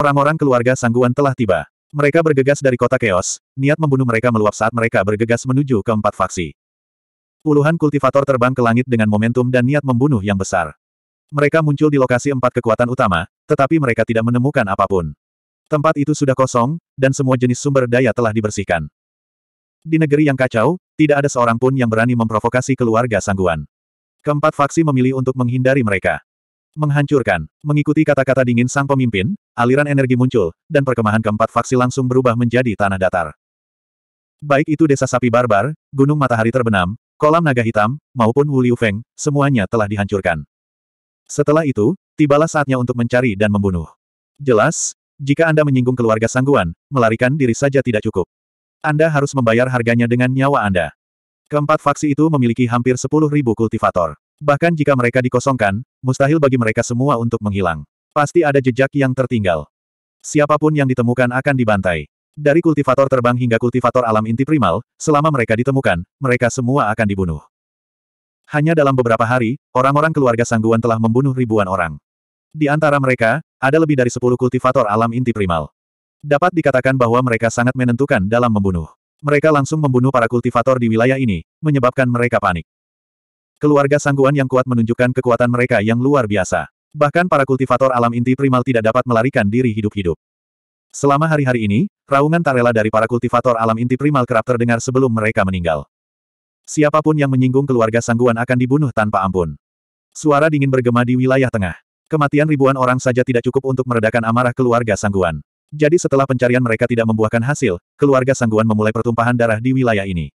Orang-orang keluarga Sangguan telah tiba. Mereka bergegas dari kota Chaos, niat membunuh mereka meluap saat mereka bergegas menuju ke empat faksi. Puluhan kultivator terbang ke langit dengan momentum dan niat membunuh yang besar. Mereka muncul di lokasi empat kekuatan utama, tetapi mereka tidak menemukan apapun. Tempat itu sudah kosong, dan semua jenis sumber daya telah dibersihkan. Di negeri yang kacau, tidak ada seorang pun yang berani memprovokasi keluarga sangguan. Keempat faksi memilih untuk menghindari mereka. Menghancurkan. Mengikuti kata-kata dingin sang pemimpin, aliran energi muncul, dan perkemahan keempat faksi langsung berubah menjadi tanah datar. Baik itu desa sapi barbar, gunung matahari terbenam, kolam naga hitam, maupun Wuliu Feng, semuanya telah dihancurkan. Setelah itu, tibalah saatnya untuk mencari dan membunuh. Jelas, jika Anda menyinggung keluarga sangguan, melarikan diri saja tidak cukup. Anda harus membayar harganya dengan nyawa Anda. Keempat faksi itu memiliki hampir 10.000 kultivator. Bahkan jika mereka dikosongkan, mustahil bagi mereka semua untuk menghilang. Pasti ada jejak yang tertinggal. Siapapun yang ditemukan akan dibantai. Dari kultivator terbang hingga kultivator alam inti primal, selama mereka ditemukan, mereka semua akan dibunuh. Hanya dalam beberapa hari, orang-orang keluarga Sangguan telah membunuh ribuan orang. Di antara mereka, ada lebih dari sepuluh kultivator alam inti primal. Dapat dikatakan bahwa mereka sangat menentukan dalam membunuh. Mereka langsung membunuh para kultivator di wilayah ini, menyebabkan mereka panik. Keluarga sangguan yang kuat menunjukkan kekuatan mereka yang luar biasa. Bahkan para kultivator alam inti primal tidak dapat melarikan diri hidup-hidup. Selama hari-hari ini, raungan Tarela dari para kultivator alam inti primal kerap terdengar sebelum mereka meninggal. Siapapun yang menyinggung keluarga sangguan akan dibunuh tanpa ampun. Suara dingin bergema di wilayah tengah. Kematian ribuan orang saja tidak cukup untuk meredakan amarah keluarga sangguan. Jadi setelah pencarian mereka tidak membuahkan hasil, keluarga sangguan memulai pertumpahan darah di wilayah ini.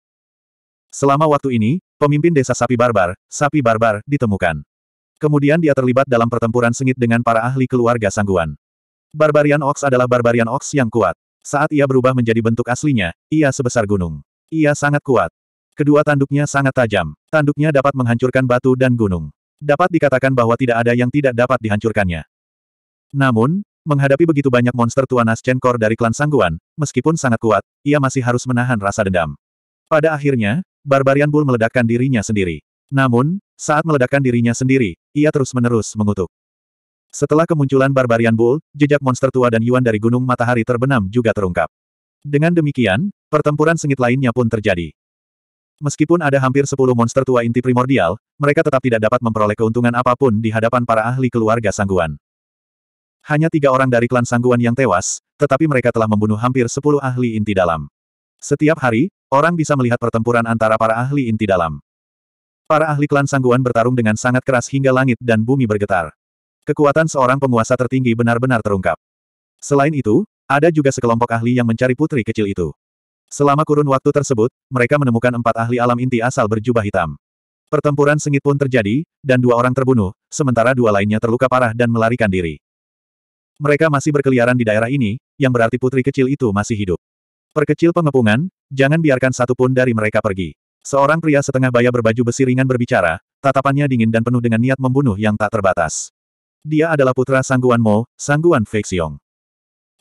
Selama waktu ini, pemimpin desa sapi barbar, sapi barbar, ditemukan. Kemudian dia terlibat dalam pertempuran sengit dengan para ahli keluarga sangguan. Barbarian Ox adalah Barbarian Ox yang kuat. Saat ia berubah menjadi bentuk aslinya, ia sebesar gunung. Ia sangat kuat. Kedua tanduknya sangat tajam. Tanduknya dapat menghancurkan batu dan gunung. Dapat dikatakan bahwa tidak ada yang tidak dapat dihancurkannya. Namun, menghadapi begitu banyak monster Tuan Ascenkor dari klan Sangguan, meskipun sangat kuat, ia masih harus menahan rasa dendam. Pada akhirnya, Barbarian Bull meledakkan dirinya sendiri. Namun, saat meledakkan dirinya sendiri, ia terus-menerus mengutuk. Setelah kemunculan Barbarian Bull, jejak monster tua dan Yuan dari Gunung Matahari terbenam juga terungkap. Dengan demikian, pertempuran sengit lainnya pun terjadi. Meskipun ada hampir 10 monster tua inti primordial, mereka tetap tidak dapat memperoleh keuntungan apapun di hadapan para ahli keluarga Sangguan. Hanya tiga orang dari klan Sangguan yang tewas, tetapi mereka telah membunuh hampir 10 ahli inti dalam. Setiap hari, Orang bisa melihat pertempuran antara para ahli inti dalam. Para ahli klan sangguan bertarung dengan sangat keras hingga langit dan bumi bergetar. Kekuatan seorang penguasa tertinggi benar-benar terungkap. Selain itu, ada juga sekelompok ahli yang mencari putri kecil itu. Selama kurun waktu tersebut, mereka menemukan empat ahli alam inti asal berjubah hitam. Pertempuran sengit pun terjadi, dan dua orang terbunuh, sementara dua lainnya terluka parah dan melarikan diri. Mereka masih berkeliaran di daerah ini, yang berarti putri kecil itu masih hidup. Perkecil pengepungan, Jangan biarkan satu pun dari mereka pergi. Seorang pria setengah baya berbaju besi ringan berbicara, tatapannya dingin dan penuh dengan niat membunuh yang tak terbatas. Dia adalah putra Sangguan Mo, Sangguan Feixiong.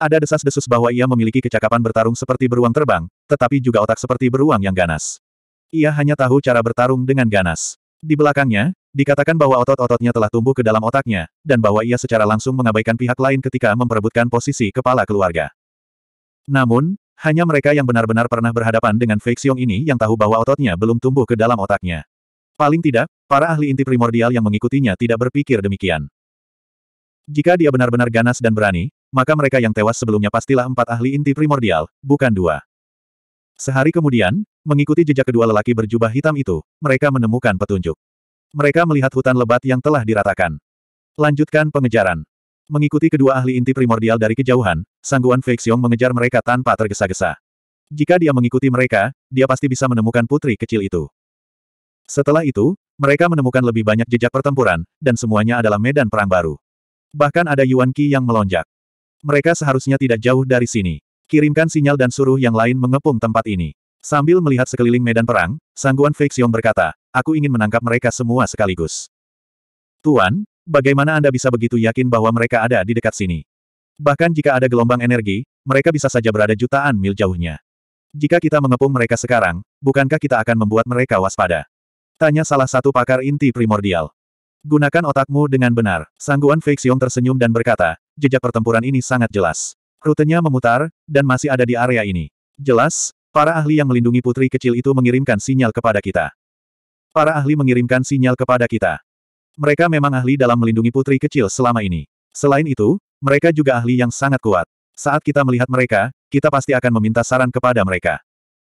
Ada desas-desus bahwa ia memiliki kecakapan bertarung seperti beruang terbang, tetapi juga otak seperti beruang yang ganas. Ia hanya tahu cara bertarung dengan ganas. Di belakangnya, dikatakan bahwa otot-ototnya telah tumbuh ke dalam otaknya, dan bahwa ia secara langsung mengabaikan pihak lain ketika memperebutkan posisi kepala keluarga. Namun, hanya mereka yang benar-benar pernah berhadapan dengan Fei ini yang tahu bahwa ototnya belum tumbuh ke dalam otaknya. Paling tidak, para ahli inti primordial yang mengikutinya tidak berpikir demikian. Jika dia benar-benar ganas dan berani, maka mereka yang tewas sebelumnya pastilah empat ahli inti primordial, bukan dua. Sehari kemudian, mengikuti jejak kedua lelaki berjubah hitam itu, mereka menemukan petunjuk. Mereka melihat hutan lebat yang telah diratakan. Lanjutkan pengejaran. Mengikuti kedua ahli inti primordial dari kejauhan, sangguan Feixiong mengejar mereka tanpa tergesa-gesa. Jika dia mengikuti mereka, dia pasti bisa menemukan putri kecil itu. Setelah itu, mereka menemukan lebih banyak jejak pertempuran, dan semuanya adalah medan perang baru. Bahkan ada Yuan Qi yang melonjak. Mereka seharusnya tidak jauh dari sini. Kirimkan sinyal dan suruh yang lain mengepung tempat ini. Sambil melihat sekeliling medan perang, Sangguan Feixiong berkata, aku ingin menangkap mereka semua sekaligus. Tuan, Bagaimana Anda bisa begitu yakin bahwa mereka ada di dekat sini? Bahkan jika ada gelombang energi, mereka bisa saja berada jutaan mil jauhnya. Jika kita mengepung mereka sekarang, bukankah kita akan membuat mereka waspada? Tanya salah satu pakar inti primordial. Gunakan otakmu dengan benar. Sangguan Feixiong tersenyum dan berkata, jejak pertempuran ini sangat jelas. Rutenya memutar, dan masih ada di area ini. Jelas, para ahli yang melindungi putri kecil itu mengirimkan sinyal kepada kita. Para ahli mengirimkan sinyal kepada kita. Mereka memang ahli dalam melindungi putri kecil selama ini. Selain itu, mereka juga ahli yang sangat kuat. Saat kita melihat mereka, kita pasti akan meminta saran kepada mereka.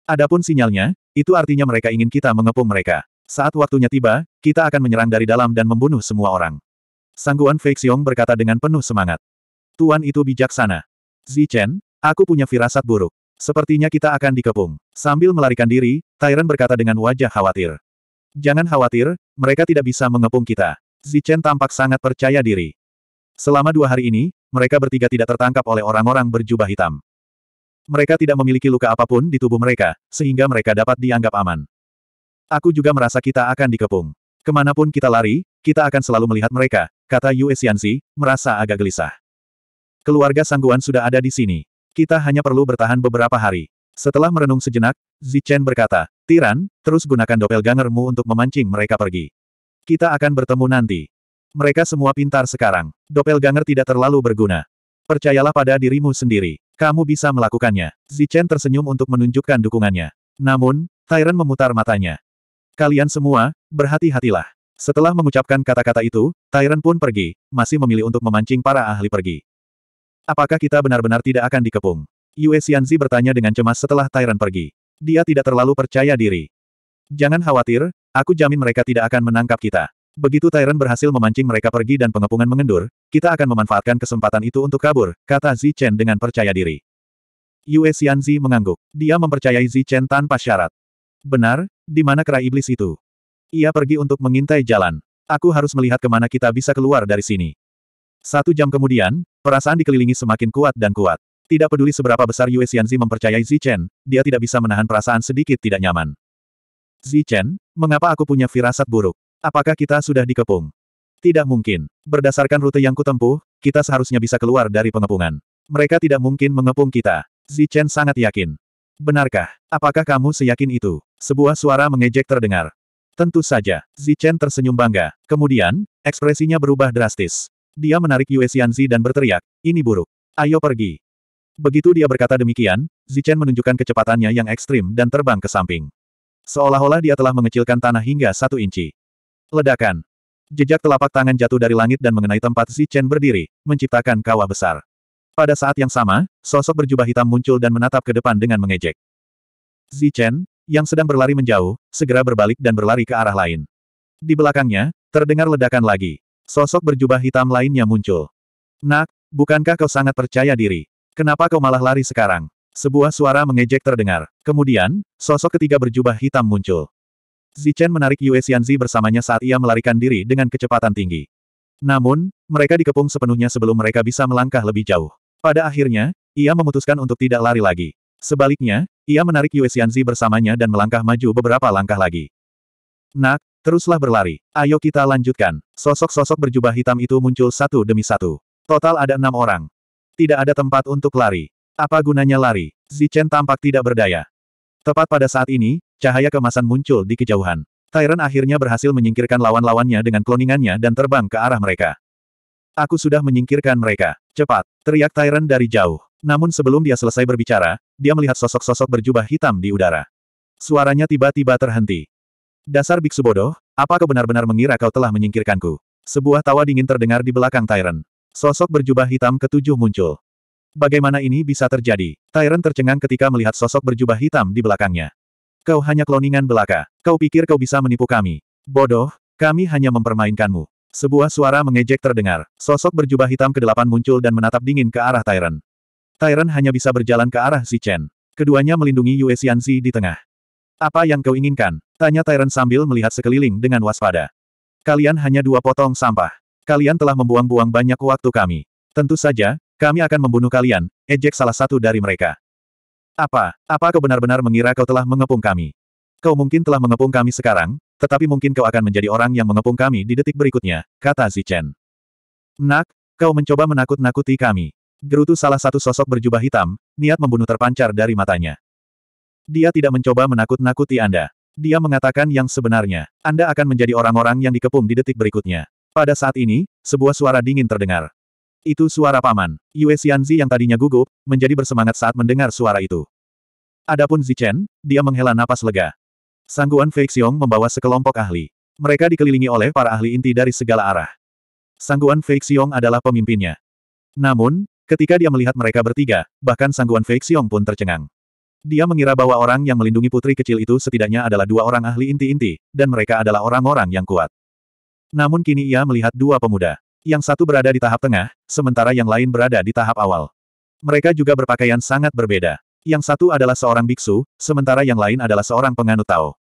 Adapun sinyalnya, itu artinya mereka ingin kita mengepung mereka. Saat waktunya tiba, kita akan menyerang dari dalam dan membunuh semua orang. Sangguan Feixiong berkata dengan penuh semangat. Tuan itu bijaksana. Zichen, aku punya firasat buruk. Sepertinya kita akan dikepung. Sambil melarikan diri, Tyron berkata dengan wajah khawatir. Jangan khawatir, mereka tidak bisa mengepung kita. Zichen tampak sangat percaya diri. Selama dua hari ini, mereka bertiga tidak tertangkap oleh orang-orang berjubah hitam. Mereka tidak memiliki luka apapun di tubuh mereka, sehingga mereka dapat dianggap aman. Aku juga merasa kita akan dikepung. Kemanapun kita lari, kita akan selalu melihat mereka, kata Yue Xianzi, merasa agak gelisah. Keluarga Sangguan sudah ada di sini. Kita hanya perlu bertahan beberapa hari. Setelah merenung sejenak, Zichen berkata, Tiran, terus gunakan doppelgangermu untuk memancing mereka pergi. Kita akan bertemu nanti. Mereka semua pintar sekarang. Doppelganger tidak terlalu berguna. Percayalah pada dirimu sendiri. Kamu bisa melakukannya. Zichen tersenyum untuk menunjukkan dukungannya. Namun, Tyran memutar matanya. Kalian semua, berhati-hatilah. Setelah mengucapkan kata-kata itu, Tyran pun pergi, masih memilih untuk memancing para ahli pergi. Apakah kita benar-benar tidak akan dikepung? Yue Xianzi bertanya dengan cemas setelah Tyran pergi. Dia tidak terlalu percaya diri. Jangan khawatir, aku jamin mereka tidak akan menangkap kita. Begitu Tyrant berhasil memancing mereka pergi dan pengepungan mengendur, kita akan memanfaatkan kesempatan itu untuk kabur, kata Zi Chen dengan percaya diri. Yue Xianzi mengangguk. Dia mempercayai Zi Chen tanpa syarat. Benar, di mana kera iblis itu? Ia pergi untuk mengintai jalan. Aku harus melihat kemana kita bisa keluar dari sini. Satu jam kemudian, perasaan dikelilingi semakin kuat dan kuat. Tidak peduli seberapa besar Yue Xianzi mempercayai Zichen, dia tidak bisa menahan perasaan sedikit tidak nyaman. Zichen, mengapa aku punya firasat buruk? Apakah kita sudah dikepung? Tidak mungkin. Berdasarkan rute yang kutempuh, kita seharusnya bisa keluar dari pengepungan. Mereka tidak mungkin mengepung kita. Zichen sangat yakin. Benarkah? Apakah kamu seyakin itu? Sebuah suara mengejek terdengar. Tentu saja. Zichen tersenyum bangga. Kemudian, ekspresinya berubah drastis. Dia menarik Yue Xianzi dan berteriak, ini buruk. Ayo pergi. Begitu dia berkata demikian, Zichen menunjukkan kecepatannya yang ekstrim dan terbang ke samping. Seolah-olah dia telah mengecilkan tanah hingga satu inci. Ledakan. Jejak telapak tangan jatuh dari langit dan mengenai tempat Zichen berdiri, menciptakan kawah besar. Pada saat yang sama, sosok berjubah hitam muncul dan menatap ke depan dengan mengejek. Zichen, yang sedang berlari menjauh, segera berbalik dan berlari ke arah lain. Di belakangnya, terdengar ledakan lagi. Sosok berjubah hitam lainnya muncul. Nak, bukankah kau sangat percaya diri? Kenapa kau malah lari sekarang? Sebuah suara mengejek terdengar. Kemudian, sosok ketiga berjubah hitam muncul. Zichen menarik Yue Xianzi bersamanya saat ia melarikan diri dengan kecepatan tinggi. Namun, mereka dikepung sepenuhnya sebelum mereka bisa melangkah lebih jauh. Pada akhirnya, ia memutuskan untuk tidak lari lagi. Sebaliknya, ia menarik Yue Xianzi bersamanya dan melangkah maju beberapa langkah lagi. Nak, teruslah berlari. Ayo kita lanjutkan. Sosok-sosok berjubah hitam itu muncul satu demi satu. Total ada enam orang. Tidak ada tempat untuk lari. Apa gunanya lari? Zichen tampak tidak berdaya. Tepat pada saat ini, cahaya kemasan muncul di kejauhan. Tyrant akhirnya berhasil menyingkirkan lawan-lawannya dengan kloningannya dan terbang ke arah mereka. Aku sudah menyingkirkan mereka. Cepat, teriak Tyrant dari jauh. Namun sebelum dia selesai berbicara, dia melihat sosok-sosok berjubah hitam di udara. Suaranya tiba-tiba terhenti. Dasar biksu bodoh, apa kau benar-benar mengira kau telah menyingkirkanku? Sebuah tawa dingin terdengar di belakang Tyrant. Sosok berjubah hitam ketujuh muncul. Bagaimana ini bisa terjadi? Tyrant tercengang ketika melihat sosok berjubah hitam di belakangnya. Kau hanya kloningan belaka. Kau pikir kau bisa menipu kami. Bodoh, kami hanya mempermainkanmu. Sebuah suara mengejek terdengar. Sosok berjubah hitam kedelapan muncul dan menatap dingin ke arah Tyrant. Tyrant hanya bisa berjalan ke arah Si Keduanya melindungi Yue Xianzi di tengah. Apa yang kau inginkan? Tanya Tyrant sambil melihat sekeliling dengan waspada. Kalian hanya dua potong sampah. Kalian telah membuang-buang banyak waktu kami. Tentu saja, kami akan membunuh kalian, ejek salah satu dari mereka. Apa, apa kau benar-benar mengira kau telah mengepung kami? Kau mungkin telah mengepung kami sekarang, tetapi mungkin kau akan menjadi orang yang mengepung kami di detik berikutnya, kata Zichen. Nak, kau mencoba menakut-nakuti kami. Gerutu salah satu sosok berjubah hitam, niat membunuh terpancar dari matanya. Dia tidak mencoba menakut-nakuti Anda. Dia mengatakan yang sebenarnya. Anda akan menjadi orang-orang yang dikepung di detik berikutnya. Pada saat ini, sebuah suara dingin terdengar. Itu suara paman. Yue Xianzi yang tadinya gugup, menjadi bersemangat saat mendengar suara itu. Adapun Zichen, dia menghela napas lega. Sangguan Feixiong membawa sekelompok ahli. Mereka dikelilingi oleh para ahli inti dari segala arah. Sangguan Feixiong adalah pemimpinnya. Namun, ketika dia melihat mereka bertiga, bahkan Sangguan Feixiong pun tercengang. Dia mengira bahwa orang yang melindungi putri kecil itu setidaknya adalah dua orang ahli inti-inti, dan mereka adalah orang-orang yang kuat. Namun kini ia melihat dua pemuda. Yang satu berada di tahap tengah, sementara yang lain berada di tahap awal. Mereka juga berpakaian sangat berbeda. Yang satu adalah seorang biksu, sementara yang lain adalah seorang penganut Tao.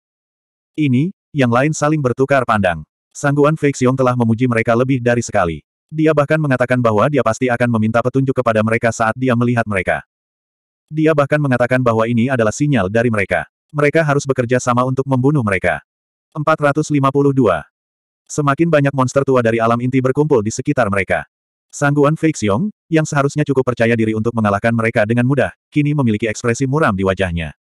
Ini, yang lain saling bertukar pandang. Sangguan Feixiong telah memuji mereka lebih dari sekali. Dia bahkan mengatakan bahwa dia pasti akan meminta petunjuk kepada mereka saat dia melihat mereka. Dia bahkan mengatakan bahwa ini adalah sinyal dari mereka. Mereka harus bekerja sama untuk membunuh mereka. 452. Semakin banyak monster tua dari alam inti berkumpul di sekitar mereka. Sangguan Feixiong, yang seharusnya cukup percaya diri untuk mengalahkan mereka dengan mudah, kini memiliki ekspresi muram di wajahnya.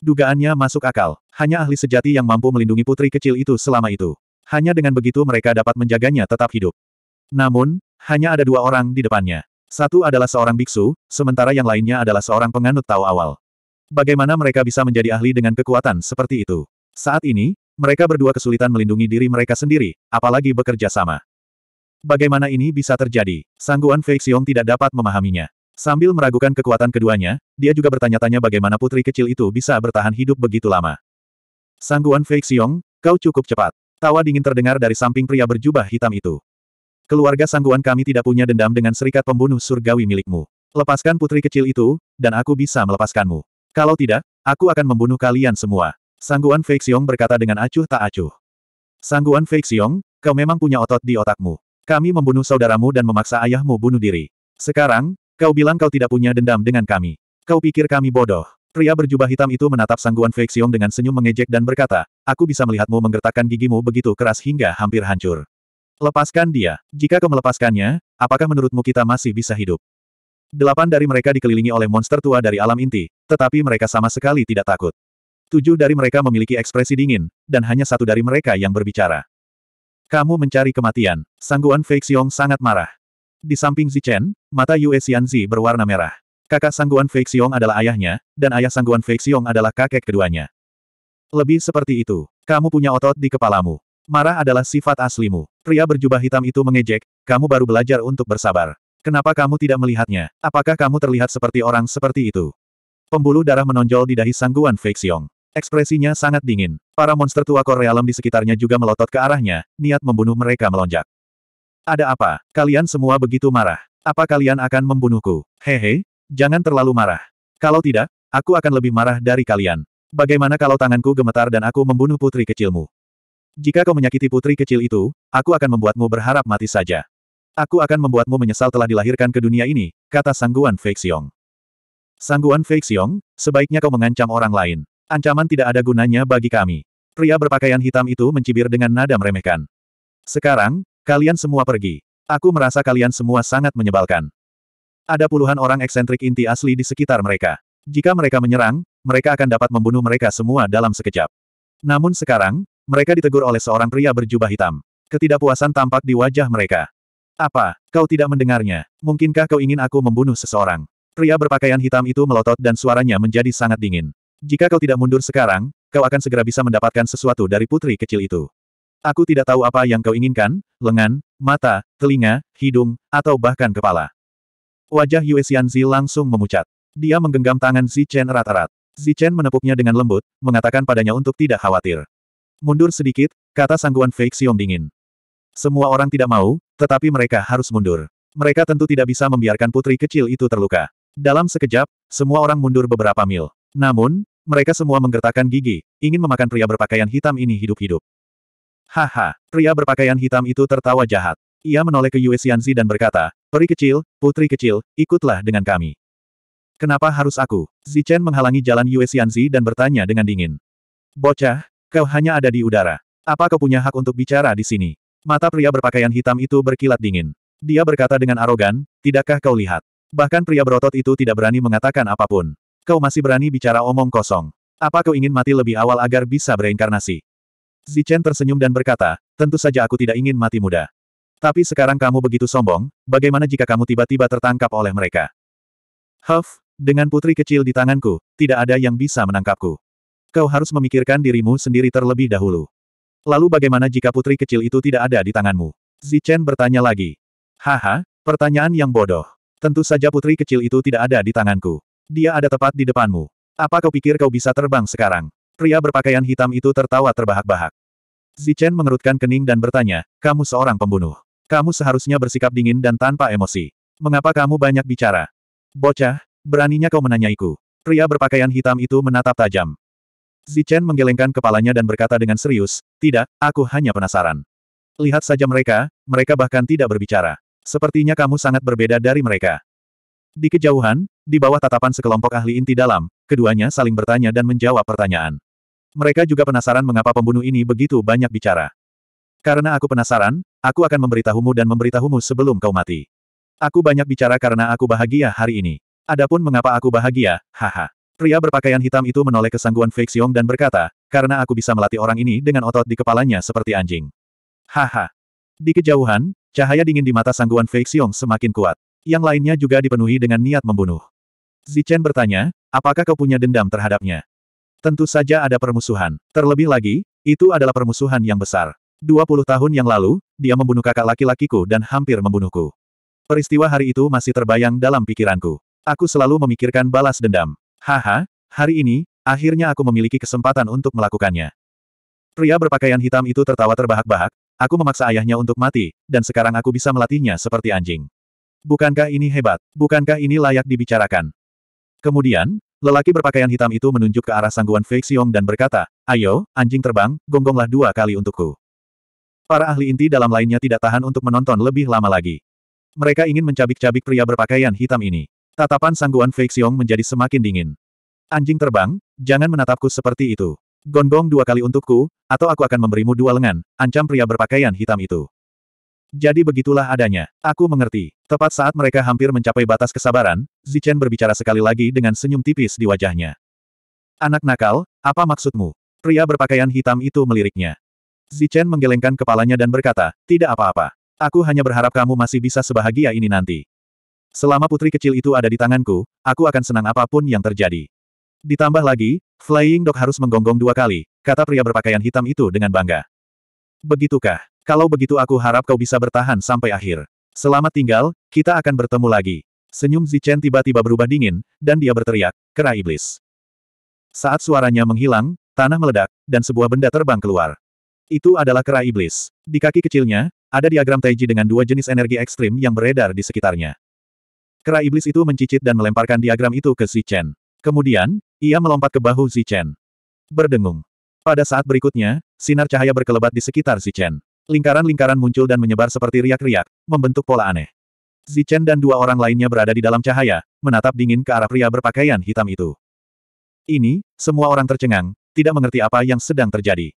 Dugaannya masuk akal, hanya ahli sejati yang mampu melindungi putri kecil itu selama itu. Hanya dengan begitu mereka dapat menjaganya tetap hidup. Namun, hanya ada dua orang di depannya. Satu adalah seorang biksu, sementara yang lainnya adalah seorang penganut tahu awal. Bagaimana mereka bisa menjadi ahli dengan kekuatan seperti itu? Saat ini, mereka berdua kesulitan melindungi diri mereka sendiri, apalagi bekerja sama. Bagaimana ini bisa terjadi? Sangguan Fei Xiong tidak dapat memahaminya. Sambil meragukan kekuatan keduanya, dia juga bertanya-tanya bagaimana putri kecil itu bisa bertahan hidup begitu lama. Sangguan Fei Xiong, kau cukup cepat. Tawa dingin terdengar dari samping pria berjubah hitam itu. Keluarga sangguan kami tidak punya dendam dengan serikat pembunuh surgawi milikmu. Lepaskan putri kecil itu, dan aku bisa melepaskanmu. Kalau tidak, aku akan membunuh kalian semua. Sangguan Feixiong berkata dengan acuh tak acuh. Sangguan Feixiong, kau memang punya otot di otakmu. Kami membunuh saudaramu dan memaksa ayahmu bunuh diri. Sekarang, kau bilang kau tidak punya dendam dengan kami. Kau pikir kami bodoh. Pria berjubah hitam itu menatap Sangguan Feixiong dengan senyum mengejek dan berkata, Aku bisa melihatmu menggertakkan gigimu begitu keras hingga hampir hancur. Lepaskan dia. Jika kau melepaskannya, apakah menurutmu kita masih bisa hidup? Delapan dari mereka dikelilingi oleh monster tua dari alam inti, tetapi mereka sama sekali tidak takut. Tujuh dari mereka memiliki ekspresi dingin, dan hanya satu dari mereka yang berbicara. Kamu mencari kematian. Sangguan Fei Xiong sangat marah. Di samping Zichen, mata Yue Xianzi berwarna merah. Kakak Sangguan Fei Xiong adalah ayahnya, dan ayah Sangguan Fei Xiong adalah kakek keduanya. Lebih seperti itu. Kamu punya otot di kepalamu. Marah adalah sifat aslimu. Pria berjubah hitam itu mengejek, kamu baru belajar untuk bersabar. Kenapa kamu tidak melihatnya? Apakah kamu terlihat seperti orang seperti itu? Pembuluh darah menonjol di dahi sangguan Feixiong. Ekspresinya sangat dingin. Para monster tua Korea realem di sekitarnya juga melotot ke arahnya, niat membunuh mereka melonjak. Ada apa? Kalian semua begitu marah. Apa kalian akan membunuhku? Hehe, jangan terlalu marah. Kalau tidak, aku akan lebih marah dari kalian. Bagaimana kalau tanganku gemetar dan aku membunuh putri kecilmu? Jika kau menyakiti putri kecil itu, aku akan membuatmu berharap mati saja. Aku akan membuatmu menyesal telah dilahirkan ke dunia ini, kata Sangguan Feixiong. Sangguan Feixiong, sebaiknya kau mengancam orang lain. Ancaman tidak ada gunanya bagi kami. Pria berpakaian hitam itu mencibir dengan nada meremehkan. Sekarang, kalian semua pergi. Aku merasa kalian semua sangat menyebalkan. Ada puluhan orang eksentrik inti asli di sekitar mereka. Jika mereka menyerang, mereka akan dapat membunuh mereka semua dalam sekejap. Namun sekarang, mereka ditegur oleh seorang pria berjubah hitam. Ketidakpuasan tampak di wajah mereka. Apa, kau tidak mendengarnya? Mungkinkah kau ingin aku membunuh seseorang? Pria berpakaian hitam itu melotot dan suaranya menjadi sangat dingin. Jika kau tidak mundur sekarang, kau akan segera bisa mendapatkan sesuatu dari putri kecil itu. Aku tidak tahu apa yang kau inginkan, lengan, mata, telinga, hidung, atau bahkan kepala. Wajah Yue Xianzi langsung memucat. Dia menggenggam tangan Zichen erat-erat. Chen menepuknya dengan lembut, mengatakan padanya untuk tidak khawatir. Mundur sedikit, kata sangguan Fake Xiong dingin. Semua orang tidak mau, tetapi mereka harus mundur. Mereka tentu tidak bisa membiarkan putri kecil itu terluka. Dalam sekejap, semua orang mundur beberapa mil. Namun, mereka semua menggertakkan gigi, ingin memakan pria berpakaian hitam ini hidup-hidup. Haha, pria berpakaian hitam itu tertawa jahat. Ia menoleh ke Yue Xianzi dan berkata, Peri kecil, putri kecil, ikutlah dengan kami. Kenapa harus aku? Zichen menghalangi jalan Yue Xianzi dan bertanya dengan dingin. Bocah, kau hanya ada di udara. Apa kau punya hak untuk bicara di sini? Mata pria berpakaian hitam itu berkilat dingin. Dia berkata dengan arogan, tidakkah kau lihat? Bahkan pria berotot itu tidak berani mengatakan apapun. Kau masih berani bicara omong kosong. Apa kau ingin mati lebih awal agar bisa bereinkarnasi? Zichen tersenyum dan berkata, tentu saja aku tidak ingin mati muda. Tapi sekarang kamu begitu sombong, bagaimana jika kamu tiba-tiba tertangkap oleh mereka? Huff, dengan putri kecil di tanganku, tidak ada yang bisa menangkapku. Kau harus memikirkan dirimu sendiri terlebih dahulu. Lalu bagaimana jika putri kecil itu tidak ada di tanganmu? Zichen bertanya lagi. Haha, pertanyaan yang bodoh. Tentu saja putri kecil itu tidak ada di tanganku. Dia ada tepat di depanmu. Apa kau pikir kau bisa terbang sekarang? Pria berpakaian hitam itu tertawa terbahak-bahak. Zichen mengerutkan kening dan bertanya, kamu seorang pembunuh. Kamu seharusnya bersikap dingin dan tanpa emosi. Mengapa kamu banyak bicara? Bocah, beraninya kau menanyaiku. Pria berpakaian hitam itu menatap tajam. Zichen menggelengkan kepalanya dan berkata dengan serius, tidak, aku hanya penasaran. Lihat saja mereka, mereka bahkan tidak berbicara. Sepertinya kamu sangat berbeda dari mereka. Di kejauhan, di bawah tatapan sekelompok ahli inti dalam, keduanya saling bertanya dan menjawab pertanyaan. Mereka juga penasaran mengapa pembunuh ini begitu banyak bicara. Karena aku penasaran, aku akan memberitahumu dan memberitahumu sebelum kau mati. Aku banyak bicara karena aku bahagia hari ini. Adapun mengapa aku bahagia, haha. Pria berpakaian hitam itu menoleh ke sangguan Feixiong dan berkata, karena aku bisa melatih orang ini dengan otot di kepalanya seperti anjing. Haha. Di kejauhan, cahaya dingin di mata sangguan Feixiong semakin kuat. Yang lainnya juga dipenuhi dengan niat membunuh. Zichen bertanya, apakah kau punya dendam terhadapnya? Tentu saja ada permusuhan. Terlebih lagi, itu adalah permusuhan yang besar. 20 tahun yang lalu, dia membunuh kakak laki-lakiku dan hampir membunuhku. Peristiwa hari itu masih terbayang dalam pikiranku. Aku selalu memikirkan balas dendam. Haha, hari ini, akhirnya aku memiliki kesempatan untuk melakukannya. Pria berpakaian hitam itu tertawa terbahak-bahak, aku memaksa ayahnya untuk mati, dan sekarang aku bisa melatihnya seperti anjing. Bukankah ini hebat? Bukankah ini layak dibicarakan? Kemudian, lelaki berpakaian hitam itu menunjuk ke arah sangguan Fei Xiong dan berkata, Ayo, anjing terbang, gonggonglah dua kali untukku. Para ahli inti dalam lainnya tidak tahan untuk menonton lebih lama lagi. Mereka ingin mencabik-cabik pria berpakaian hitam ini. Tatapan sangguan Fei Xiong menjadi semakin dingin. Anjing terbang, jangan menatapku seperti itu. Gonggong dua kali untukku, atau aku akan memberimu dua lengan, ancam pria berpakaian hitam itu. Jadi begitulah adanya. Aku mengerti. Tepat saat mereka hampir mencapai batas kesabaran, Zichen berbicara sekali lagi dengan senyum tipis di wajahnya. Anak nakal, apa maksudmu? Pria berpakaian hitam itu meliriknya. Zichen menggelengkan kepalanya dan berkata, tidak apa-apa. Aku hanya berharap kamu masih bisa sebahagia ini nanti. Selama putri kecil itu ada di tanganku, aku akan senang apapun yang terjadi. Ditambah lagi, Flying Dog harus menggonggong dua kali, kata pria berpakaian hitam itu dengan bangga. Begitukah? Kalau begitu aku harap kau bisa bertahan sampai akhir. Selamat tinggal, kita akan bertemu lagi. Senyum Zichen tiba-tiba berubah dingin, dan dia berteriak, kera iblis. Saat suaranya menghilang, tanah meledak, dan sebuah benda terbang keluar. Itu adalah kera iblis. Di kaki kecilnya, ada diagram Taiji dengan dua jenis energi ekstrim yang beredar di sekitarnya. Kera iblis itu mencicit dan melemparkan diagram itu ke Zichen. Kemudian, ia melompat ke bahu Zichen. Berdengung. Pada saat berikutnya, sinar cahaya berkelebat di sekitar Zichen. Lingkaran-lingkaran muncul dan menyebar seperti riak-riak, membentuk pola aneh. Zichen dan dua orang lainnya berada di dalam cahaya, menatap dingin ke arah pria berpakaian hitam itu. Ini, semua orang tercengang, tidak mengerti apa yang sedang terjadi.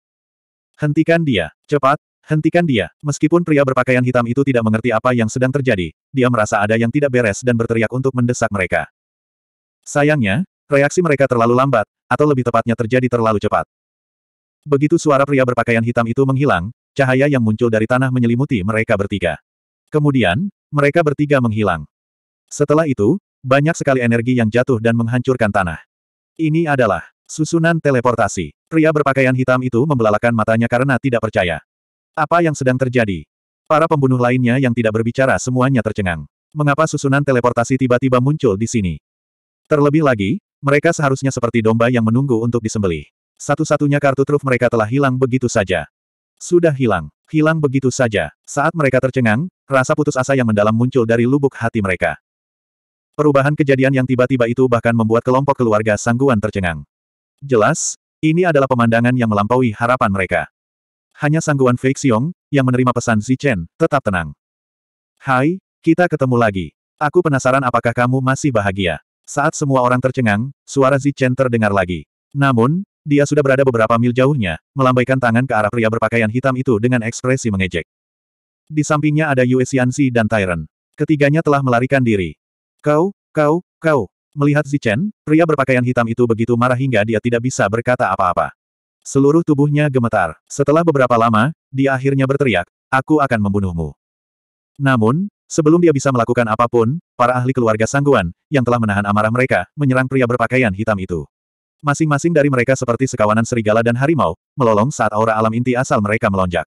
Hentikan dia, cepat, hentikan dia. Meskipun pria berpakaian hitam itu tidak mengerti apa yang sedang terjadi, dia merasa ada yang tidak beres dan berteriak untuk mendesak mereka. Sayangnya, reaksi mereka terlalu lambat, atau lebih tepatnya terjadi terlalu cepat. Begitu suara pria berpakaian hitam itu menghilang, cahaya yang muncul dari tanah menyelimuti mereka bertiga. Kemudian, mereka bertiga menghilang. Setelah itu, banyak sekali energi yang jatuh dan menghancurkan tanah. Ini adalah susunan teleportasi. Pria berpakaian hitam itu membelalakan matanya karena tidak percaya. Apa yang sedang terjadi? Para pembunuh lainnya yang tidak berbicara semuanya tercengang. Mengapa susunan teleportasi tiba-tiba muncul di sini? Terlebih lagi, mereka seharusnya seperti domba yang menunggu untuk disembelih. Satu-satunya kartu truf mereka telah hilang begitu saja. Sudah hilang. Hilang begitu saja. Saat mereka tercengang, rasa putus asa yang mendalam muncul dari lubuk hati mereka. Perubahan kejadian yang tiba-tiba itu bahkan membuat kelompok keluarga sangguan tercengang. Jelas, ini adalah pemandangan yang melampaui harapan mereka. Hanya sangguan Feixiong yang menerima pesan Zichen, tetap tenang. Hai, kita ketemu lagi. Aku penasaran apakah kamu masih bahagia. Saat semua orang tercengang, suara Zichen terdengar lagi. Namun, dia sudah berada beberapa mil jauhnya, melambaikan tangan ke arah pria berpakaian hitam itu dengan ekspresi mengejek. Di sampingnya ada Yue Xianxi dan Tyron. Ketiganya telah melarikan diri. Kau, kau, kau. Melihat Zichen, pria berpakaian hitam itu begitu marah hingga dia tidak bisa berkata apa-apa. Seluruh tubuhnya gemetar. Setelah beberapa lama, dia akhirnya berteriak, aku akan membunuhmu. Namun, sebelum dia bisa melakukan apapun, para ahli keluarga Sangguan, yang telah menahan amarah mereka, menyerang pria berpakaian hitam itu. Masing-masing dari mereka seperti sekawanan serigala dan harimau, melolong saat aura alam inti asal mereka melonjak.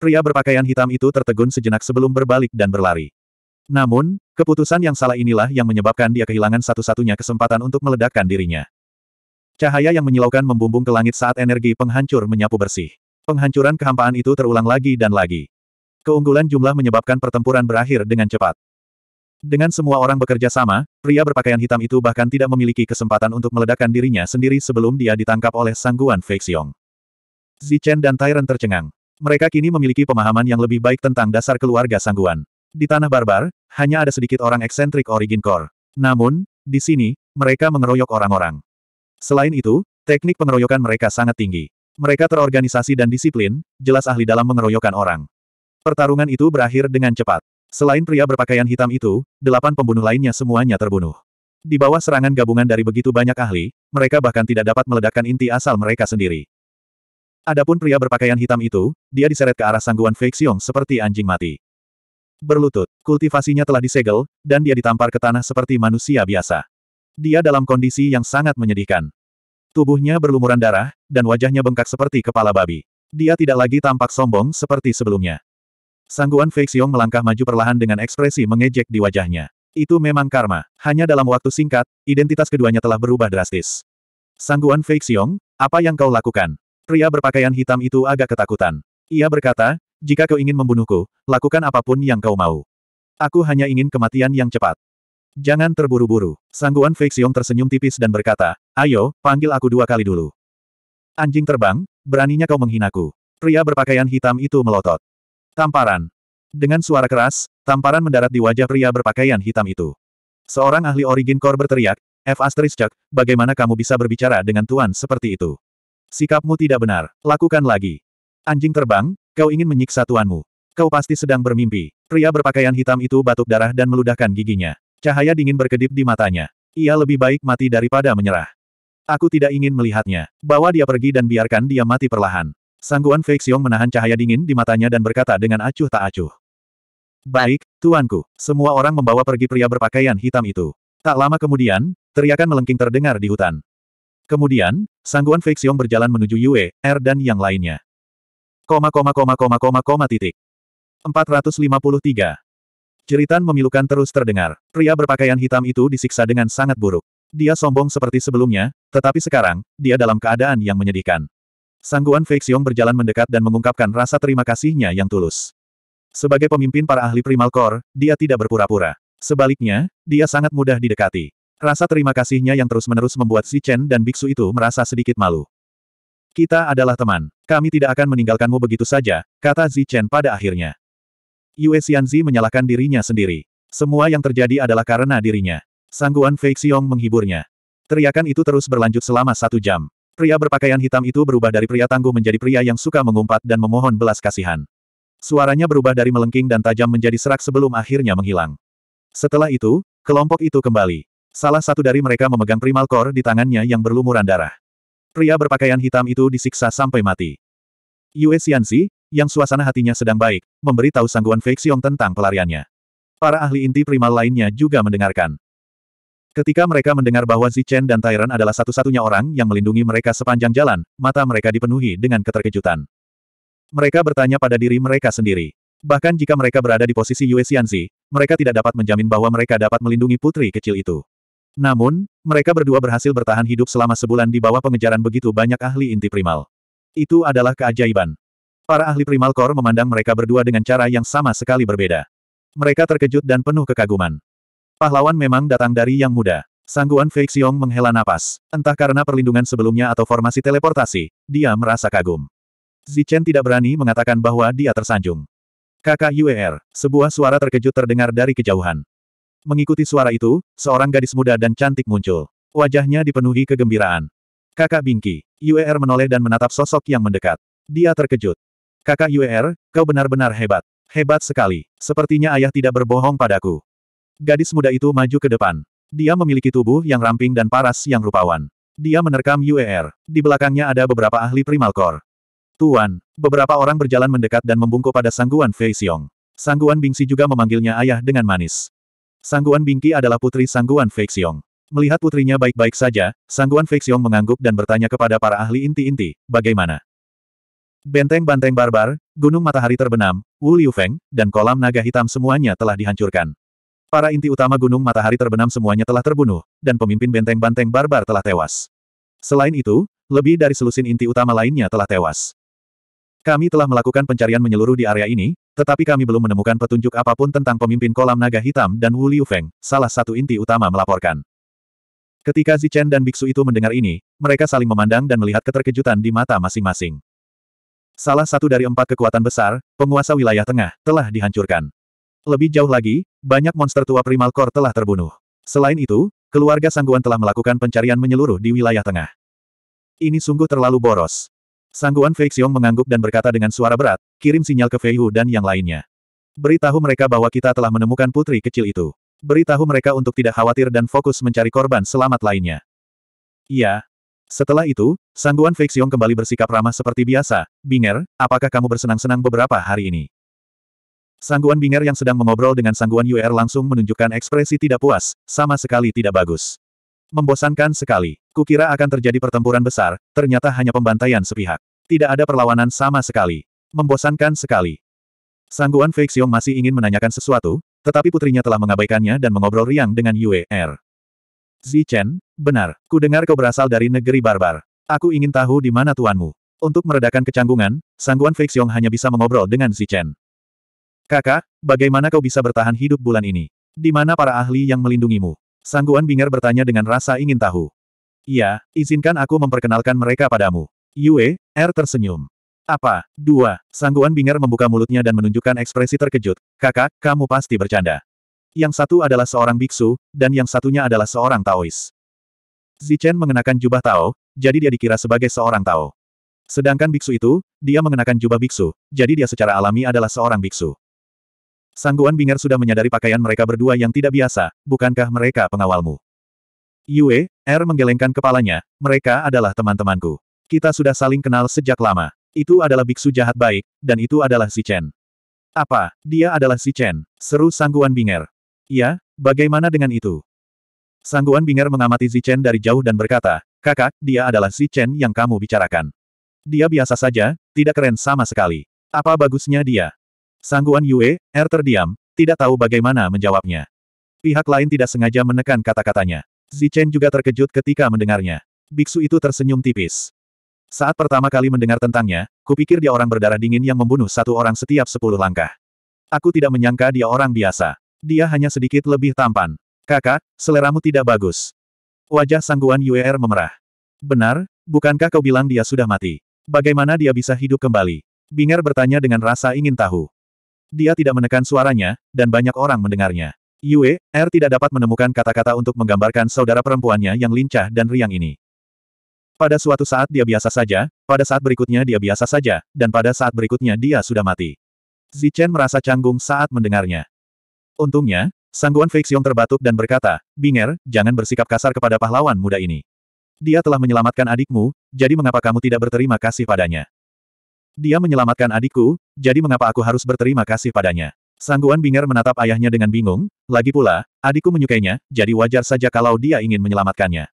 Pria berpakaian hitam itu tertegun sejenak sebelum berbalik dan berlari. Namun, keputusan yang salah inilah yang menyebabkan dia kehilangan satu-satunya kesempatan untuk meledakkan dirinya. Cahaya yang menyilaukan membumbung ke langit saat energi penghancur menyapu bersih. Penghancuran kehampaan itu terulang lagi dan lagi. Keunggulan jumlah menyebabkan pertempuran berakhir dengan cepat. Dengan semua orang bekerja sama, pria berpakaian hitam itu bahkan tidak memiliki kesempatan untuk meledakkan dirinya sendiri sebelum dia ditangkap oleh sangguan Feixiong. Zichen dan Tyrant tercengang. Mereka kini memiliki pemahaman yang lebih baik tentang dasar keluarga sangguan. Di tanah barbar, hanya ada sedikit orang eksentrik origin core. Namun, di sini, mereka mengeroyok orang-orang. Selain itu, teknik pengeroyokan mereka sangat tinggi. Mereka terorganisasi dan disiplin, jelas ahli dalam mengeroyokan orang. Pertarungan itu berakhir dengan cepat. Selain pria berpakaian hitam itu, delapan pembunuh lainnya semuanya terbunuh. Di bawah serangan gabungan dari begitu banyak ahli, mereka bahkan tidak dapat meledakkan inti asal mereka sendiri. Adapun pria berpakaian hitam itu, dia diseret ke arah sangguan Feixiong seperti anjing mati. Berlutut, kultivasinya telah disegel, dan dia ditampar ke tanah seperti manusia biasa. Dia dalam kondisi yang sangat menyedihkan. Tubuhnya berlumuran darah, dan wajahnya bengkak seperti kepala babi. Dia tidak lagi tampak sombong seperti sebelumnya. Sangguan Feixiong melangkah maju perlahan dengan ekspresi mengejek di wajahnya. Itu memang karma. Hanya dalam waktu singkat, identitas keduanya telah berubah drastis. Sangguan Feixiong, apa yang kau lakukan? Pria berpakaian hitam itu agak ketakutan. Ia berkata, jika kau ingin membunuhku, lakukan apapun yang kau mau. Aku hanya ingin kematian yang cepat. Jangan terburu-buru. Sangguan Feixiong tersenyum tipis dan berkata, ayo, panggil aku dua kali dulu. Anjing terbang, beraninya kau menghinaku. Pria berpakaian hitam itu melotot. Tamparan. Dengan suara keras, tamparan mendarat di wajah pria berpakaian hitam itu. Seorang ahli origin core berteriak, F. Astrischak, bagaimana kamu bisa berbicara dengan tuan seperti itu? Sikapmu tidak benar, lakukan lagi. Anjing terbang, kau ingin menyiksa tuanmu. Kau pasti sedang bermimpi. Pria berpakaian hitam itu batuk darah dan meludahkan giginya. Cahaya dingin berkedip di matanya. Ia lebih baik mati daripada menyerah. Aku tidak ingin melihatnya. Bawa dia pergi dan biarkan dia mati perlahan. Sangguan Fei Xiong menahan cahaya dingin di matanya dan berkata dengan acuh tak acuh. Baik, tuanku, semua orang membawa pergi pria berpakaian hitam itu. Tak lama kemudian, teriakan melengking terdengar di hutan. Kemudian, Sangguan Fei Xiong berjalan menuju Yue, Er dan yang lainnya. Koma koma koma koma koma koma titik. 453. Jeritan memilukan terus terdengar. Pria berpakaian hitam itu disiksa dengan sangat buruk. Dia sombong seperti sebelumnya, tetapi sekarang, dia dalam keadaan yang menyedihkan. Sangguan Feixiong berjalan mendekat dan mengungkapkan rasa terima kasihnya yang tulus. Sebagai pemimpin para ahli Primal Core, dia tidak berpura-pura. Sebaliknya, dia sangat mudah didekati. Rasa terima kasihnya yang terus-menerus membuat si Chen dan biksu itu merasa sedikit malu. Kita adalah teman. Kami tidak akan meninggalkanmu begitu saja, kata Zi Chen pada akhirnya. Yue Xianzi menyalahkan dirinya sendiri. Semua yang terjadi adalah karena dirinya. Sangguan Feixiong menghiburnya. Teriakan itu terus berlanjut selama satu jam. Pria berpakaian hitam itu berubah dari pria tangguh menjadi pria yang suka mengumpat dan memohon belas kasihan. Suaranya berubah dari melengking dan tajam menjadi serak sebelum akhirnya menghilang. Setelah itu, kelompok itu kembali. Salah satu dari mereka memegang primal core di tangannya yang berlumuran darah. Pria berpakaian hitam itu disiksa sampai mati. Yue Xianxi, yang suasana hatinya sedang baik, memberitahu sangguan Feixiong tentang pelariannya. Para ahli inti primal lainnya juga mendengarkan. Ketika mereka mendengar bahwa Zichen dan Tyrant adalah satu-satunya orang yang melindungi mereka sepanjang jalan, mata mereka dipenuhi dengan keterkejutan. Mereka bertanya pada diri mereka sendiri. Bahkan jika mereka berada di posisi Yue Xianzi, mereka tidak dapat menjamin bahwa mereka dapat melindungi putri kecil itu. Namun, mereka berdua berhasil bertahan hidup selama sebulan di bawah pengejaran begitu banyak ahli inti primal. Itu adalah keajaiban. Para ahli primal kor memandang mereka berdua dengan cara yang sama sekali berbeda. Mereka terkejut dan penuh kekaguman. Pahlawan memang datang dari yang muda. Sangguan Feixiong menghela napas. Entah karena perlindungan sebelumnya atau formasi teleportasi, dia merasa kagum. Zichen tidak berani mengatakan bahwa dia tersanjung. Kakak UER, sebuah suara terkejut terdengar dari kejauhan. Mengikuti suara itu, seorang gadis muda dan cantik muncul. Wajahnya dipenuhi kegembiraan. Kakak Bingki, UER menoleh dan menatap sosok yang mendekat. Dia terkejut. Kakak UER, kau benar-benar hebat. Hebat sekali. Sepertinya ayah tidak berbohong padaku. Gadis muda itu maju ke depan. Dia memiliki tubuh yang ramping dan paras yang rupawan. Dia menerkam UER. Di belakangnya ada beberapa ahli Primalkor. Tuan, beberapa orang berjalan mendekat dan membungkuk pada Sangguan Fei Xiong. Sangguan Bingxi juga memanggilnya ayah dengan manis. Sangguan Bingki adalah putri Sangguan Fei Xiong. Melihat putrinya baik-baik saja, Sangguan Fei Xiong mengangguk dan bertanya kepada para ahli inti-inti, bagaimana? Benteng-banteng barbar, gunung matahari terbenam, Wu Liu Feng, dan kolam naga hitam semuanya telah dihancurkan. Para inti utama Gunung Matahari terbenam semuanya telah terbunuh, dan pemimpin benteng banteng barbar telah tewas. Selain itu, lebih dari selusin inti utama lainnya telah tewas. Kami telah melakukan pencarian menyeluruh di area ini, tetapi kami belum menemukan petunjuk apapun tentang pemimpin kolam naga hitam dan Wu Liu Feng, salah satu inti utama melaporkan. Ketika Zichen dan Biksu itu mendengar ini, mereka saling memandang dan melihat keterkejutan di mata masing-masing. Salah satu dari empat kekuatan besar, penguasa wilayah tengah, telah dihancurkan. Lebih jauh lagi, banyak monster tua Primal Core telah terbunuh. Selain itu, keluarga Sangguan telah melakukan pencarian menyeluruh di wilayah tengah. Ini sungguh terlalu boros. Sangguan Fei mengangguk dan berkata dengan suara berat, kirim sinyal ke Fei Hu dan yang lainnya. Beritahu mereka bahwa kita telah menemukan putri kecil itu. Beritahu mereka untuk tidak khawatir dan fokus mencari korban selamat lainnya. Iya. Setelah itu, Sangguan Fei kembali bersikap ramah seperti biasa, Binger, apakah kamu bersenang-senang beberapa hari ini? Sangguan Bing'er yang sedang mengobrol dengan Sangguan Yuer langsung menunjukkan ekspresi tidak puas, sama sekali tidak bagus. Membosankan sekali. Kukira akan terjadi pertempuran besar, ternyata hanya pembantaian sepihak. Tidak ada perlawanan sama sekali. Membosankan sekali. Sangguan Feixiong masih ingin menanyakan sesuatu, tetapi putrinya telah mengabaikannya dan mengobrol riang dengan Yuer. Zichen, benar, ku dengar kau berasal dari negeri barbar. Aku ingin tahu di mana tuanmu. Untuk meredakan kecanggungan, Sangguan Feixiong hanya bisa mengobrol dengan Zichen. Kakak, bagaimana kau bisa bertahan hidup bulan ini? Di mana para ahli yang melindungimu? Sangguan Binger bertanya dengan rasa ingin tahu. Iya, izinkan aku memperkenalkan mereka padamu. Yue, Er tersenyum. Apa? Dua, Sangguan Binger membuka mulutnya dan menunjukkan ekspresi terkejut. Kakak, kamu pasti bercanda. Yang satu adalah seorang biksu, dan yang satunya adalah seorang Taois. Zichen mengenakan jubah Tao, jadi dia dikira sebagai seorang Tao. Sedangkan biksu itu, dia mengenakan jubah biksu, jadi dia secara alami adalah seorang biksu. Sangguan Bing'er sudah menyadari pakaian mereka berdua yang tidak biasa, bukankah mereka pengawalmu? Yue, Er menggelengkan kepalanya, mereka adalah teman-temanku. Kita sudah saling kenal sejak lama. Itu adalah biksu jahat baik, dan itu adalah si Chen. Apa, dia adalah si Chen? Seru Sangguan Bing'er. Ya, bagaimana dengan itu? Sangguan Bing'er mengamati si Chen dari jauh dan berkata, kakak, dia adalah si Chen yang kamu bicarakan. Dia biasa saja, tidak keren sama sekali. Apa bagusnya dia? Sangguan Yue, Er terdiam, tidak tahu bagaimana menjawabnya. Pihak lain tidak sengaja menekan kata-katanya. Zichen juga terkejut ketika mendengarnya. Biksu itu tersenyum tipis. Saat pertama kali mendengar tentangnya, kupikir dia orang berdarah dingin yang membunuh satu orang setiap sepuluh langkah. Aku tidak menyangka dia orang biasa. Dia hanya sedikit lebih tampan. Kakak, seleramu tidak bagus. Wajah sangguan Yuer er memerah. Benar, bukankah kau bilang dia sudah mati? Bagaimana dia bisa hidup kembali? Binger bertanya dengan rasa ingin tahu. Dia tidak menekan suaranya, dan banyak orang mendengarnya. Yue, Er tidak dapat menemukan kata-kata untuk menggambarkan saudara perempuannya yang lincah dan riang ini. Pada suatu saat dia biasa saja, pada saat berikutnya dia biasa saja, dan pada saat berikutnya dia sudah mati. Zichen merasa canggung saat mendengarnya. Untungnya, Sangguan Feixiong terbatuk dan berkata, Binger, jangan bersikap kasar kepada pahlawan muda ini. Dia telah menyelamatkan adikmu, jadi mengapa kamu tidak berterima kasih padanya? Dia menyelamatkan adikku, jadi mengapa aku harus berterima kasih padanya? Sangguan Binger menatap ayahnya dengan bingung, lagi pula, adikku menyukainya, jadi wajar saja kalau dia ingin menyelamatkannya.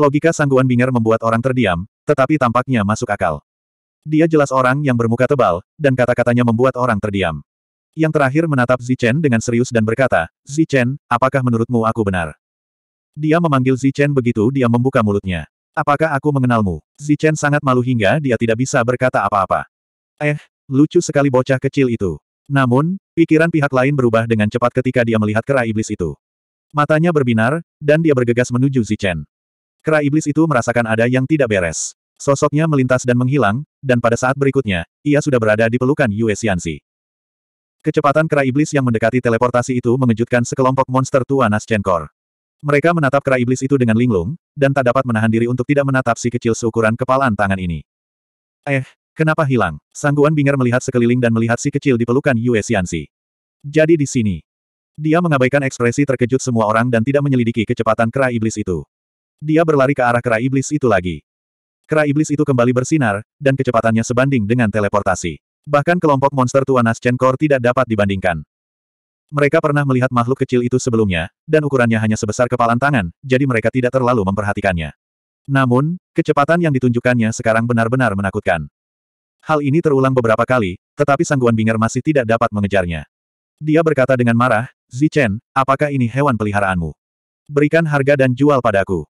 Logika Sangguan Binger membuat orang terdiam, tetapi tampaknya masuk akal. Dia jelas orang yang bermuka tebal, dan kata-katanya membuat orang terdiam. Yang terakhir menatap Zichen dengan serius dan berkata, Zichen, apakah menurutmu aku benar? Dia memanggil Zichen begitu dia membuka mulutnya. Apakah aku mengenalmu? Zichen sangat malu hingga dia tidak bisa berkata apa-apa. Eh, lucu sekali bocah kecil itu. Namun, pikiran pihak lain berubah dengan cepat ketika dia melihat kera iblis itu. Matanya berbinar, dan dia bergegas menuju Zichen. Kera iblis itu merasakan ada yang tidak beres. Sosoknya melintas dan menghilang, dan pada saat berikutnya, ia sudah berada di pelukan Yue Xianxi. Kecepatan kera iblis yang mendekati teleportasi itu mengejutkan sekelompok monster tua Nascenkor. Mereka menatap kera iblis itu dengan linglung, dan tak dapat menahan diri untuk tidak menatap si kecil seukuran kepalan tangan ini. Eh, kenapa hilang? Sangguan Bingar melihat sekeliling dan melihat si kecil di pelukan Yue Xianxi. Jadi di sini. Dia mengabaikan ekspresi terkejut semua orang dan tidak menyelidiki kecepatan kera iblis itu. Dia berlari ke arah kera iblis itu lagi. Kera iblis itu kembali bersinar, dan kecepatannya sebanding dengan teleportasi. Bahkan kelompok monster tua Naschenkor tidak dapat dibandingkan. Mereka pernah melihat makhluk kecil itu sebelumnya, dan ukurannya hanya sebesar kepalan tangan, jadi mereka tidak terlalu memperhatikannya. Namun, kecepatan yang ditunjukkannya sekarang benar-benar menakutkan. Hal ini terulang beberapa kali, tetapi sangguan Binger masih tidak dapat mengejarnya. Dia berkata dengan marah, Zichen, apakah ini hewan peliharaanmu? Berikan harga dan jual padaku.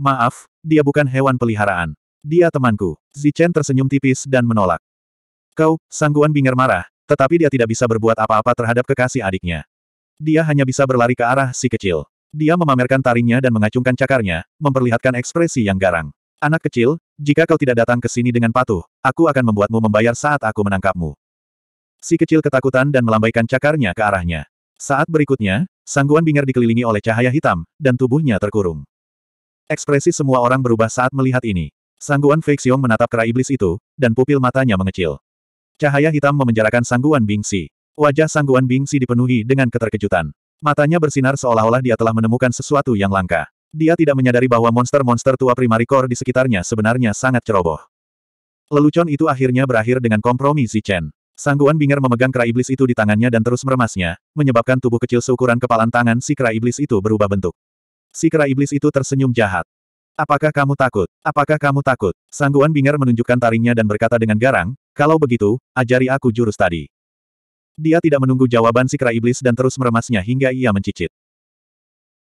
Maaf, dia bukan hewan peliharaan. Dia temanku. Zichen tersenyum tipis dan menolak. Kau, sangguan Binger marah, tetapi dia tidak bisa berbuat apa-apa terhadap kekasih adiknya. Dia hanya bisa berlari ke arah si kecil. Dia memamerkan taringnya dan mengacungkan cakarnya, memperlihatkan ekspresi yang garang. Anak kecil, jika kau tidak datang ke sini dengan patuh, aku akan membuatmu membayar saat aku menangkapmu. Si kecil ketakutan dan melambaikan cakarnya ke arahnya. Saat berikutnya, sangguan bingar dikelilingi oleh cahaya hitam, dan tubuhnya terkurung. Ekspresi semua orang berubah saat melihat ini. Sangguan Feixiong menatap kera iblis itu, dan pupil matanya mengecil. Cahaya hitam memenjarakan sangguan Bingsi. Wajah sangguan Bingsi dipenuhi dengan keterkejutan. Matanya bersinar seolah-olah dia telah menemukan sesuatu yang langka. Dia tidak menyadari bahwa monster-monster tua Primarikor di sekitarnya sebenarnya sangat ceroboh. Lelucon itu akhirnya berakhir dengan kompromi Zichen. Sangguan Binger memegang kera iblis itu di tangannya dan terus meremasnya, menyebabkan tubuh kecil seukuran kepalan tangan si kera iblis itu berubah bentuk. Si kera iblis itu tersenyum jahat. Apakah kamu takut? Apakah kamu takut? Sangguan Binger menunjukkan taringnya dan berkata dengan garang, kalau begitu, ajari aku jurus tadi. Dia tidak menunggu jawaban si kera iblis dan terus meremasnya hingga ia mencicit.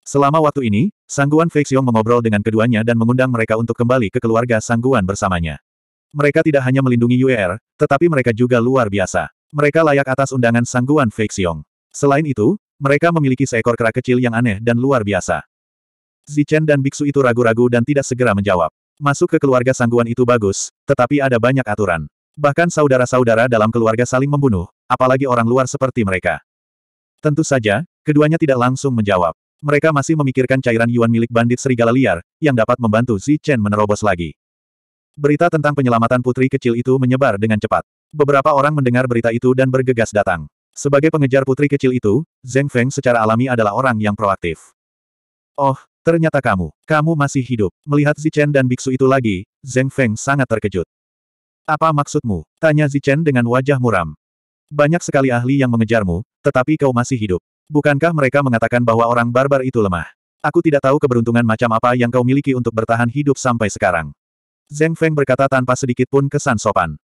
Selama waktu ini, Sangguan Feixiong mengobrol dengan keduanya dan mengundang mereka untuk kembali ke keluarga Sangguan bersamanya. Mereka tidak hanya melindungi UER, tetapi mereka juga luar biasa. Mereka layak atas undangan Sangguan Feixiong. Selain itu, mereka memiliki seekor kera kecil yang aneh dan luar biasa. Zichen dan biksu itu ragu-ragu dan tidak segera menjawab. Masuk ke keluarga sangguan itu bagus, tetapi ada banyak aturan. Bahkan saudara-saudara dalam keluarga saling membunuh, apalagi orang luar seperti mereka. Tentu saja, keduanya tidak langsung menjawab. Mereka masih memikirkan cairan yuan milik bandit serigala liar, yang dapat membantu Zi Chen menerobos lagi. Berita tentang penyelamatan putri kecil itu menyebar dengan cepat. Beberapa orang mendengar berita itu dan bergegas datang. Sebagai pengejar putri kecil itu, Zeng Feng secara alami adalah orang yang proaktif. Oh, ternyata kamu. Kamu masih hidup. Melihat Zi Chen dan biksu itu lagi, Zeng Feng sangat terkejut. Apa maksudmu? Tanya Zichen dengan wajah muram. Banyak sekali ahli yang mengejarmu, tetapi kau masih hidup. Bukankah mereka mengatakan bahwa orang barbar itu lemah? Aku tidak tahu keberuntungan macam apa yang kau miliki untuk bertahan hidup sampai sekarang. Zeng Feng berkata tanpa sedikit pun kesan sopan.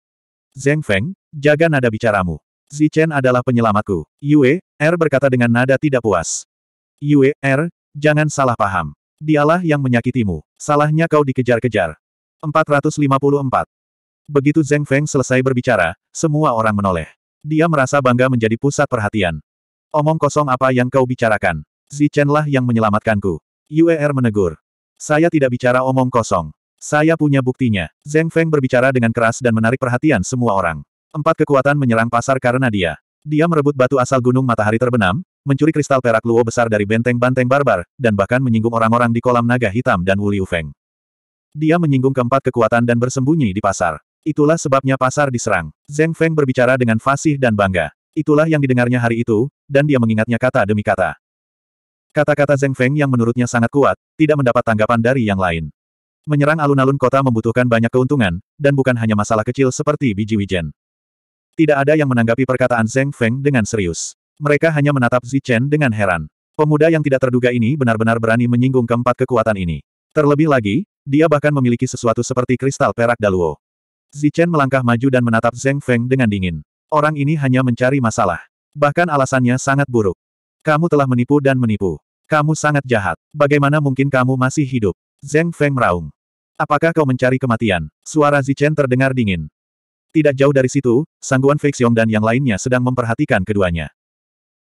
Zeng Feng, jaga nada bicaramu. Zichen adalah penyelamatku. Yue, R er berkata dengan nada tidak puas. Yue, R, er, jangan salah paham. Dialah yang menyakitimu. Salahnya kau dikejar-kejar. 454. Begitu Zeng Feng selesai berbicara, semua orang menoleh. Dia merasa bangga menjadi pusat perhatian. Omong kosong apa yang kau bicarakan? Zichen lah yang menyelamatkanku. Yuer er menegur. Saya tidak bicara omong kosong. Saya punya buktinya. Zeng Feng berbicara dengan keras dan menarik perhatian semua orang. Empat kekuatan menyerang pasar karena dia. Dia merebut batu asal gunung matahari terbenam, mencuri kristal perak luo besar dari benteng-banteng barbar, dan bahkan menyinggung orang-orang di kolam naga hitam dan Wuliu Feng. Dia menyinggung keempat kekuatan dan bersembunyi di pasar. Itulah sebabnya pasar diserang. Zeng Feng berbicara dengan fasih dan bangga. Itulah yang didengarnya hari itu, dan dia mengingatnya kata demi kata. Kata-kata Zeng Feng yang menurutnya sangat kuat, tidak mendapat tanggapan dari yang lain. Menyerang alun-alun kota membutuhkan banyak keuntungan, dan bukan hanya masalah kecil seperti biji wijen. Tidak ada yang menanggapi perkataan Zeng Feng dengan serius. Mereka hanya menatap Zichen dengan heran. Pemuda yang tidak terduga ini benar-benar berani menyinggung keempat kekuatan ini. Terlebih lagi, dia bahkan memiliki sesuatu seperti kristal perak Daluo. Zichen melangkah maju dan menatap Zeng Feng dengan dingin. Orang ini hanya mencari masalah. Bahkan alasannya sangat buruk. Kamu telah menipu dan menipu. Kamu sangat jahat. Bagaimana mungkin kamu masih hidup? Zeng Feng meraung. Apakah kau mencari kematian? Suara Zichen terdengar dingin. Tidak jauh dari situ, Sangguan Feixiong dan yang lainnya sedang memperhatikan keduanya.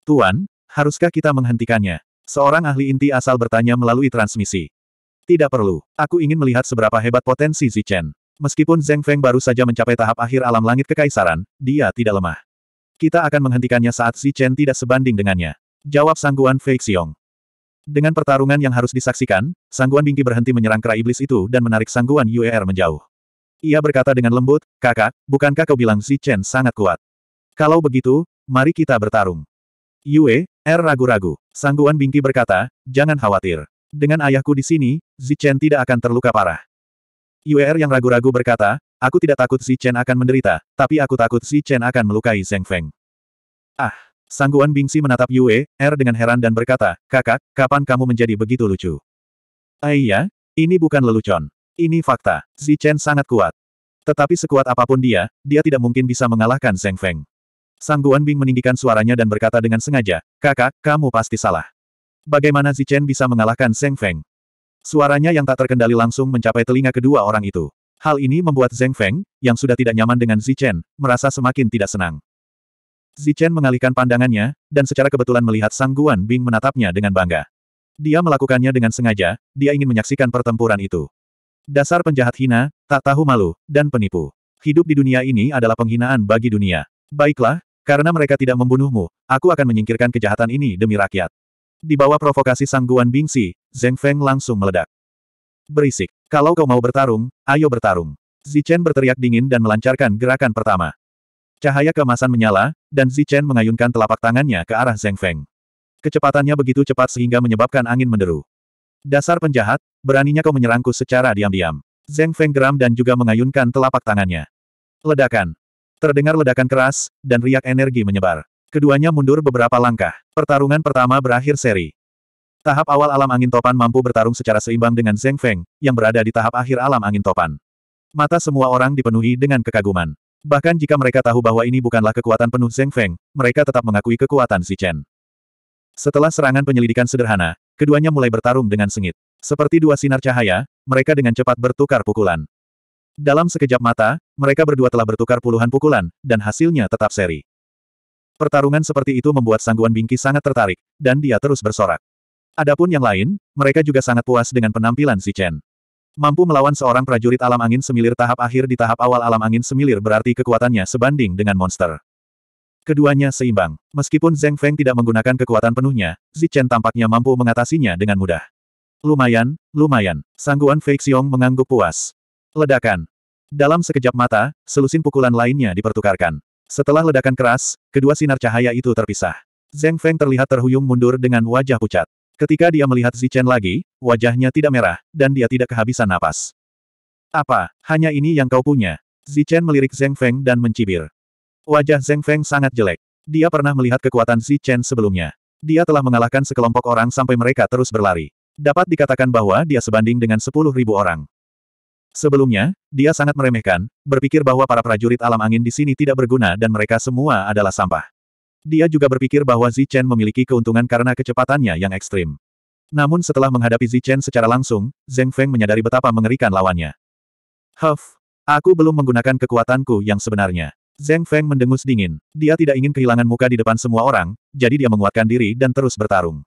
Tuan, haruskah kita menghentikannya? Seorang ahli inti asal bertanya melalui transmisi. Tidak perlu. Aku ingin melihat seberapa hebat potensi Zichen. Meskipun Zeng Feng baru saja mencapai tahap akhir alam langit kekaisaran, dia tidak lemah. Kita akan menghentikannya saat Si Chen tidak sebanding dengannya. Jawab sangguan Fei Xiong. Dengan pertarungan yang harus disaksikan, sangguan Bingki berhenti menyerang kera iblis itu dan menarik sangguan Yuer menjauh. Ia berkata dengan lembut, kakak, bukankah kau bilang Si Chen sangat kuat? Kalau begitu, mari kita bertarung. Yue, er ragu-ragu. Sangguan Bingki berkata, jangan khawatir. Dengan ayahku di sini, Zichen tidak akan terluka parah. Yuer yang ragu-ragu berkata, aku tidak takut Si Chen akan menderita, tapi aku takut Si Chen akan melukai Zheng Feng. Ah, Sangguan Bingsi menatap Yue, Er dengan heran dan berkata, kakak, kapan kamu menjadi begitu lucu? Aiyah, ah, ini bukan lelucon. Ini fakta, Si Chen sangat kuat. Tetapi sekuat apapun dia, dia tidak mungkin bisa mengalahkan Zheng Feng. Sangguan Bing meninggikan suaranya dan berkata dengan sengaja, kakak, kamu pasti salah. Bagaimana Zichen Chen bisa mengalahkan Zheng Feng? Suaranya yang tak terkendali langsung mencapai telinga kedua orang itu. Hal ini membuat Zeng Feng, yang sudah tidak nyaman dengan Zichen, merasa semakin tidak senang. Zichen mengalihkan pandangannya, dan secara kebetulan melihat Sang Guan Bing menatapnya dengan bangga. Dia melakukannya dengan sengaja, dia ingin menyaksikan pertempuran itu. Dasar penjahat hina, tak tahu malu, dan penipu. Hidup di dunia ini adalah penghinaan bagi dunia. Baiklah, karena mereka tidak membunuhmu, aku akan menyingkirkan kejahatan ini demi rakyat. Di bawah provokasi Sang Guan Bing Si, Zeng Feng langsung meledak. Berisik. Kalau kau mau bertarung, ayo bertarung. Zichen berteriak dingin dan melancarkan gerakan pertama. Cahaya kemasan menyala, dan Zichen mengayunkan telapak tangannya ke arah Zeng Feng. Kecepatannya begitu cepat sehingga menyebabkan angin menderu. Dasar penjahat, beraninya kau menyerangku secara diam-diam. Zeng Feng geram dan juga mengayunkan telapak tangannya. Ledakan. Terdengar ledakan keras, dan riak energi menyebar. Keduanya mundur beberapa langkah. Pertarungan pertama berakhir seri. Tahap awal alam angin topan mampu bertarung secara seimbang dengan Zeng Feng, yang berada di tahap akhir alam angin topan. Mata semua orang dipenuhi dengan kekaguman. Bahkan jika mereka tahu bahwa ini bukanlah kekuatan penuh Zeng Feng, mereka tetap mengakui kekuatan Si Chen. Setelah serangan penyelidikan sederhana, keduanya mulai bertarung dengan sengit. Seperti dua sinar cahaya, mereka dengan cepat bertukar pukulan. Dalam sekejap mata, mereka berdua telah bertukar puluhan pukulan, dan hasilnya tetap seri. Pertarungan seperti itu membuat sangguan Bingki sangat tertarik, dan dia terus bersorak. Adapun yang lain, mereka juga sangat puas dengan penampilan si Chen. Mampu melawan seorang prajurit alam angin semilir tahap akhir di tahap awal alam angin semilir berarti kekuatannya sebanding dengan monster. Keduanya seimbang. Meskipun Zeng Feng tidak menggunakan kekuatan penuhnya, Zi Chen tampaknya mampu mengatasinya dengan mudah. Lumayan, lumayan. Sangguan Fei Xiong mengangguk puas. Ledakan. Dalam sekejap mata, selusin pukulan lainnya dipertukarkan. Setelah ledakan keras, kedua sinar cahaya itu terpisah. Zeng Feng terlihat terhuyung mundur dengan wajah pucat. Ketika dia melihat Zichen lagi, wajahnya tidak merah, dan dia tidak kehabisan napas. Apa, hanya ini yang kau punya? Zichen melirik Zeng Feng dan mencibir. Wajah Zeng Feng sangat jelek. Dia pernah melihat kekuatan Zichen sebelumnya. Dia telah mengalahkan sekelompok orang sampai mereka terus berlari. Dapat dikatakan bahwa dia sebanding dengan sepuluh ribu orang. Sebelumnya, dia sangat meremehkan, berpikir bahwa para prajurit alam angin di sini tidak berguna dan mereka semua adalah sampah. Dia juga berpikir bahwa Zichen memiliki keuntungan karena kecepatannya yang ekstrim. Namun setelah menghadapi Zichen secara langsung, Zeng Feng menyadari betapa mengerikan lawannya. Huff, aku belum menggunakan kekuatanku yang sebenarnya. Zeng Feng mendengus dingin. Dia tidak ingin kehilangan muka di depan semua orang, jadi dia menguatkan diri dan terus bertarung.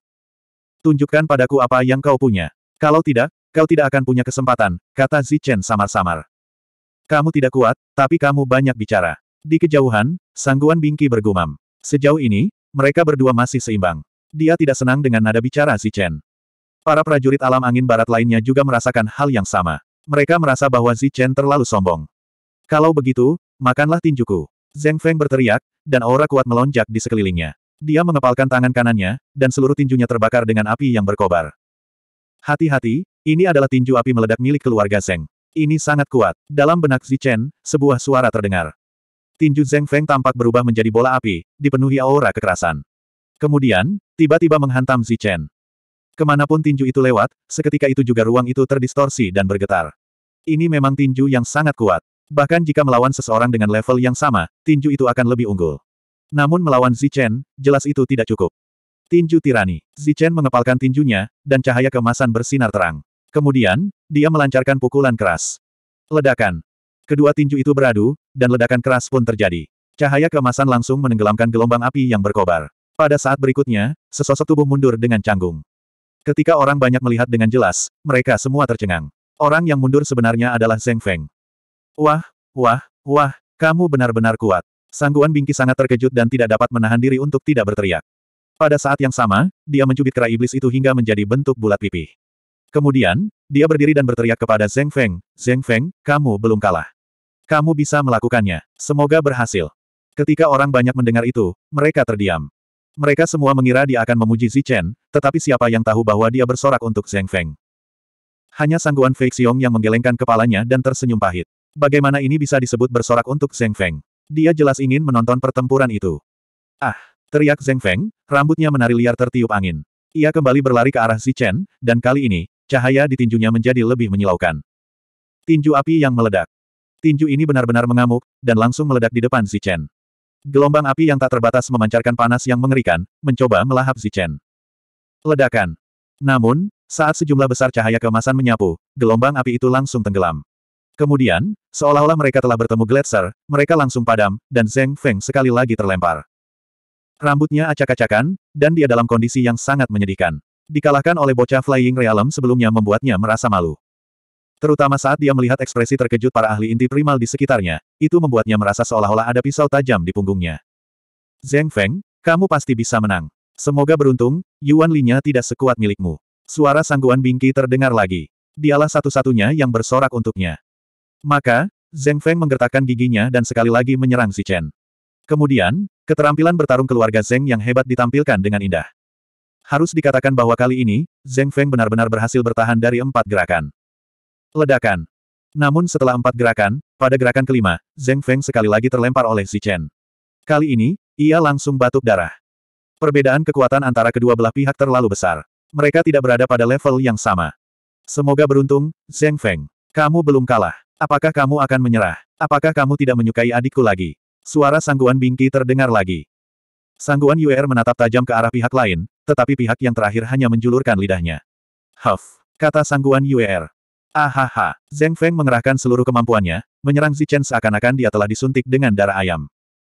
Tunjukkan padaku apa yang kau punya. Kalau tidak, kau tidak akan punya kesempatan, kata Zichen samar-samar. Kamu tidak kuat, tapi kamu banyak bicara. Di kejauhan, sangguan bingki bergumam. Sejauh ini, mereka berdua masih seimbang. Dia tidak senang dengan nada bicara si Chen. Para prajurit alam angin barat lainnya juga merasakan hal yang sama. Mereka merasa bahwa Zi Chen terlalu sombong. Kalau begitu, makanlah tinjuku. Zeng Feng berteriak, dan aura kuat melonjak di sekelilingnya. Dia mengepalkan tangan kanannya, dan seluruh tinjunya terbakar dengan api yang berkobar. Hati-hati, ini adalah tinju api meledak milik keluarga Zeng. Ini sangat kuat. Dalam benak Zi Chen, sebuah suara terdengar. Tinju Zeng Feng tampak berubah menjadi bola api, dipenuhi aura kekerasan. Kemudian, tiba-tiba menghantam Zichen. Kemanapun tinju itu lewat, seketika itu juga ruang itu terdistorsi dan bergetar. Ini memang tinju yang sangat kuat. Bahkan jika melawan seseorang dengan level yang sama, tinju itu akan lebih unggul. Namun melawan Zichen, jelas itu tidak cukup. Tinju tirani. Zichen mengepalkan tinjunya, dan cahaya kemasan bersinar terang. Kemudian, dia melancarkan pukulan keras. Ledakan. Kedua tinju itu beradu, dan ledakan keras pun terjadi. Cahaya keemasan langsung menenggelamkan gelombang api yang berkobar. Pada saat berikutnya, sesosok tubuh mundur dengan canggung. Ketika orang banyak melihat dengan jelas, mereka semua tercengang. Orang yang mundur sebenarnya adalah Zeng Feng. Wah, wah, wah, kamu benar-benar kuat. Sangguan Bingki sangat terkejut dan tidak dapat menahan diri untuk tidak berteriak. Pada saat yang sama, dia mencubit kera iblis itu hingga menjadi bentuk bulat pipih. Kemudian, dia berdiri dan berteriak kepada Zeng Feng, Zeng Feng, kamu belum kalah. Kamu bisa melakukannya. Semoga berhasil. Ketika orang banyak mendengar itu, mereka terdiam. Mereka semua mengira dia akan memuji Zichen, tetapi siapa yang tahu bahwa dia bersorak untuk Zheng Feng. Hanya sangguan Fei Xiong yang menggelengkan kepalanya dan tersenyum pahit. Bagaimana ini bisa disebut bersorak untuk Zheng Feng? Dia jelas ingin menonton pertempuran itu. Ah! Teriak Zheng Feng, rambutnya menari liar tertiup angin. Ia kembali berlari ke arah Zichen, dan kali ini, cahaya di tinjunya menjadi lebih menyilaukan. Tinju api yang meledak. Tinju ini benar-benar mengamuk, dan langsung meledak di depan Zichen. Gelombang api yang tak terbatas memancarkan panas yang mengerikan, mencoba melahap Zichen. Ledakan. Namun, saat sejumlah besar cahaya kemasan menyapu, gelombang api itu langsung tenggelam. Kemudian, seolah-olah mereka telah bertemu gletser, mereka langsung padam, dan Zeng Feng sekali lagi terlempar. Rambutnya acak-acakan, dan dia dalam kondisi yang sangat menyedihkan. Dikalahkan oleh bocah Flying Realm sebelumnya membuatnya merasa malu. Terutama saat dia melihat ekspresi terkejut para ahli inti primal di sekitarnya, itu membuatnya merasa seolah-olah ada pisau tajam di punggungnya. Zeng Feng, kamu pasti bisa menang. Semoga beruntung, Yuan Linya tidak sekuat milikmu. Suara sangguan Bingki terdengar lagi. Dialah satu-satunya yang bersorak untuknya. Maka, Zeng Feng menggertakkan giginya dan sekali lagi menyerang si Chen. Kemudian, keterampilan bertarung keluarga Zeng yang hebat ditampilkan dengan indah. Harus dikatakan bahwa kali ini, Zeng Feng benar-benar berhasil bertahan dari empat gerakan. Ledakan. Namun setelah empat gerakan, pada gerakan kelima, Zeng Feng sekali lagi terlempar oleh Xi Chen. Kali ini, ia langsung batuk darah. Perbedaan kekuatan antara kedua belah pihak terlalu besar. Mereka tidak berada pada level yang sama. Semoga beruntung, Zeng Feng. Kamu belum kalah. Apakah kamu akan menyerah? Apakah kamu tidak menyukai adikku lagi? Suara sangguan bingki terdengar lagi. Sangguan Yuer er menatap tajam ke arah pihak lain, tetapi pihak yang terakhir hanya menjulurkan lidahnya. Huff, kata sangguan Yuer. Er. Ahaha. Zeng Feng mengerahkan seluruh kemampuannya, menyerang Zichen seakan-akan dia telah disuntik dengan darah ayam.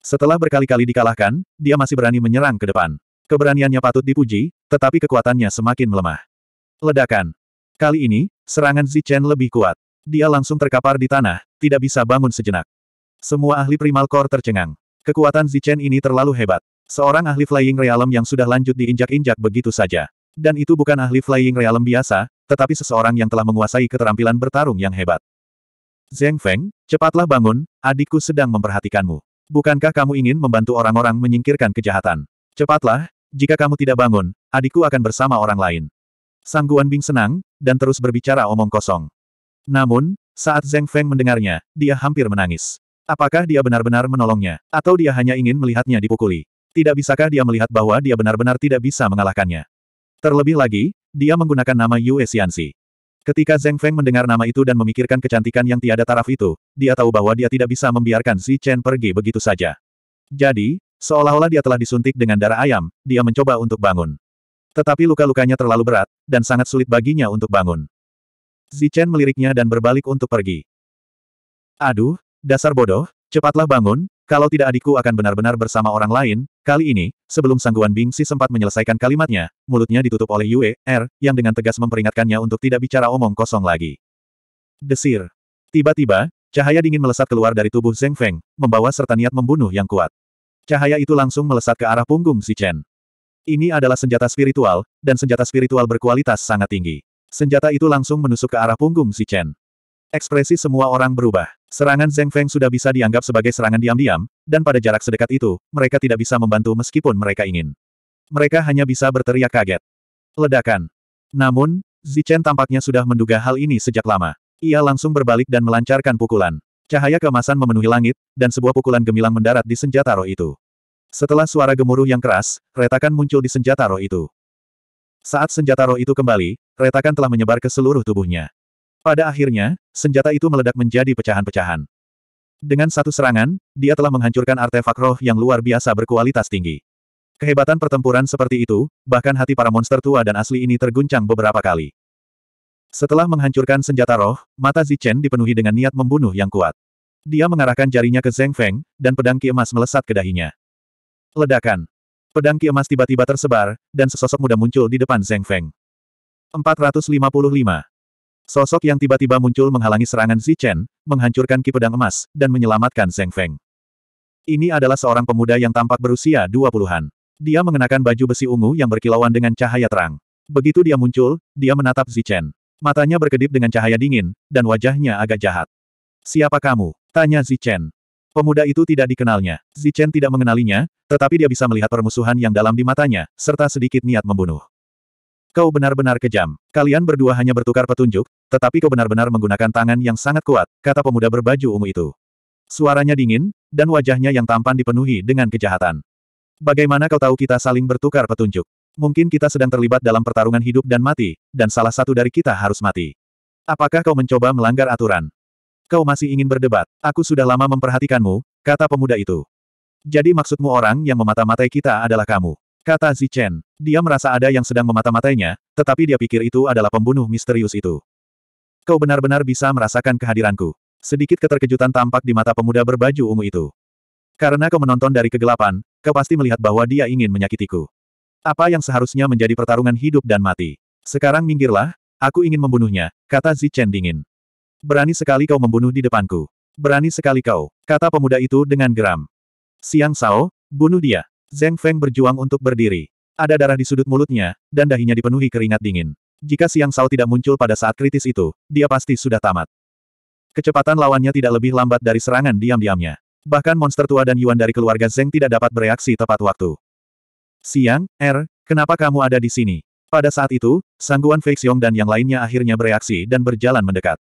Setelah berkali-kali dikalahkan, dia masih berani menyerang ke depan. Keberaniannya patut dipuji, tetapi kekuatannya semakin melemah. Ledakan. Kali ini, serangan Zichen lebih kuat. Dia langsung terkapar di tanah, tidak bisa bangun sejenak. Semua ahli primal core tercengang. Kekuatan Zichen ini terlalu hebat. Seorang ahli Flying Realm yang sudah lanjut diinjak-injak begitu saja. Dan itu bukan ahli Flying Realm biasa, tetapi seseorang yang telah menguasai keterampilan bertarung yang hebat. Zeng Feng, cepatlah bangun, adikku sedang memperhatikanmu. Bukankah kamu ingin membantu orang-orang menyingkirkan kejahatan? Cepatlah, jika kamu tidak bangun, adikku akan bersama orang lain. Sang Guan Bing senang, dan terus berbicara omong kosong. Namun, saat Zeng Feng mendengarnya, dia hampir menangis. Apakah dia benar-benar menolongnya, atau dia hanya ingin melihatnya dipukuli? Tidak bisakah dia melihat bahwa dia benar-benar tidak bisa mengalahkannya? Terlebih lagi, dia menggunakan nama Yue Xianxi. Ketika Zheng Feng mendengar nama itu dan memikirkan kecantikan yang tiada taraf itu, dia tahu bahwa dia tidak bisa membiarkan Xi Chen pergi begitu saja. Jadi, seolah-olah dia telah disuntik dengan darah ayam, dia mencoba untuk bangun. Tetapi luka-lukanya terlalu berat, dan sangat sulit baginya untuk bangun. Xi Chen meliriknya dan berbalik untuk pergi. Aduh, dasar bodoh, cepatlah bangun, kalau tidak adikku akan benar-benar bersama orang lain, kali ini, sebelum Sangguan Bingsi sempat menyelesaikan kalimatnya, mulutnya ditutup oleh Yue, Er yang dengan tegas memperingatkannya untuk tidak bicara omong kosong lagi. Desir. Tiba-tiba, cahaya dingin melesat keluar dari tubuh Zeng Feng, membawa serta niat membunuh yang kuat. Cahaya itu langsung melesat ke arah punggung si Chen. Ini adalah senjata spiritual, dan senjata spiritual berkualitas sangat tinggi. Senjata itu langsung menusuk ke arah punggung si Chen. Ekspresi semua orang berubah. Serangan Zeng Feng sudah bisa dianggap sebagai serangan diam-diam, dan pada jarak sedekat itu, mereka tidak bisa membantu meskipun mereka ingin. Mereka hanya bisa berteriak kaget. Ledakan. Namun, Zichen tampaknya sudah menduga hal ini sejak lama. Ia langsung berbalik dan melancarkan pukulan. Cahaya kemasan memenuhi langit, dan sebuah pukulan gemilang mendarat di senjata roh itu. Setelah suara gemuruh yang keras, retakan muncul di senjata roh itu. Saat senjata roh itu kembali, retakan telah menyebar ke seluruh tubuhnya. Pada akhirnya, senjata itu meledak menjadi pecahan-pecahan. Dengan satu serangan, dia telah menghancurkan artefak roh yang luar biasa berkualitas tinggi. Kehebatan pertempuran seperti itu, bahkan hati para monster tua dan asli ini terguncang beberapa kali. Setelah menghancurkan senjata roh, mata Zichen dipenuhi dengan niat membunuh yang kuat. Dia mengarahkan jarinya ke Zeng Feng, dan pedang ki emas melesat ke dahinya. Ledakan. Pedang ki emas tiba-tiba tersebar, dan sesosok muda muncul di depan Zeng Feng. 455. Sosok yang tiba-tiba muncul menghalangi serangan Zichen, menghancurkan ki pedang emas, dan menyelamatkan Zeng Feng. Ini adalah seorang pemuda yang tampak berusia dua puluhan. Dia mengenakan baju besi ungu yang berkilauan dengan cahaya terang. Begitu dia muncul, dia menatap Zichen. Matanya berkedip dengan cahaya dingin, dan wajahnya agak jahat. Siapa kamu? Tanya Zichen. Pemuda itu tidak dikenalnya. Zichen tidak mengenalinya, tetapi dia bisa melihat permusuhan yang dalam di matanya, serta sedikit niat membunuh. Kau benar-benar kejam. Kalian berdua hanya bertukar petunjuk, tetapi kau benar-benar menggunakan tangan yang sangat kuat, kata pemuda berbaju ungu itu. Suaranya dingin, dan wajahnya yang tampan dipenuhi dengan kejahatan. Bagaimana kau tahu kita saling bertukar petunjuk? Mungkin kita sedang terlibat dalam pertarungan hidup dan mati, dan salah satu dari kita harus mati. Apakah kau mencoba melanggar aturan? Kau masih ingin berdebat, aku sudah lama memperhatikanmu, kata pemuda itu. Jadi maksudmu orang yang memata-matai kita adalah kamu. Kata Zichen. Dia merasa ada yang sedang memata-matainya, tetapi dia pikir itu adalah pembunuh misterius itu. Kau benar-benar bisa merasakan kehadiranku. Sedikit keterkejutan tampak di mata pemuda berbaju ungu itu. Karena kau menonton dari kegelapan, kau pasti melihat bahwa dia ingin menyakitiku. Apa yang seharusnya menjadi pertarungan hidup dan mati. Sekarang minggirlah, aku ingin membunuhnya, kata Zichen dingin. Berani sekali kau membunuh di depanku. Berani sekali kau, kata pemuda itu dengan geram. Siang Sao, bunuh dia. Zeng Feng berjuang untuk berdiri. Ada darah di sudut mulutnya, dan dahinya dipenuhi keringat dingin. Jika Siang Sao tidak muncul pada saat kritis itu, dia pasti sudah tamat. Kecepatan lawannya tidak lebih lambat dari serangan diam-diamnya. Bahkan monster tua dan Yuan dari keluarga Zeng tidak dapat bereaksi tepat waktu. Siang, Er, kenapa kamu ada di sini? Pada saat itu, Sangguan Feixiong dan yang lainnya akhirnya bereaksi dan berjalan mendekat.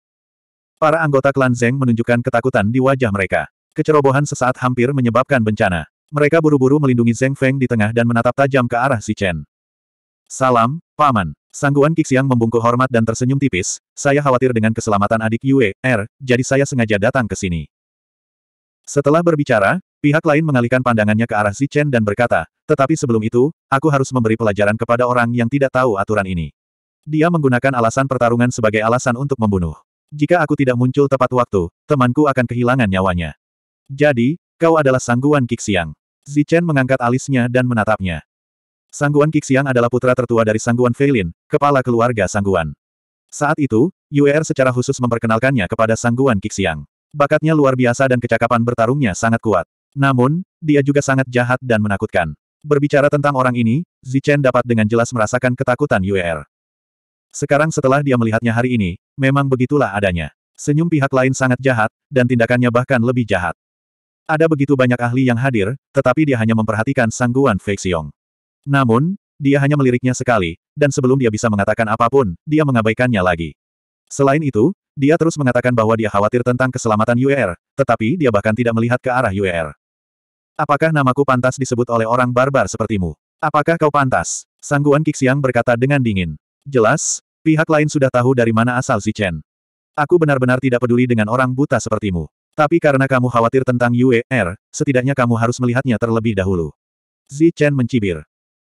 Para anggota klan Zeng menunjukkan ketakutan di wajah mereka. Kecerobohan sesaat hampir menyebabkan bencana. Mereka buru-buru melindungi Zeng Feng di tengah dan menatap tajam ke arah si Chen. Salam, Paman. Sangguan Kixiang membungkuk hormat dan tersenyum tipis, saya khawatir dengan keselamatan adik Yue, R, er, jadi saya sengaja datang ke sini. Setelah berbicara, pihak lain mengalihkan pandangannya ke arah si Chen dan berkata, tetapi sebelum itu, aku harus memberi pelajaran kepada orang yang tidak tahu aturan ini. Dia menggunakan alasan pertarungan sebagai alasan untuk membunuh. Jika aku tidak muncul tepat waktu, temanku akan kehilangan nyawanya. Jadi, kau adalah Sangguan Kixiang." Zichen mengangkat alisnya dan menatapnya. Sangguan Kixiang adalah putra tertua dari Sangguan Feilin, kepala keluarga Sangguan. Saat itu, UER secara khusus memperkenalkannya kepada Sangguan Kixiang. Bakatnya luar biasa dan kecakapan bertarungnya sangat kuat. Namun, dia juga sangat jahat dan menakutkan. Berbicara tentang orang ini, Zichen dapat dengan jelas merasakan ketakutan UER. Sekarang setelah dia melihatnya hari ini, memang begitulah adanya. Senyum pihak lain sangat jahat, dan tindakannya bahkan lebih jahat. Ada begitu banyak ahli yang hadir, tetapi dia hanya memperhatikan sangguan Fei Xiong. Namun, dia hanya meliriknya sekali, dan sebelum dia bisa mengatakan apapun, dia mengabaikannya lagi. Selain itu, dia terus mengatakan bahwa dia khawatir tentang keselamatan UER, tetapi dia bahkan tidak melihat ke arah UER. Apakah namaku pantas disebut oleh orang barbar sepertimu? Apakah kau pantas? Sangguan Kixiang berkata dengan dingin. Jelas, pihak lain sudah tahu dari mana asal Si Chen. Aku benar-benar tidak peduli dengan orang buta sepertimu. Tapi karena kamu khawatir tentang Yue Er, setidaknya kamu harus melihatnya terlebih dahulu. Zi Chen mencibir.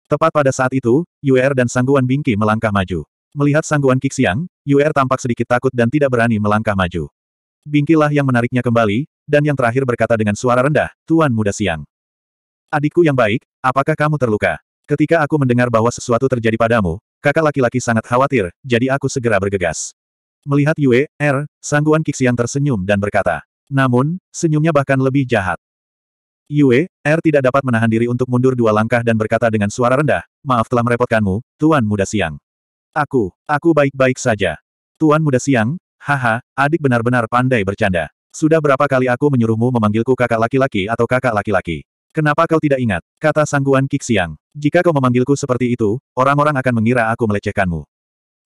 Tepat pada saat itu, Yue Er dan Sangguan Bingki melangkah maju. Melihat Sangguan Qixiang, Yue Er tampak sedikit takut dan tidak berani melangkah maju. lah yang menariknya kembali, dan yang terakhir berkata dengan suara rendah, Tuan Muda Siang. Adikku yang baik, apakah kamu terluka? Ketika aku mendengar bahwa sesuatu terjadi padamu, kakak laki-laki sangat khawatir, jadi aku segera bergegas. Melihat Yue, Er, Sangguan Qixiang tersenyum dan berkata, namun, senyumnya bahkan lebih jahat. Yue, R er tidak dapat menahan diri untuk mundur dua langkah dan berkata dengan suara rendah, maaf telah merepotkanmu, Tuan Muda Siang. Aku, aku baik-baik saja. Tuan Muda Siang, haha, adik benar-benar pandai bercanda. Sudah berapa kali aku menyuruhmu memanggilku kakak laki-laki atau kakak laki-laki? Kenapa kau tidak ingat? Kata sangguan Kik Siang. Jika kau memanggilku seperti itu, orang-orang akan mengira aku melecehkanmu.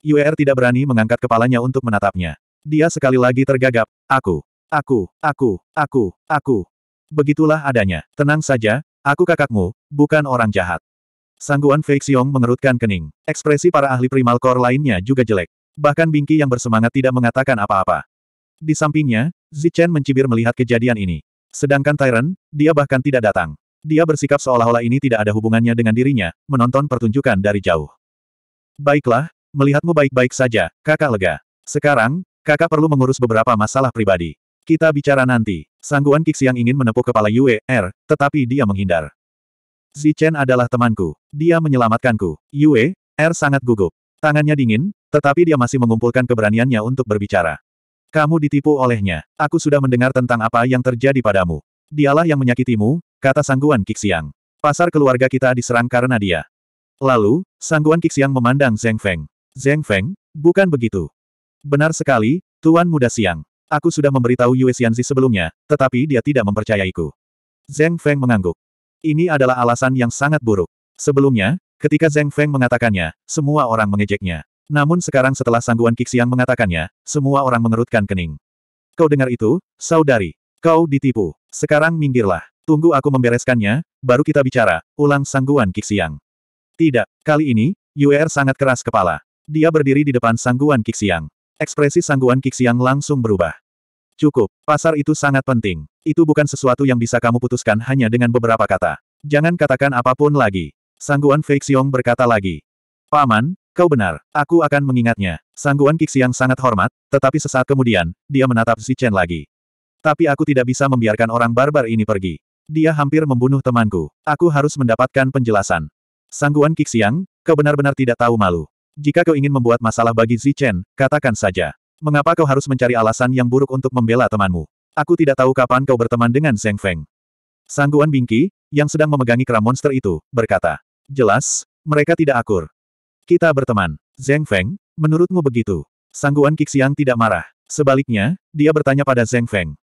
Yue R er tidak berani mengangkat kepalanya untuk menatapnya. Dia sekali lagi tergagap, aku. Aku, aku, aku, aku. Begitulah adanya. Tenang saja, aku kakakmu, bukan orang jahat. Sangguan Feixiong mengerutkan kening. Ekspresi para ahli primal core lainnya juga jelek. Bahkan Bingqi yang bersemangat tidak mengatakan apa-apa. Di sampingnya, Zichen mencibir melihat kejadian ini. Sedangkan Tyron, dia bahkan tidak datang. Dia bersikap seolah-olah ini tidak ada hubungannya dengan dirinya, menonton pertunjukan dari jauh. Baiklah, melihatmu baik-baik saja, kakak lega. Sekarang, kakak perlu mengurus beberapa masalah pribadi. Kita bicara nanti. Sangguan Qixiang ingin menepuk kepala Yue Er, tetapi dia menghindar. Zichen adalah temanku. Dia menyelamatkanku. Yue Er sangat gugup. Tangannya dingin, tetapi dia masih mengumpulkan keberaniannya untuk berbicara. Kamu ditipu olehnya. Aku sudah mendengar tentang apa yang terjadi padamu. Dialah yang menyakitimu, kata Sangguan Qixiang. Pasar keluarga kita diserang karena dia. Lalu, Sangguan Qixiang memandang Zeng Feng. Zeng Feng, bukan begitu. Benar sekali, Tuan Muda Siang. Aku sudah memberitahu Yue Xianzi sebelumnya, tetapi dia tidak mempercayaiku. Zeng Feng mengangguk. Ini adalah alasan yang sangat buruk. Sebelumnya, ketika Zeng Feng mengatakannya, semua orang mengejeknya. Namun sekarang setelah sangguan Qixiang mengatakannya, semua orang mengerutkan kening. Kau dengar itu, saudari? Kau ditipu. Sekarang minggirlah. Tunggu aku membereskannya, baru kita bicara, ulang sangguan Qixiang. Tidak, kali ini, Yuer er sangat keras kepala. Dia berdiri di depan sangguan Qixiang. Ekspresi sangguan Qixiang langsung berubah. Cukup, pasar itu sangat penting. Itu bukan sesuatu yang bisa kamu putuskan hanya dengan beberapa kata. Jangan katakan apapun lagi. Sangguan Feixiong berkata lagi. Paman, kau benar, aku akan mengingatnya. Sangguan Qixiang sangat hormat, tetapi sesaat kemudian, dia menatap si Chen lagi. Tapi aku tidak bisa membiarkan orang barbar ini pergi. Dia hampir membunuh temanku. Aku harus mendapatkan penjelasan. Sangguan Qixiang, kau benar-benar tidak tahu malu. Jika kau ingin membuat masalah bagi Zichen, katakan saja. Mengapa kau harus mencari alasan yang buruk untuk membela temanmu? Aku tidak tahu kapan kau berteman dengan Zeng Feng. Sangguan Bingqi, yang sedang memegangi kera monster itu, berkata. Jelas, mereka tidak akur. Kita berteman. Zeng Feng, menurutmu begitu? Sangguan Qixiang tidak marah. Sebaliknya, dia bertanya pada Zeng Feng.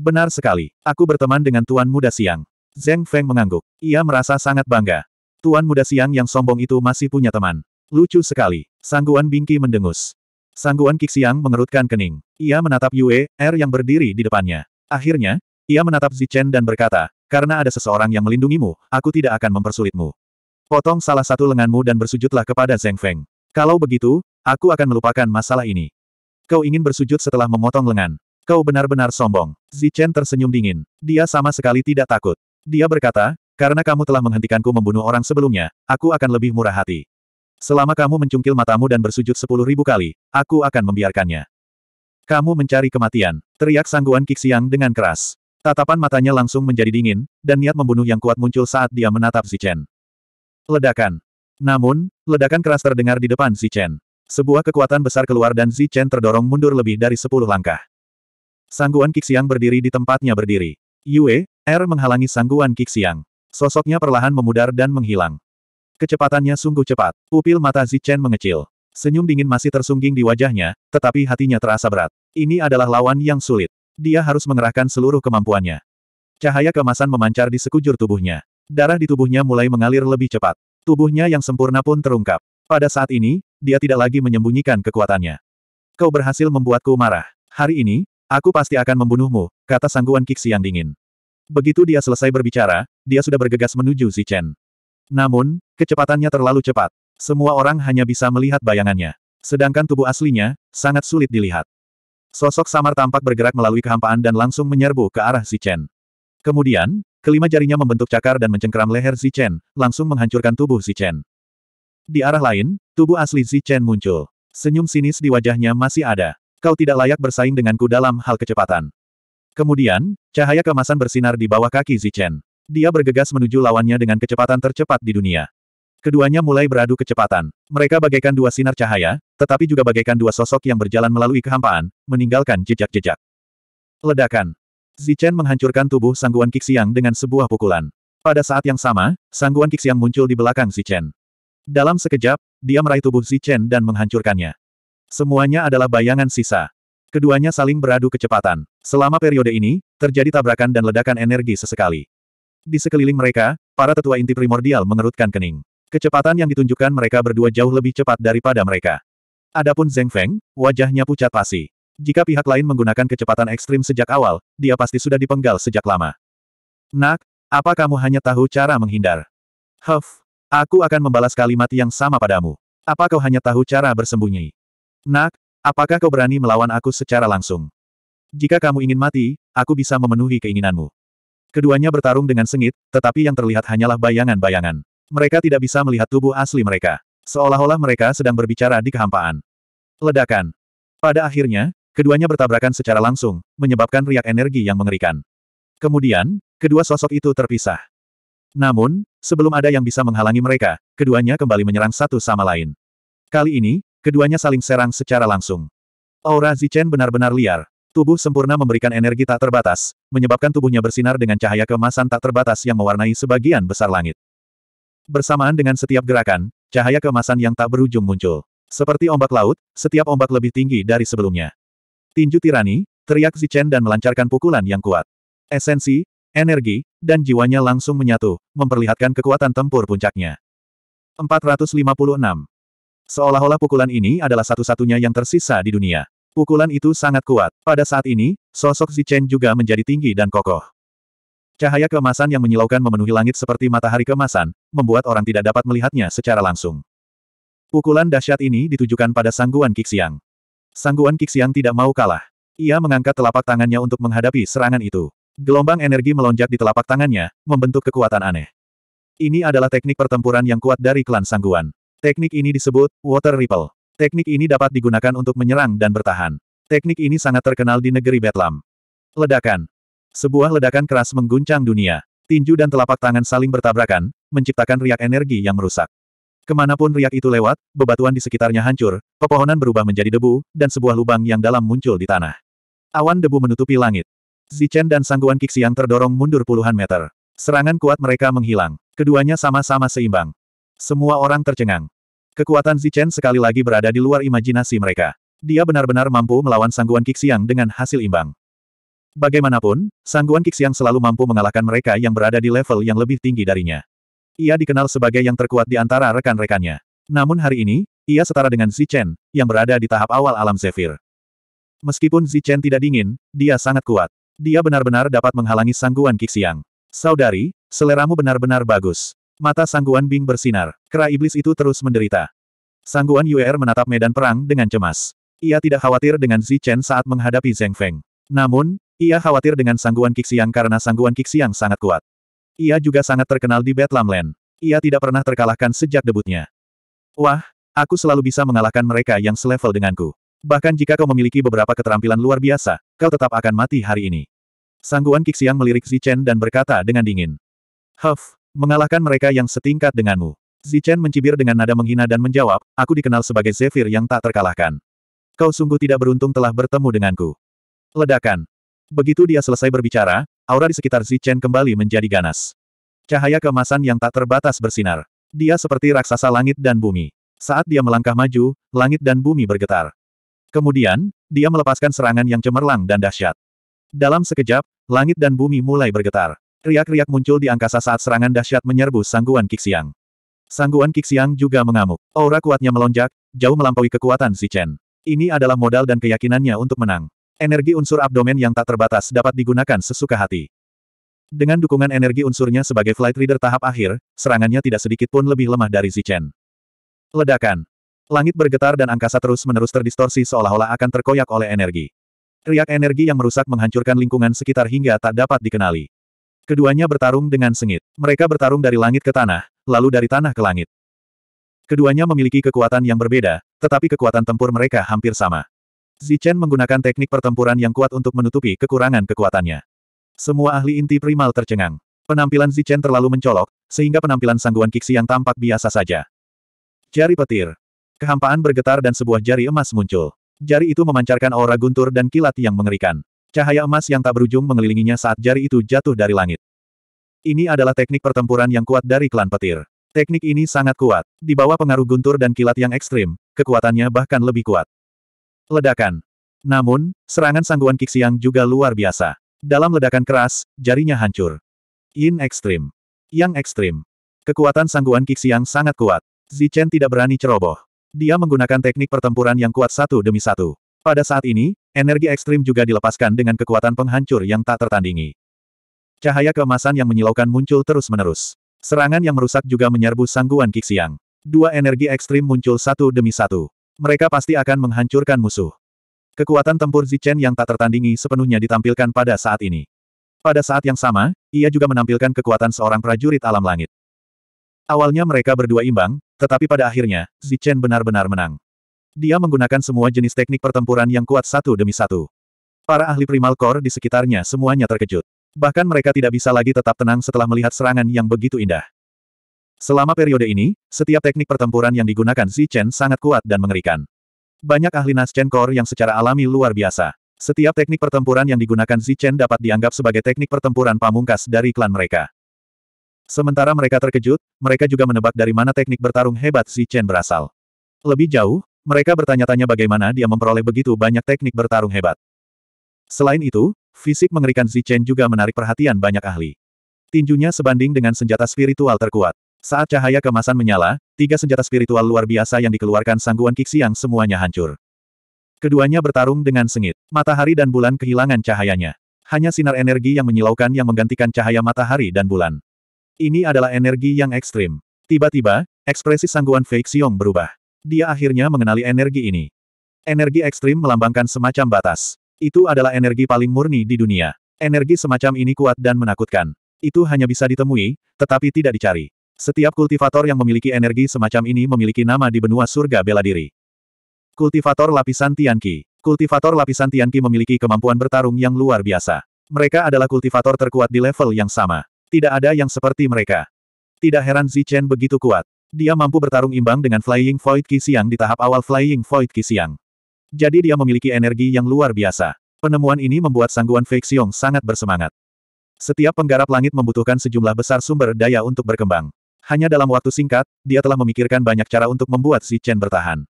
Benar sekali, aku berteman dengan Tuan Muda Siang. Zeng Feng mengangguk. Ia merasa sangat bangga. Tuan Muda Siang yang sombong itu masih punya teman. Lucu sekali. Sangguan Bingki mendengus. Sangguan Kixiang mengerutkan kening. Ia menatap Yue, Er yang berdiri di depannya. Akhirnya, ia menatap Zichen dan berkata, karena ada seseorang yang melindungimu, aku tidak akan mempersulitmu. Potong salah satu lenganmu dan bersujudlah kepada Zeng Feng. Kalau begitu, aku akan melupakan masalah ini. Kau ingin bersujud setelah memotong lengan. Kau benar-benar sombong. Zichen tersenyum dingin. Dia sama sekali tidak takut. Dia berkata, karena kamu telah menghentikanku membunuh orang sebelumnya, aku akan lebih murah hati. Selama kamu mencungkil matamu dan bersujud sepuluh ribu kali, aku akan membiarkannya. Kamu mencari kematian, teriak sangguan Kixiang dengan keras. Tatapan matanya langsung menjadi dingin, dan niat membunuh yang kuat muncul saat dia menatap Zichen. Ledakan. Namun, ledakan keras terdengar di depan Zichen. Sebuah kekuatan besar keluar dan Zichen terdorong mundur lebih dari sepuluh langkah. Sangguan Kixiang berdiri di tempatnya berdiri. Yue, Er menghalangi sangguan Kixiang. Sosoknya perlahan memudar dan menghilang. Kecepatannya sungguh cepat. Pupil mata Zichen mengecil. Senyum dingin masih tersungging di wajahnya, tetapi hatinya terasa berat. Ini adalah lawan yang sulit. Dia harus mengerahkan seluruh kemampuannya. Cahaya kemasan memancar di sekujur tubuhnya. Darah di tubuhnya mulai mengalir lebih cepat. Tubuhnya yang sempurna pun terungkap. Pada saat ini, dia tidak lagi menyembunyikan kekuatannya. Kau berhasil membuatku marah. Hari ini, aku pasti akan membunuhmu, kata sangguan Kixi yang dingin. Begitu dia selesai berbicara, dia sudah bergegas menuju Zichen. Namun, Kecepatannya terlalu cepat. Semua orang hanya bisa melihat bayangannya. Sedangkan tubuh aslinya, sangat sulit dilihat. Sosok samar tampak bergerak melalui kehampaan dan langsung menyerbu ke arah Zichen. Kemudian, kelima jarinya membentuk cakar dan mencengkeram leher Zichen, langsung menghancurkan tubuh Zichen. Di arah lain, tubuh asli Zichen muncul. Senyum sinis di wajahnya masih ada. Kau tidak layak bersaing denganku dalam hal kecepatan. Kemudian, cahaya kemasan bersinar di bawah kaki Zichen. Dia bergegas menuju lawannya dengan kecepatan tercepat di dunia. Keduanya mulai beradu kecepatan. Mereka bagaikan dua sinar cahaya, tetapi juga bagaikan dua sosok yang berjalan melalui kehampaan, meninggalkan jejak-jejak. Ledakan. Zichen menghancurkan tubuh sangguan Kixiang dengan sebuah pukulan. Pada saat yang sama, sangguan Kixiang muncul di belakang Zichen. Dalam sekejap, dia meraih tubuh Zichen dan menghancurkannya. Semuanya adalah bayangan sisa. Keduanya saling beradu kecepatan. Selama periode ini, terjadi tabrakan dan ledakan energi sesekali. Di sekeliling mereka, para tetua inti primordial mengerutkan kening. Kecepatan yang ditunjukkan mereka berdua jauh lebih cepat daripada mereka. Adapun Zeng Feng, wajahnya pucat pasi. Jika pihak lain menggunakan kecepatan ekstrim sejak awal, dia pasti sudah dipenggal sejak lama. Nak, apa kamu hanya tahu cara menghindar? Huff, aku akan membalas kalimat yang sama padamu. Apa kau hanya tahu cara bersembunyi? Nak, apakah kau berani melawan aku secara langsung? Jika kamu ingin mati, aku bisa memenuhi keinginanmu. Keduanya bertarung dengan sengit, tetapi yang terlihat hanyalah bayangan-bayangan. Mereka tidak bisa melihat tubuh asli mereka. Seolah-olah mereka sedang berbicara di kehampaan. Ledakan. Pada akhirnya, keduanya bertabrakan secara langsung, menyebabkan riak energi yang mengerikan. Kemudian, kedua sosok itu terpisah. Namun, sebelum ada yang bisa menghalangi mereka, keduanya kembali menyerang satu sama lain. Kali ini, keduanya saling serang secara langsung. Aura Zichen benar-benar liar. Tubuh sempurna memberikan energi tak terbatas, menyebabkan tubuhnya bersinar dengan cahaya kemasan tak terbatas yang mewarnai sebagian besar langit. Bersamaan dengan setiap gerakan, cahaya keemasan yang tak berujung muncul. Seperti ombak laut, setiap ombak lebih tinggi dari sebelumnya. Tinju tirani, teriak Zichen dan melancarkan pukulan yang kuat. Esensi, energi, dan jiwanya langsung menyatu, memperlihatkan kekuatan tempur puncaknya. 456. Seolah-olah pukulan ini adalah satu-satunya yang tersisa di dunia. Pukulan itu sangat kuat. Pada saat ini, sosok Zichen juga menjadi tinggi dan kokoh. Cahaya kemasan yang menyilaukan memenuhi langit seperti matahari kemasan, membuat orang tidak dapat melihatnya secara langsung. Pukulan dahsyat ini ditujukan pada sangguan Kixiang. Sangguan Kixiang tidak mau kalah. Ia mengangkat telapak tangannya untuk menghadapi serangan itu. Gelombang energi melonjak di telapak tangannya, membentuk kekuatan aneh. Ini adalah teknik pertempuran yang kuat dari klan sangguan. Teknik ini disebut Water Ripple. Teknik ini dapat digunakan untuk menyerang dan bertahan. Teknik ini sangat terkenal di negeri Betlam. Ledakan. Sebuah ledakan keras mengguncang dunia. Tinju dan telapak tangan saling bertabrakan, menciptakan riak energi yang merusak. Kemanapun riak itu lewat, bebatuan di sekitarnya hancur, pepohonan berubah menjadi debu, dan sebuah lubang yang dalam muncul di tanah. Awan debu menutupi langit. Zichen dan sangguan kiksi yang terdorong mundur puluhan meter. Serangan kuat mereka menghilang. Keduanya sama-sama seimbang. Semua orang tercengang. Kekuatan Zichen sekali lagi berada di luar imajinasi mereka. Dia benar-benar mampu melawan sangguan Kixiang dengan hasil imbang. Bagaimanapun, Sangguan Kixiang selalu mampu mengalahkan mereka yang berada di level yang lebih tinggi darinya. Ia dikenal sebagai yang terkuat di antara rekan-rekannya. Namun hari ini, ia setara dengan Zichen, yang berada di tahap awal alam Zephyr. Meskipun Zichen tidak dingin, dia sangat kuat. Dia benar-benar dapat menghalangi Sangguan Kixiang. Saudari, seleramu benar-benar bagus. Mata Sangguan Bing bersinar. Kera iblis itu terus menderita. Sangguan Yuer menatap medan perang dengan cemas. Ia tidak khawatir dengan Zichen saat menghadapi Zheng Feng. Namun, ia khawatir dengan sangguan Kixiang karena sangguan Kixiang sangat kuat. Ia juga sangat terkenal di Land. Ia tidak pernah terkalahkan sejak debutnya. Wah, aku selalu bisa mengalahkan mereka yang selevel denganku. Bahkan jika kau memiliki beberapa keterampilan luar biasa, kau tetap akan mati hari ini. Sangguan Kixiang melirik Zichen dan berkata dengan dingin. Huff, mengalahkan mereka yang setingkat denganmu. Zichen mencibir dengan nada menghina dan menjawab, aku dikenal sebagai Zephyr yang tak terkalahkan. Kau sungguh tidak beruntung telah bertemu denganku. Ledakan. Begitu dia selesai berbicara, aura di sekitar Zichen kembali menjadi ganas. Cahaya kemasan yang tak terbatas bersinar. Dia seperti raksasa langit dan bumi. Saat dia melangkah maju, langit dan bumi bergetar. Kemudian, dia melepaskan serangan yang cemerlang dan dahsyat. Dalam sekejap, langit dan bumi mulai bergetar. Riak-riak muncul di angkasa saat serangan dahsyat menyerbu sangguan Kixiang. Sangguan Kixiang juga mengamuk. Aura kuatnya melonjak, jauh melampaui kekuatan Zichen. Ini adalah modal dan keyakinannya untuk menang. Energi unsur abdomen yang tak terbatas dapat digunakan sesuka hati. Dengan dukungan energi unsurnya sebagai flight reader tahap akhir, serangannya tidak sedikit pun lebih lemah dari Zichen. Ledakan. Langit bergetar dan angkasa terus-menerus terdistorsi seolah-olah akan terkoyak oleh energi. Riak energi yang merusak menghancurkan lingkungan sekitar hingga tak dapat dikenali. Keduanya bertarung dengan sengit. Mereka bertarung dari langit ke tanah, lalu dari tanah ke langit. Keduanya memiliki kekuatan yang berbeda, tetapi kekuatan tempur mereka hampir sama. Zichen menggunakan teknik pertempuran yang kuat untuk menutupi kekurangan kekuatannya. Semua ahli inti primal tercengang. Penampilan Zichen terlalu mencolok, sehingga penampilan sangguan Kiksi yang tampak biasa saja. Jari petir. Kehampaan bergetar dan sebuah jari emas muncul. Jari itu memancarkan aura guntur dan kilat yang mengerikan. Cahaya emas yang tak berujung mengelilinginya saat jari itu jatuh dari langit. Ini adalah teknik pertempuran yang kuat dari klan petir. Teknik ini sangat kuat. Di bawah pengaruh guntur dan kilat yang ekstrim, kekuatannya bahkan lebih kuat. Ledakan. Namun, serangan sangguan Kixiang juga luar biasa. Dalam ledakan keras, jarinya hancur. Yin ekstrim. Yang ekstrim. Kekuatan sangguan Kixiang sangat kuat. Zichen tidak berani ceroboh. Dia menggunakan teknik pertempuran yang kuat satu demi satu. Pada saat ini, energi ekstrim juga dilepaskan dengan kekuatan penghancur yang tak tertandingi. Cahaya keemasan yang menyilaukan muncul terus-menerus. Serangan yang merusak juga menyerbu sangguan Kixiang. Dua energi ekstrim muncul satu demi satu. Mereka pasti akan menghancurkan musuh. Kekuatan tempur Zichen yang tak tertandingi sepenuhnya ditampilkan pada saat ini. Pada saat yang sama, ia juga menampilkan kekuatan seorang prajurit alam langit. Awalnya mereka berdua imbang, tetapi pada akhirnya, Zichen benar-benar menang. Dia menggunakan semua jenis teknik pertempuran yang kuat satu demi satu. Para ahli primal core di sekitarnya semuanya terkejut. Bahkan mereka tidak bisa lagi tetap tenang setelah melihat serangan yang begitu indah. Selama periode ini, setiap teknik pertempuran yang digunakan Xi Chen sangat kuat dan mengerikan. Banyak ahli Nas Chen Core yang secara alami luar biasa. Setiap teknik pertempuran yang digunakan Xi Chen dapat dianggap sebagai teknik pertempuran pamungkas dari klan mereka. Sementara mereka terkejut, mereka juga menebak dari mana teknik bertarung hebat Xi Chen berasal. Lebih jauh, mereka bertanya-tanya bagaimana dia memperoleh begitu banyak teknik bertarung hebat. Selain itu, fisik mengerikan Xi Chen juga menarik perhatian banyak ahli. Tinjunya sebanding dengan senjata spiritual terkuat. Saat cahaya kemasan menyala, tiga senjata spiritual luar biasa yang dikeluarkan sangguan Kiksi yang semuanya hancur. Keduanya bertarung dengan sengit. Matahari dan bulan kehilangan cahayanya. Hanya sinar energi yang menyilaukan yang menggantikan cahaya matahari dan bulan. Ini adalah energi yang ekstrim. Tiba-tiba, ekspresi sangguan Fei Xiong berubah. Dia akhirnya mengenali energi ini. Energi ekstrim melambangkan semacam batas. Itu adalah energi paling murni di dunia. Energi semacam ini kuat dan menakutkan. Itu hanya bisa ditemui, tetapi tidak dicari. Setiap kultivator yang memiliki energi semacam ini memiliki nama di benua surga bela diri. Kultivator lapisan Tianqi. Kultivator lapisan Tianqi memiliki kemampuan bertarung yang luar biasa. Mereka adalah kultivator terkuat di level yang sama. Tidak ada yang seperti mereka. Tidak heran Zichen begitu kuat. Dia mampu bertarung imbang dengan Flying Void Qi di tahap awal Flying Void Qi Jadi dia memiliki energi yang luar biasa. Penemuan ini membuat sangguan Feixiong sangat bersemangat. Setiap penggarap langit membutuhkan sejumlah besar sumber daya untuk berkembang. Hanya dalam waktu singkat, dia telah memikirkan banyak cara untuk membuat si Chen bertahan.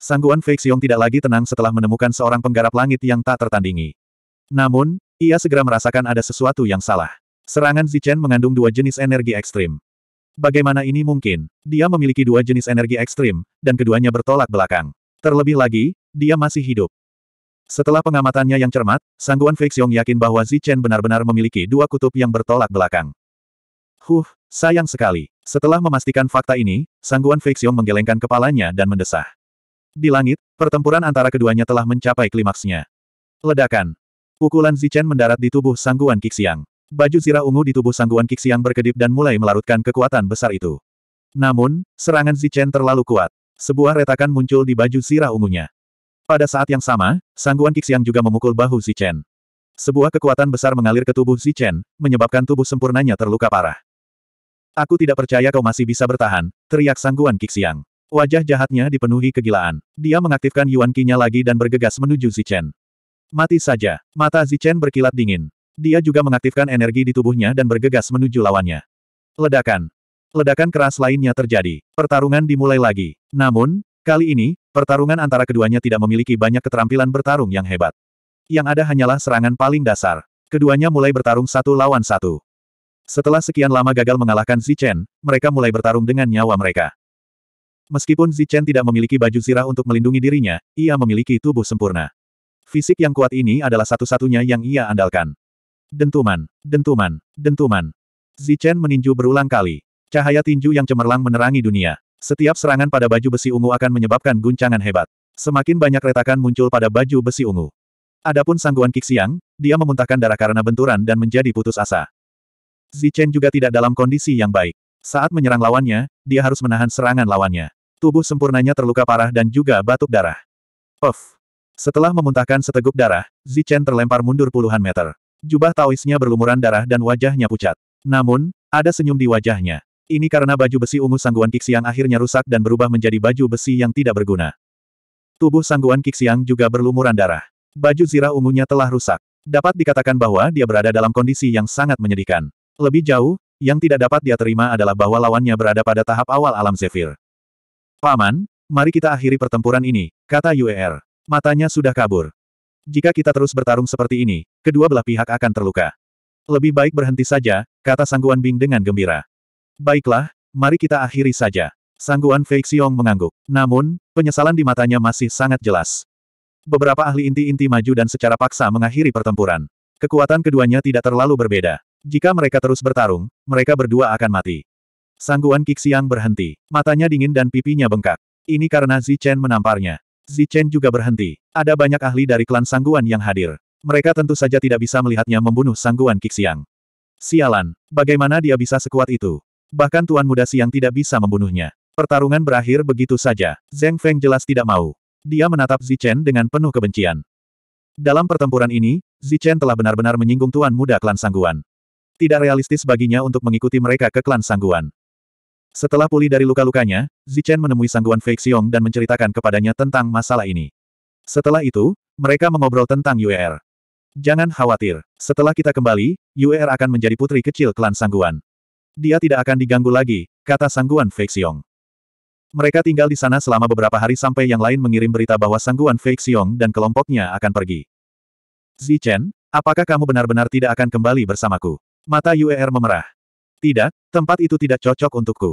Sangguan Feixiong tidak lagi tenang setelah menemukan seorang penggarap langit yang tak tertandingi. Namun, ia segera merasakan ada sesuatu yang salah. Serangan Chen mengandung dua jenis energi ekstrim. Bagaimana ini mungkin? Dia memiliki dua jenis energi ekstrim, dan keduanya bertolak belakang. Terlebih lagi, dia masih hidup. Setelah pengamatannya yang cermat, Sangguan Feixiong yakin bahwa Chen benar-benar memiliki dua kutub yang bertolak belakang. Huh, sayang sekali. Setelah memastikan fakta ini, Sangguan Feixiong menggelengkan kepalanya dan mendesah. Di langit, pertempuran antara keduanya telah mencapai klimaksnya. Ledakan. Pukulan Zichen mendarat di tubuh Sangguan Qixiang. Baju zirah ungu di tubuh Sangguan Qixiang berkedip dan mulai melarutkan kekuatan besar itu. Namun, serangan Zichen terlalu kuat. Sebuah retakan muncul di baju zirah ungunya. Pada saat yang sama, Sangguan Qixiang juga memukul bahu Zichen. Sebuah kekuatan besar mengalir ke tubuh Zichen, menyebabkan tubuh sempurnanya terluka parah. Aku tidak percaya kau masih bisa bertahan, teriak sangguan Kixiang. Wajah jahatnya dipenuhi kegilaan. Dia mengaktifkan Yuan Qinya lagi dan bergegas menuju Zichen. Mati saja. Mata Zichen berkilat dingin. Dia juga mengaktifkan energi di tubuhnya dan bergegas menuju lawannya. Ledakan. Ledakan keras lainnya terjadi. Pertarungan dimulai lagi. Namun, kali ini, pertarungan antara keduanya tidak memiliki banyak keterampilan bertarung yang hebat. Yang ada hanyalah serangan paling dasar. Keduanya mulai bertarung satu lawan satu. Setelah sekian lama gagal mengalahkan Zichen, mereka mulai bertarung dengan nyawa mereka. Meskipun Zichen tidak memiliki baju zirah untuk melindungi dirinya, ia memiliki tubuh sempurna. Fisik yang kuat ini adalah satu-satunya yang ia andalkan. Dentuman, dentuman, dentuman. Zichen meninju berulang kali. Cahaya tinju yang cemerlang menerangi dunia. Setiap serangan pada baju besi ungu akan menyebabkan guncangan hebat. Semakin banyak retakan muncul pada baju besi ungu. Adapun sangguan Kixiang, dia memuntahkan darah karena benturan dan menjadi putus asa. Zichen juga tidak dalam kondisi yang baik. Saat menyerang lawannya, dia harus menahan serangan lawannya. Tubuh sempurnanya terluka parah dan juga batuk darah. Puff. Setelah memuntahkan seteguk darah, Zichen terlempar mundur puluhan meter. Jubah Taoisnya berlumuran darah dan wajahnya pucat. Namun, ada senyum di wajahnya. Ini karena baju besi ungu sangguan Kixiang akhirnya rusak dan berubah menjadi baju besi yang tidak berguna. Tubuh sangguan Kixiang juga berlumuran darah. Baju zirah ungunya telah rusak. Dapat dikatakan bahwa dia berada dalam kondisi yang sangat menyedihkan. Lebih jauh, yang tidak dapat dia terima adalah bahwa lawannya berada pada tahap awal alam Zephyr. Paman, mari kita akhiri pertempuran ini, kata Yuer. Matanya sudah kabur. Jika kita terus bertarung seperti ini, kedua belah pihak akan terluka. Lebih baik berhenti saja, kata Sangguan Bing dengan gembira. Baiklah, mari kita akhiri saja. Sangguan Fei Xiong mengangguk. Namun, penyesalan di matanya masih sangat jelas. Beberapa ahli inti-inti maju dan secara paksa mengakhiri pertempuran. Kekuatan keduanya tidak terlalu berbeda. Jika mereka terus bertarung, mereka berdua akan mati. Sangguan Qixiang berhenti. Matanya dingin dan pipinya bengkak. Ini karena Zichen menamparnya. Zichen juga berhenti. Ada banyak ahli dari klan Sangguan yang hadir. Mereka tentu saja tidak bisa melihatnya membunuh Sangguan Qixiang. Sialan, bagaimana dia bisa sekuat itu? Bahkan Tuan Muda Siang tidak bisa membunuhnya. Pertarungan berakhir begitu saja. Zheng Feng jelas tidak mau. Dia menatap Zichen dengan penuh kebencian. Dalam pertempuran ini, Zichen telah benar-benar menyinggung Tuan Muda Klan Sangguan tidak realistis baginya untuk mengikuti mereka ke klan Sangguan. Setelah pulih dari luka-lukanya, Zichen menemui Sangguan Xiong dan menceritakan kepadanya tentang masalah ini. Setelah itu, mereka mengobrol tentang UER. Jangan khawatir, setelah kita kembali, UER akan menjadi putri kecil klan Sangguan. Dia tidak akan diganggu lagi, kata Sangguan Xiong. Mereka tinggal di sana selama beberapa hari sampai yang lain mengirim berita bahwa Sangguan Xiong dan kelompoknya akan pergi. Zichen, apakah kamu benar-benar tidak akan kembali bersamaku? Mata UER memerah. Tidak, tempat itu tidak cocok untukku.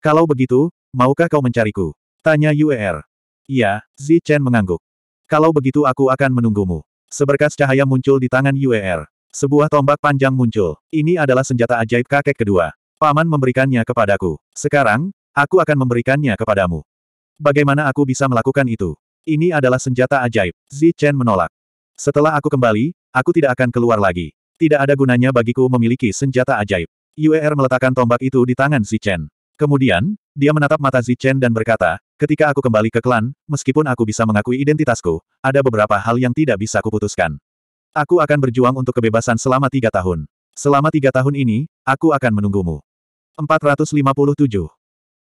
Kalau begitu, maukah kau mencariku? Tanya UER. Iya, Zi Chen mengangguk. Kalau begitu aku akan menunggumu. Seberkas cahaya muncul di tangan UER. Sebuah tombak panjang muncul. Ini adalah senjata ajaib kakek kedua. Paman memberikannya kepadaku. Sekarang, aku akan memberikannya kepadamu. Bagaimana aku bisa melakukan itu? Ini adalah senjata ajaib. Zi Chen menolak. Setelah aku kembali, aku tidak akan keluar lagi. Tidak ada gunanya bagiku memiliki senjata ajaib. Yuer er meletakkan tombak itu di tangan Zichen. Kemudian, dia menatap mata Zichen dan berkata, ketika aku kembali ke klan, meskipun aku bisa mengakui identitasku, ada beberapa hal yang tidak bisa kuputuskan. Aku akan berjuang untuk kebebasan selama tiga tahun. Selama tiga tahun ini, aku akan menunggumu. 457.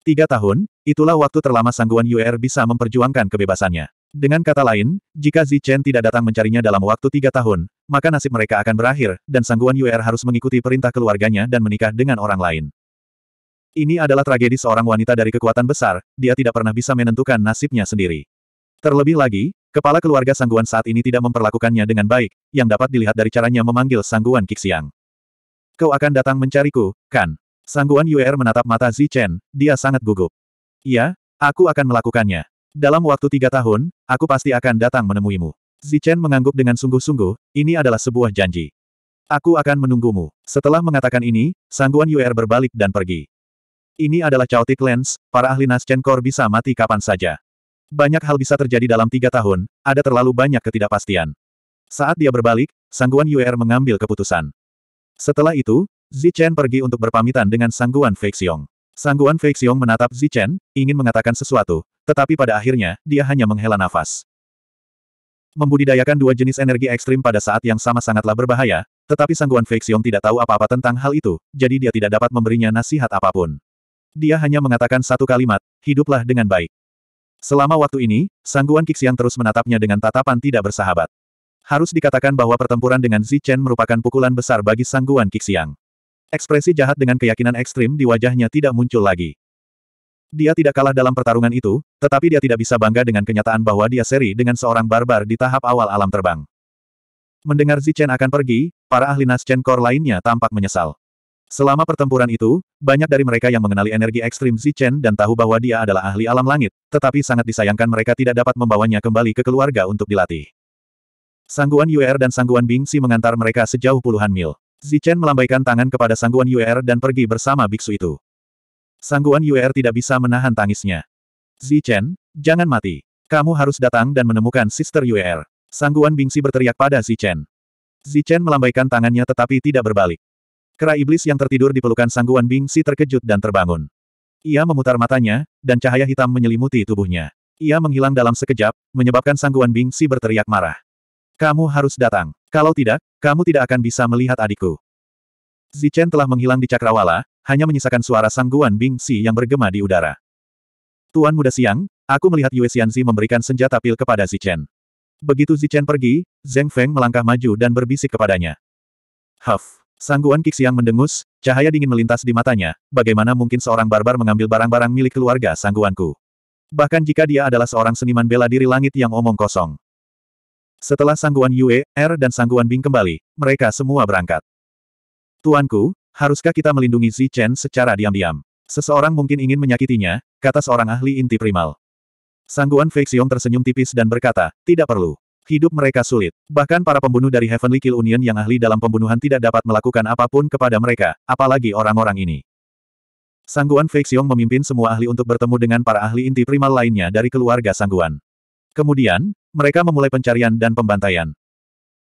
Tiga tahun, itulah waktu terlama sangguan Yuer er bisa memperjuangkan kebebasannya. Dengan kata lain, jika Zi Chen tidak datang mencarinya dalam waktu tiga tahun, maka nasib mereka akan berakhir, dan Sangguan Yuer harus mengikuti perintah keluarganya dan menikah dengan orang lain. Ini adalah tragedi seorang wanita dari kekuatan besar, dia tidak pernah bisa menentukan nasibnya sendiri. Terlebih lagi, kepala keluarga Sangguan saat ini tidak memperlakukannya dengan baik, yang dapat dilihat dari caranya memanggil Sangguan Kixiang. Kau akan datang mencariku, kan? Sangguan Yuer menatap mata Zi Chen, dia sangat gugup. Iya, aku akan melakukannya. Dalam waktu tiga tahun, aku pasti akan datang menemuimu. Zichen mengangguk dengan sungguh-sungguh, ini adalah sebuah janji. Aku akan menunggumu. Setelah mengatakan ini, Sangguan Yuer berbalik dan pergi. Ini adalah Chaotic Lens, para ahli Naschen Core bisa mati kapan saja. Banyak hal bisa terjadi dalam tiga tahun, ada terlalu banyak ketidakpastian. Saat dia berbalik, Sangguan Yuer mengambil keputusan. Setelah itu, Zichen pergi untuk berpamitan dengan Sangguan Feixiong. Sangguan Feixiong menatap Zichen, ingin mengatakan sesuatu, tetapi pada akhirnya, dia hanya menghela nafas. Membudidayakan dua jenis energi ekstrim pada saat yang sama sangatlah berbahaya, tetapi Sangguan Feixiong tidak tahu apa-apa tentang hal itu, jadi dia tidak dapat memberinya nasihat apapun. Dia hanya mengatakan satu kalimat, hiduplah dengan baik. Selama waktu ini, Sangguan Qixiang terus menatapnya dengan tatapan tidak bersahabat. Harus dikatakan bahwa pertempuran dengan Zichen merupakan pukulan besar bagi Sangguan Qixiang. Ekspresi jahat dengan keyakinan ekstrim di wajahnya tidak muncul lagi. Dia tidak kalah dalam pertarungan itu, tetapi dia tidak bisa bangga dengan kenyataan bahwa dia seri dengan seorang barbar di tahap awal alam terbang. Mendengar Zichen akan pergi, para ahli Naschen Core lainnya tampak menyesal. Selama pertempuran itu, banyak dari mereka yang mengenali energi ekstrim Zichen dan tahu bahwa dia adalah ahli alam langit, tetapi sangat disayangkan mereka tidak dapat membawanya kembali ke keluarga untuk dilatih. Sangguan Yuer dan Sangguan Bingsi mengantar mereka sejauh puluhan mil. Zichen melambaikan tangan kepada Sangguan Yuer dan pergi bersama biksu itu. Sangguan Yuer tidak bisa menahan tangisnya. Zi Chen, jangan mati. Kamu harus datang dan menemukan Sister Yuer. Sangguan Bingsi berteriak pada Zi Chen. Zi Chen melambaikan tangannya tetapi tidak berbalik. Kera iblis yang tertidur di pelukan Sangguan Bingsi terkejut dan terbangun. Ia memutar matanya, dan cahaya hitam menyelimuti tubuhnya. Ia menghilang dalam sekejap, menyebabkan Sangguan Bingsi berteriak marah. Kamu harus datang. Kalau tidak, kamu tidak akan bisa melihat adikku. Zichen telah menghilang di cakrawala, hanya menyisakan suara Sangguan Guan Bing Si yang bergema di udara. Tuan muda siang, aku melihat Yue Xianzi memberikan senjata pil kepada Zichen. Begitu Zichen pergi, Zheng Feng melangkah maju dan berbisik kepadanya. Huff! Sangguan Qixiang mendengus, cahaya dingin melintas di matanya, bagaimana mungkin seorang barbar mengambil barang-barang milik keluarga sangguanku. Bahkan jika dia adalah seorang seniman bela diri langit yang omong kosong. Setelah Sangguan Yue, Er dan Sangguan Bing kembali, mereka semua berangkat. Tuanku, haruskah kita melindungi Zi Chen secara diam-diam? Seseorang mungkin ingin menyakitinya, kata seorang ahli inti primal. Sangguan Feixiong tersenyum tipis dan berkata, tidak perlu. Hidup mereka sulit. Bahkan para pembunuh dari Heavenly Kill Union yang ahli dalam pembunuhan tidak dapat melakukan apapun kepada mereka, apalagi orang-orang ini. Sangguan Feixiong memimpin semua ahli untuk bertemu dengan para ahli inti primal lainnya dari keluarga Sangguan. Kemudian, mereka memulai pencarian dan pembantaian.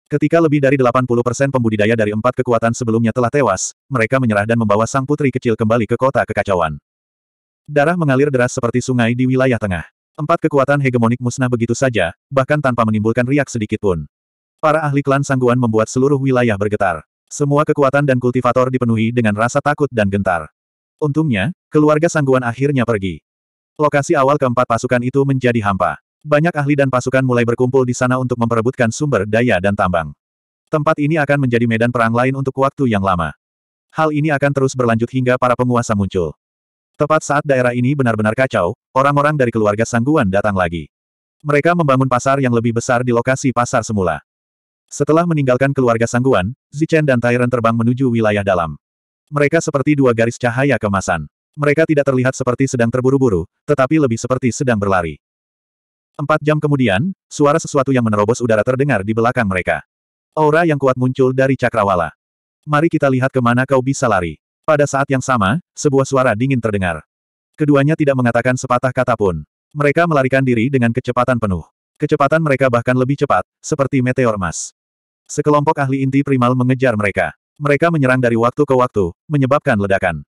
Ketika lebih dari 80% pembudidaya dari empat kekuatan sebelumnya telah tewas, mereka menyerah dan membawa sang putri kecil kembali ke kota kekacauan. Darah mengalir deras seperti sungai di wilayah tengah. Empat kekuatan hegemonik musnah begitu saja, bahkan tanpa menimbulkan riak sedikit pun. Para ahli klan sangguan membuat seluruh wilayah bergetar. Semua kekuatan dan kultivator dipenuhi dengan rasa takut dan gentar. Untungnya, keluarga sangguan akhirnya pergi. Lokasi awal keempat pasukan itu menjadi hampa. Banyak ahli dan pasukan mulai berkumpul di sana untuk memperebutkan sumber daya dan tambang. Tempat ini akan menjadi medan perang lain untuk waktu yang lama. Hal ini akan terus berlanjut hingga para penguasa muncul. Tepat saat daerah ini benar-benar kacau, orang-orang dari keluarga Sangguan datang lagi. Mereka membangun pasar yang lebih besar di lokasi pasar semula. Setelah meninggalkan keluarga Sangguan, Zichen dan Tyrant terbang menuju wilayah dalam. Mereka seperti dua garis cahaya kemasan. Mereka tidak terlihat seperti sedang terburu-buru, tetapi lebih seperti sedang berlari. Empat jam kemudian, suara sesuatu yang menerobos udara terdengar di belakang mereka. Aura yang kuat muncul dari cakrawala. Mari kita lihat kemana kau bisa lari. Pada saat yang sama, sebuah suara dingin terdengar. Keduanya tidak mengatakan sepatah kata pun. Mereka melarikan diri dengan kecepatan penuh. Kecepatan mereka bahkan lebih cepat, seperti meteor emas. Sekelompok ahli inti primal mengejar mereka. Mereka menyerang dari waktu ke waktu, menyebabkan ledakan.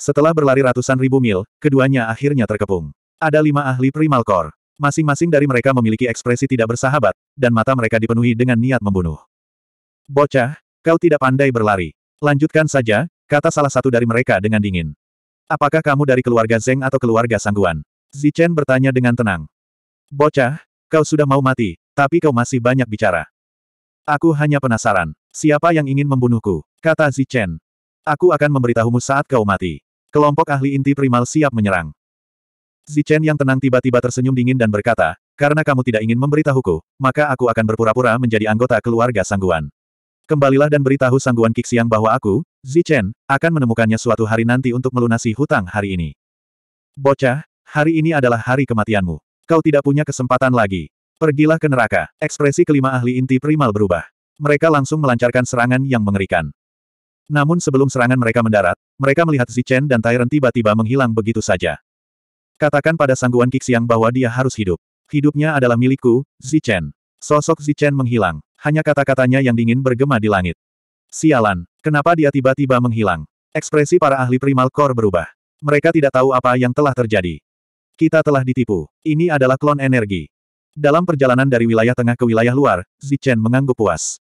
Setelah berlari ratusan ribu mil, keduanya akhirnya terkepung. Ada lima ahli primal core. Masing-masing dari mereka memiliki ekspresi tidak bersahabat, dan mata mereka dipenuhi dengan niat membunuh. Bocah, kau tidak pandai berlari. Lanjutkan saja, kata salah satu dari mereka dengan dingin. Apakah kamu dari keluarga Zeng atau keluarga Sangguan? Zichen bertanya dengan tenang. Bocah, kau sudah mau mati, tapi kau masih banyak bicara. Aku hanya penasaran. Siapa yang ingin membunuhku? Kata Zichen. Aku akan memberitahumu saat kau mati. Kelompok ahli inti primal siap menyerang. Zichen yang tenang tiba-tiba tersenyum dingin dan berkata, karena kamu tidak ingin memberitahuku, maka aku akan berpura-pura menjadi anggota keluarga Sangguan. Kembalilah dan beritahu Sangguan Kixiang bahwa aku, Zichen, akan menemukannya suatu hari nanti untuk melunasi hutang hari ini. Bocah, hari ini adalah hari kematianmu. Kau tidak punya kesempatan lagi. Pergilah ke neraka. Ekspresi kelima ahli inti primal berubah. Mereka langsung melancarkan serangan yang mengerikan. Namun sebelum serangan mereka mendarat, mereka melihat Zichen dan Tyrant tiba-tiba menghilang begitu saja. Katakan pada sangguan Kixiang bahwa dia harus hidup. Hidupnya adalah milikku, Zichen. Sosok Zichen menghilang. Hanya kata-katanya yang dingin bergema di langit. Sialan, kenapa dia tiba-tiba menghilang? Ekspresi para ahli primal core berubah. Mereka tidak tahu apa yang telah terjadi. Kita telah ditipu. Ini adalah klon energi. Dalam perjalanan dari wilayah tengah ke wilayah luar, Zichen mengangguk puas.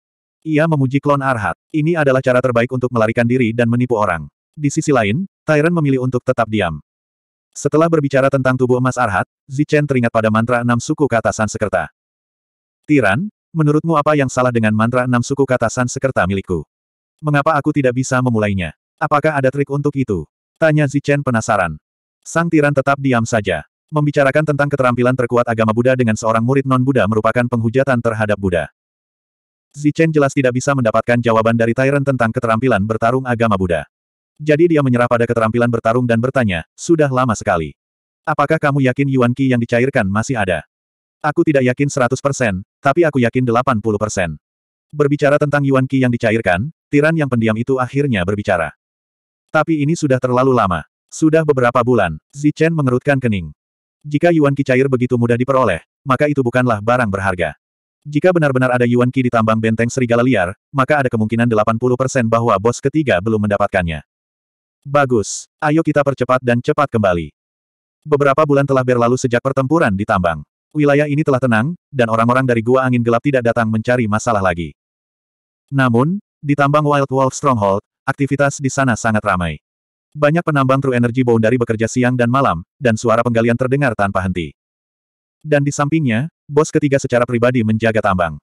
Ia memuji klon Arhat. Ini adalah cara terbaik untuk melarikan diri dan menipu orang. Di sisi lain, Tyrant memilih untuk tetap diam. Setelah berbicara tentang tubuh emas Arhat, Zichen teringat pada mantra enam suku kata Sansekerta. Tiran, menurutmu apa yang salah dengan mantra enam suku kata Sansekerta milikku? Mengapa aku tidak bisa memulainya? Apakah ada trik untuk itu? Tanya Zichen penasaran. Sang Tiran tetap diam saja. Membicarakan tentang keterampilan terkuat agama Buddha dengan seorang murid non-Buddha merupakan penghujatan terhadap Buddha. Zichen jelas tidak bisa mendapatkan jawaban dari Tyrant tentang keterampilan bertarung agama Buddha. Jadi dia menyerah pada keterampilan bertarung dan bertanya, sudah lama sekali. Apakah kamu yakin Yuan Qi yang dicairkan masih ada? Aku tidak yakin 100%, tapi aku yakin 80%. Berbicara tentang Yuan Qi yang dicairkan, tiran yang pendiam itu akhirnya berbicara. Tapi ini sudah terlalu lama. Sudah beberapa bulan, Zichen mengerutkan kening. Jika Yuan Qi cair begitu mudah diperoleh, maka itu bukanlah barang berharga. Jika benar-benar ada Yuan Qi di tambang benteng serigala liar, maka ada kemungkinan 80% bahwa bos ketiga belum mendapatkannya. Bagus. Ayo kita percepat dan cepat kembali. Beberapa bulan telah berlalu sejak pertempuran di tambang. Wilayah ini telah tenang, dan orang-orang dari Gua Angin Gelap tidak datang mencari masalah lagi. Namun, di tambang Wild Wolf Stronghold, aktivitas di sana sangat ramai. Banyak penambang True Energy Boundary bekerja siang dan malam, dan suara penggalian terdengar tanpa henti. Dan di sampingnya, bos ketiga secara pribadi menjaga tambang.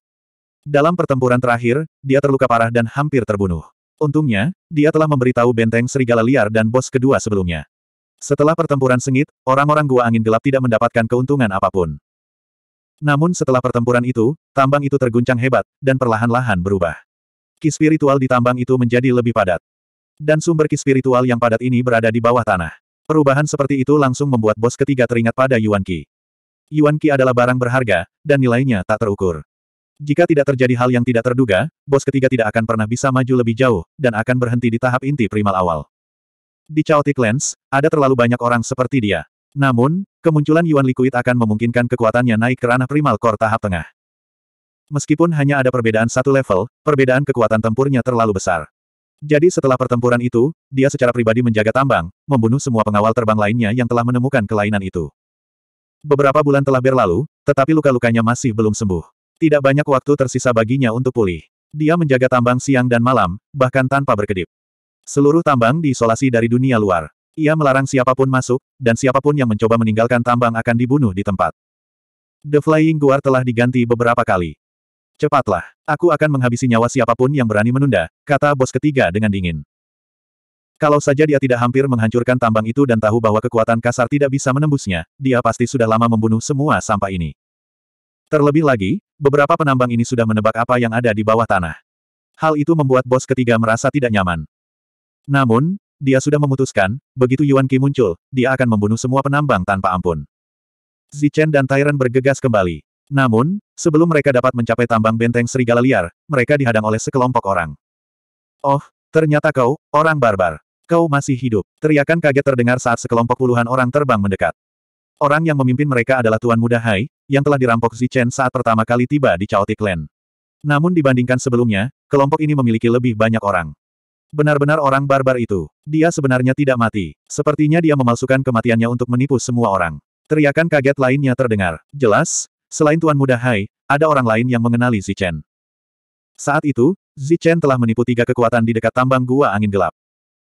Dalam pertempuran terakhir, dia terluka parah dan hampir terbunuh. Untungnya, dia telah memberitahu benteng serigala liar dan bos kedua sebelumnya. Setelah pertempuran sengit, orang-orang gua angin gelap tidak mendapatkan keuntungan apapun. Namun setelah pertempuran itu, tambang itu terguncang hebat, dan perlahan-lahan berubah. Ki spiritual di tambang itu menjadi lebih padat. Dan sumber ki spiritual yang padat ini berada di bawah tanah. Perubahan seperti itu langsung membuat bos ketiga teringat pada Yuan Qi. Yuan Qi adalah barang berharga, dan nilainya tak terukur. Jika tidak terjadi hal yang tidak terduga, bos ketiga tidak akan pernah bisa maju lebih jauh, dan akan berhenti di tahap inti primal awal. Di Chaotic Lands, ada terlalu banyak orang seperti dia. Namun, kemunculan Yuan Liquid akan memungkinkan kekuatannya naik ke ranah primal core tahap tengah. Meskipun hanya ada perbedaan satu level, perbedaan kekuatan tempurnya terlalu besar. Jadi setelah pertempuran itu, dia secara pribadi menjaga tambang, membunuh semua pengawal terbang lainnya yang telah menemukan kelainan itu. Beberapa bulan telah berlalu, tetapi luka-lukanya masih belum sembuh. Tidak banyak waktu tersisa baginya untuk pulih. Dia menjaga tambang siang dan malam, bahkan tanpa berkedip. Seluruh tambang diisolasi dari dunia luar. Ia melarang siapapun masuk, dan siapapun yang mencoba meninggalkan tambang akan dibunuh di tempat. The Flying Guard telah diganti beberapa kali. Cepatlah, aku akan menghabisi nyawa siapapun yang berani menunda, kata bos ketiga dengan dingin. Kalau saja dia tidak hampir menghancurkan tambang itu dan tahu bahwa kekuatan kasar tidak bisa menembusnya, dia pasti sudah lama membunuh semua sampah ini. Terlebih lagi, beberapa penambang ini sudah menebak apa yang ada di bawah tanah. Hal itu membuat bos ketiga merasa tidak nyaman. Namun, dia sudah memutuskan, begitu Yuan Qi muncul, dia akan membunuh semua penambang tanpa ampun. Zichen dan Tyrant bergegas kembali. Namun, sebelum mereka dapat mencapai tambang benteng serigala liar, mereka dihadang oleh sekelompok orang. Oh, ternyata kau, orang barbar. Kau masih hidup. Teriakan kaget terdengar saat sekelompok puluhan orang terbang mendekat. Orang yang memimpin mereka adalah Tuan Muda Hai, yang telah dirampok Zichen saat pertama kali tiba di Chaotic Land. Namun dibandingkan sebelumnya, kelompok ini memiliki lebih banyak orang. Benar-benar orang barbar itu. Dia sebenarnya tidak mati. Sepertinya dia memalsukan kematiannya untuk menipu semua orang. Teriakan kaget lainnya terdengar. Jelas, selain Tuan Muda Hai, ada orang lain yang mengenali Zichen. Saat itu, Zichen telah menipu tiga kekuatan di dekat tambang gua angin gelap.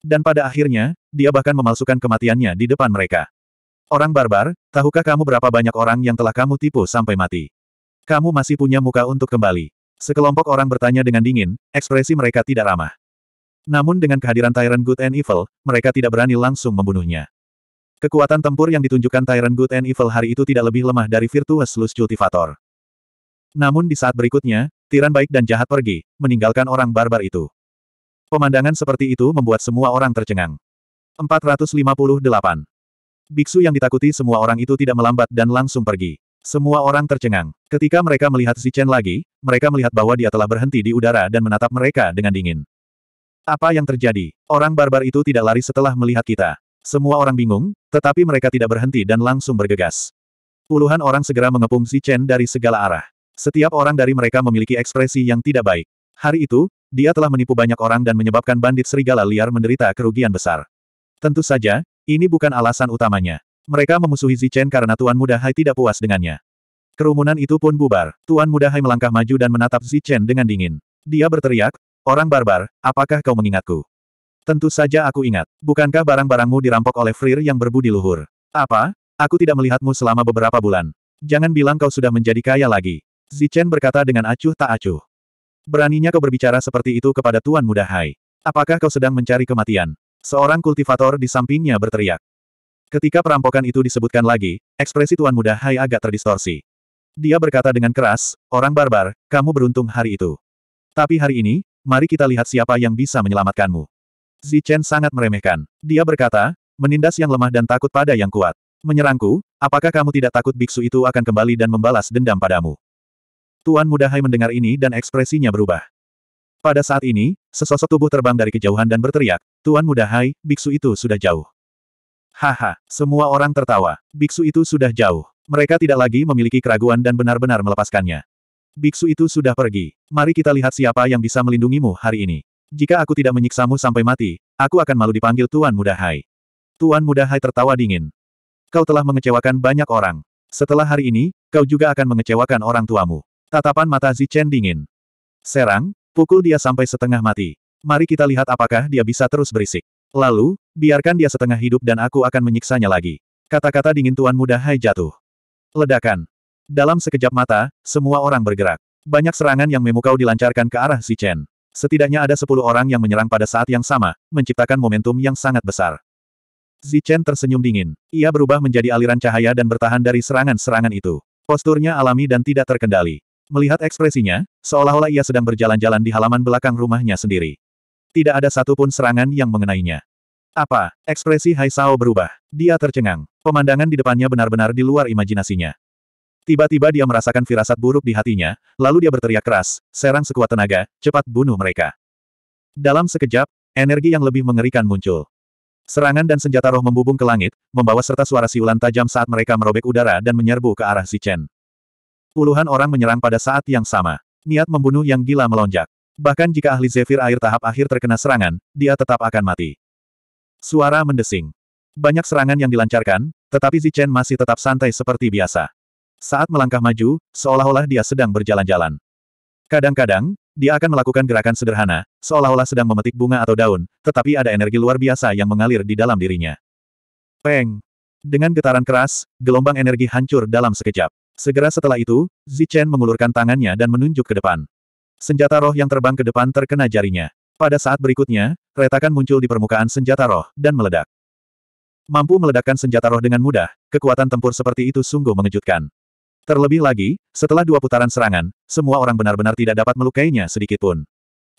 Dan pada akhirnya, dia bahkan memalsukan kematiannya di depan mereka. Orang barbar, tahukah kamu berapa banyak orang yang telah kamu tipu sampai mati? Kamu masih punya muka untuk kembali. Sekelompok orang bertanya dengan dingin, ekspresi mereka tidak ramah. Namun dengan kehadiran Tyrant Good and Evil, mereka tidak berani langsung membunuhnya. Kekuatan tempur yang ditunjukkan Tyrant Good and Evil hari itu tidak lebih lemah dari Virtuous Luz Cultivator. Namun di saat berikutnya, tiran baik dan jahat pergi, meninggalkan orang barbar itu. Pemandangan seperti itu membuat semua orang tercengang. 458. Biksu yang ditakuti semua orang itu tidak melambat dan langsung pergi. Semua orang tercengang. Ketika mereka melihat Chen lagi, mereka melihat bahwa dia telah berhenti di udara dan menatap mereka dengan dingin. Apa yang terjadi? Orang barbar itu tidak lari setelah melihat kita. Semua orang bingung, tetapi mereka tidak berhenti dan langsung bergegas. Puluhan orang segera mengepung Chen dari segala arah. Setiap orang dari mereka memiliki ekspresi yang tidak baik. Hari itu, dia telah menipu banyak orang dan menyebabkan bandit serigala liar menderita kerugian besar. Tentu saja, ini bukan alasan utamanya. Mereka memusuhi Zichen karena Tuan Muda Hai tidak puas dengannya. Kerumunan itu pun bubar. Tuan Muda Hai melangkah maju dan menatap Zichen dengan dingin. Dia berteriak, Orang barbar, apakah kau mengingatku? Tentu saja aku ingat. Bukankah barang-barangmu dirampok oleh Freer yang berbudi luhur? Apa? Aku tidak melihatmu selama beberapa bulan. Jangan bilang kau sudah menjadi kaya lagi. Zichen berkata dengan acuh tak acuh. Beraninya kau berbicara seperti itu kepada Tuan Muda Hai. Apakah kau sedang mencari kematian? Seorang kultivator di sampingnya berteriak. Ketika perampokan itu disebutkan lagi, ekspresi Tuan Muda Hai agak terdistorsi. Dia berkata dengan keras, orang barbar, kamu beruntung hari itu. Tapi hari ini, mari kita lihat siapa yang bisa menyelamatkanmu. Zichen sangat meremehkan. Dia berkata, menindas yang lemah dan takut pada yang kuat. Menyerangku, apakah kamu tidak takut biksu itu akan kembali dan membalas dendam padamu? Tuan Muda Hai mendengar ini dan ekspresinya berubah. Pada saat ini, sesosok tubuh terbang dari kejauhan dan berteriak, Tuan Muda Hai, biksu itu sudah jauh. Haha, semua orang tertawa. Biksu itu sudah jauh. Mereka tidak lagi memiliki keraguan dan benar-benar melepaskannya. Biksu itu sudah pergi. Mari kita lihat siapa yang bisa melindungimu hari ini. Jika aku tidak menyiksamu sampai mati, aku akan malu dipanggil Tuan Muda Hai. Tuan Muda Hai tertawa dingin. Kau telah mengecewakan banyak orang. Setelah hari ini, kau juga akan mengecewakan orang tuamu. Tatapan mata Zichen dingin. Serang, Pukul dia sampai setengah mati. Mari kita lihat apakah dia bisa terus berisik. Lalu, biarkan dia setengah hidup dan aku akan menyiksanya lagi. Kata-kata dingin Tuan Muda Hai jatuh. Ledakan. Dalam sekejap mata, semua orang bergerak. Banyak serangan yang memukau dilancarkan ke arah Si Chen. Setidaknya ada sepuluh orang yang menyerang pada saat yang sama, menciptakan momentum yang sangat besar. Zichen Chen tersenyum dingin. Ia berubah menjadi aliran cahaya dan bertahan dari serangan-serangan itu. Posturnya alami dan tidak terkendali. Melihat ekspresinya, seolah-olah ia sedang berjalan-jalan di halaman belakang rumahnya sendiri. Tidak ada satupun serangan yang mengenainya. Apa? Ekspresi Hai Sao berubah. Dia tercengang. Pemandangan di depannya benar-benar di luar imajinasinya. Tiba-tiba dia merasakan firasat buruk di hatinya, lalu dia berteriak keras, serang sekuat tenaga, cepat bunuh mereka. Dalam sekejap, energi yang lebih mengerikan muncul. Serangan dan senjata roh membubung ke langit, membawa serta suara siulan tajam saat mereka merobek udara dan menyerbu ke arah si Chen. Puluhan orang menyerang pada saat yang sama. Niat membunuh yang gila melonjak. Bahkan jika ahli Zephyr air tahap akhir terkena serangan, dia tetap akan mati. Suara mendesing. Banyak serangan yang dilancarkan, tetapi Zichen masih tetap santai seperti biasa. Saat melangkah maju, seolah-olah dia sedang berjalan-jalan. Kadang-kadang, dia akan melakukan gerakan sederhana, seolah-olah sedang memetik bunga atau daun, tetapi ada energi luar biasa yang mengalir di dalam dirinya. Peng! Dengan getaran keras, gelombang energi hancur dalam sekejap. Segera setelah itu, Zichen mengulurkan tangannya dan menunjuk ke depan. Senjata roh yang terbang ke depan terkena jarinya. Pada saat berikutnya, retakan muncul di permukaan senjata roh, dan meledak. Mampu meledakkan senjata roh dengan mudah, kekuatan tempur seperti itu sungguh mengejutkan. Terlebih lagi, setelah dua putaran serangan, semua orang benar-benar tidak dapat melukainya sedikitpun.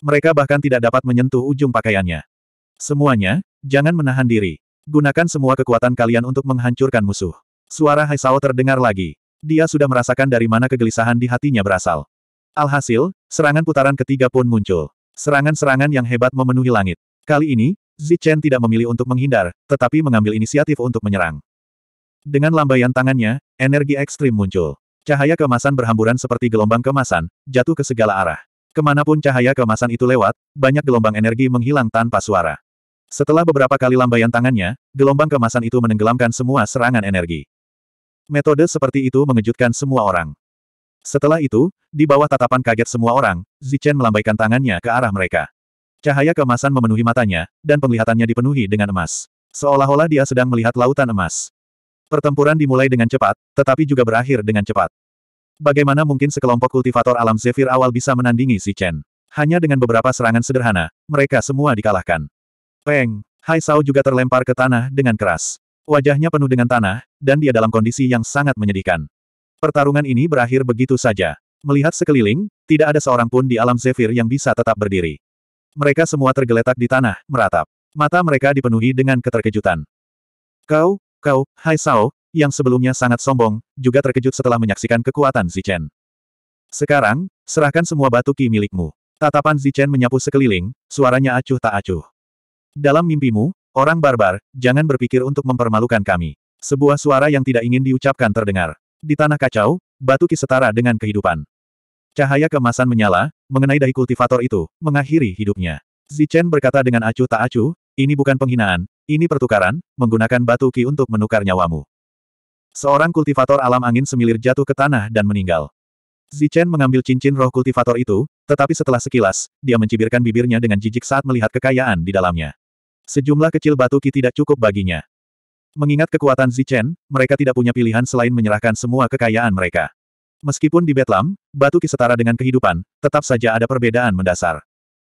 Mereka bahkan tidak dapat menyentuh ujung pakaiannya. Semuanya, jangan menahan diri. Gunakan semua kekuatan kalian untuk menghancurkan musuh. Suara Haisao terdengar lagi dia sudah merasakan dari mana kegelisahan di hatinya berasal. Alhasil, serangan putaran ketiga pun muncul. Serangan-serangan yang hebat memenuhi langit. Kali ini, Zichen tidak memilih untuk menghindar, tetapi mengambil inisiatif untuk menyerang. Dengan lambaian tangannya, energi ekstrim muncul. Cahaya kemasan berhamburan seperti gelombang kemasan, jatuh ke segala arah. Kemanapun cahaya kemasan itu lewat, banyak gelombang energi menghilang tanpa suara. Setelah beberapa kali lambaian tangannya, gelombang kemasan itu menenggelamkan semua serangan energi. Metode seperti itu mengejutkan semua orang. Setelah itu, di bawah tatapan kaget semua orang, Zichen melambaikan tangannya ke arah mereka. Cahaya keemasan memenuhi matanya, dan penglihatannya dipenuhi dengan emas. Seolah-olah dia sedang melihat lautan emas. Pertempuran dimulai dengan cepat, tetapi juga berakhir dengan cepat. Bagaimana mungkin sekelompok kultivator alam Zephyr awal bisa menandingi Zichen? Hanya dengan beberapa serangan sederhana, mereka semua dikalahkan. Peng, Hai Sao juga terlempar ke tanah dengan keras. Wajahnya penuh dengan tanah, dan dia dalam kondisi yang sangat menyedihkan. Pertarungan ini berakhir begitu saja. Melihat sekeliling, tidak ada seorang pun di alam Zephyr yang bisa tetap berdiri. Mereka semua tergeletak di tanah, meratap. Mata mereka dipenuhi dengan keterkejutan. Kau, kau, Hai Sao, yang sebelumnya sangat sombong, juga terkejut setelah menyaksikan kekuatan Zichen. Sekarang, serahkan semua batu ki milikmu. Tatapan Zichen menyapu sekeliling, suaranya acuh tak acuh. Dalam mimpimu, Orang barbar, jangan berpikir untuk mempermalukan kami. Sebuah suara yang tidak ingin diucapkan terdengar. Di tanah kacau, batu ki setara dengan kehidupan. Cahaya kemasan menyala, mengenai dahi kultivator itu, mengakhiri hidupnya. Zichen berkata dengan acuh tak acuh, ini bukan penghinaan, ini pertukaran, menggunakan batu ki untuk menukar nyawamu. Seorang kultivator alam angin semilir jatuh ke tanah dan meninggal. Zichen mengambil cincin roh kultivator itu, tetapi setelah sekilas, dia mencibirkan bibirnya dengan jijik saat melihat kekayaan di dalamnya. Sejumlah kecil batu ki tidak cukup baginya. Mengingat kekuatan Zichen, mereka tidak punya pilihan selain menyerahkan semua kekayaan mereka. Meskipun di Betlam, batu ki setara dengan kehidupan, tetap saja ada perbedaan mendasar.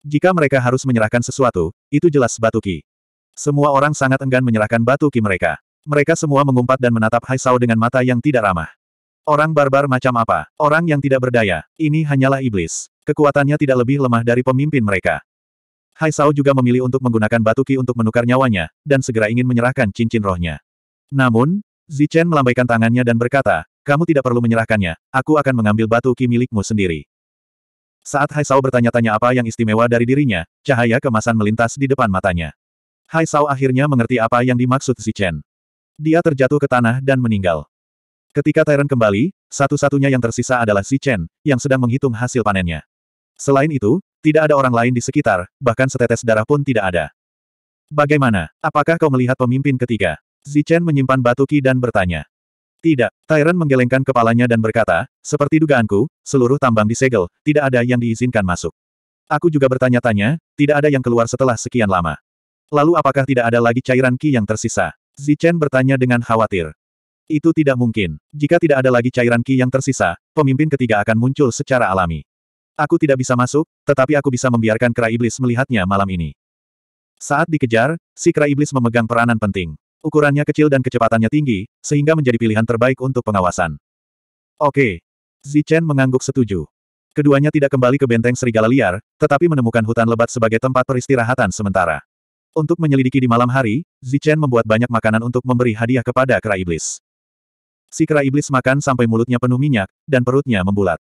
Jika mereka harus menyerahkan sesuatu, itu jelas batu ki. Semua orang sangat enggan menyerahkan batu ki mereka. Mereka semua mengumpat dan menatap Haisao dengan mata yang tidak ramah. Orang barbar macam apa? Orang yang tidak berdaya. Ini hanyalah iblis. Kekuatannya tidak lebih lemah dari pemimpin mereka. Hai Sao juga memilih untuk menggunakan batu ki untuk menukar nyawanya, dan segera ingin menyerahkan cincin rohnya. Namun, Zichen melambaikan tangannya dan berkata, kamu tidak perlu menyerahkannya, aku akan mengambil batu ki milikmu sendiri. Saat Hai Sao bertanya-tanya apa yang istimewa dari dirinya, cahaya kemasan melintas di depan matanya. Hai Sao akhirnya mengerti apa yang dimaksud Zichen. Dia terjatuh ke tanah dan meninggal. Ketika Tyrant kembali, satu-satunya yang tersisa adalah Zichen, yang sedang menghitung hasil panennya. Selain itu, tidak ada orang lain di sekitar, bahkan setetes darah pun tidak ada. Bagaimana? Apakah kau melihat pemimpin ketiga? Zichen menyimpan batu ki dan bertanya. Tidak, Tyrant menggelengkan kepalanya dan berkata, seperti dugaanku, seluruh tambang disegel, tidak ada yang diizinkan masuk. Aku juga bertanya-tanya, tidak ada yang keluar setelah sekian lama. Lalu apakah tidak ada lagi cairan ki yang tersisa? Zichen bertanya dengan khawatir. Itu tidak mungkin. Jika tidak ada lagi cairan ki yang tersisa, pemimpin ketiga akan muncul secara alami. Aku tidak bisa masuk, tetapi aku bisa membiarkan kera iblis melihatnya malam ini. Saat dikejar, si kera iblis memegang peranan penting. Ukurannya kecil dan kecepatannya tinggi, sehingga menjadi pilihan terbaik untuk pengawasan. Oke. Zichen mengangguk setuju. Keduanya tidak kembali ke benteng serigala liar, tetapi menemukan hutan lebat sebagai tempat peristirahatan sementara. Untuk menyelidiki di malam hari, Zichen membuat banyak makanan untuk memberi hadiah kepada kera iblis. Si kera iblis makan sampai mulutnya penuh minyak, dan perutnya membulat.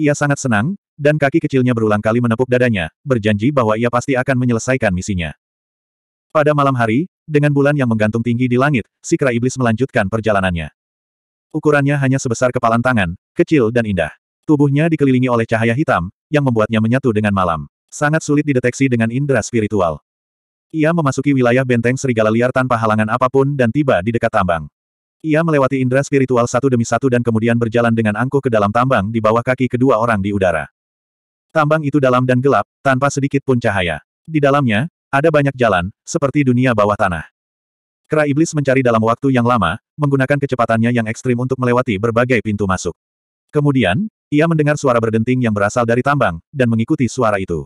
Ia sangat senang, dan kaki kecilnya berulang kali menepuk dadanya, berjanji bahwa ia pasti akan menyelesaikan misinya. Pada malam hari, dengan bulan yang menggantung tinggi di langit, si kera iblis melanjutkan perjalanannya. Ukurannya hanya sebesar kepalan tangan, kecil dan indah. Tubuhnya dikelilingi oleh cahaya hitam, yang membuatnya menyatu dengan malam. Sangat sulit dideteksi dengan indera spiritual. Ia memasuki wilayah benteng serigala liar tanpa halangan apapun dan tiba di dekat tambang. Ia melewati indera spiritual satu demi satu dan kemudian berjalan dengan angkuh ke dalam tambang di bawah kaki kedua orang di udara. Tambang itu dalam dan gelap, tanpa sedikit pun cahaya. Di dalamnya, ada banyak jalan, seperti dunia bawah tanah. Kera iblis mencari dalam waktu yang lama, menggunakan kecepatannya yang ekstrim untuk melewati berbagai pintu masuk. Kemudian, ia mendengar suara berdenting yang berasal dari tambang, dan mengikuti suara itu.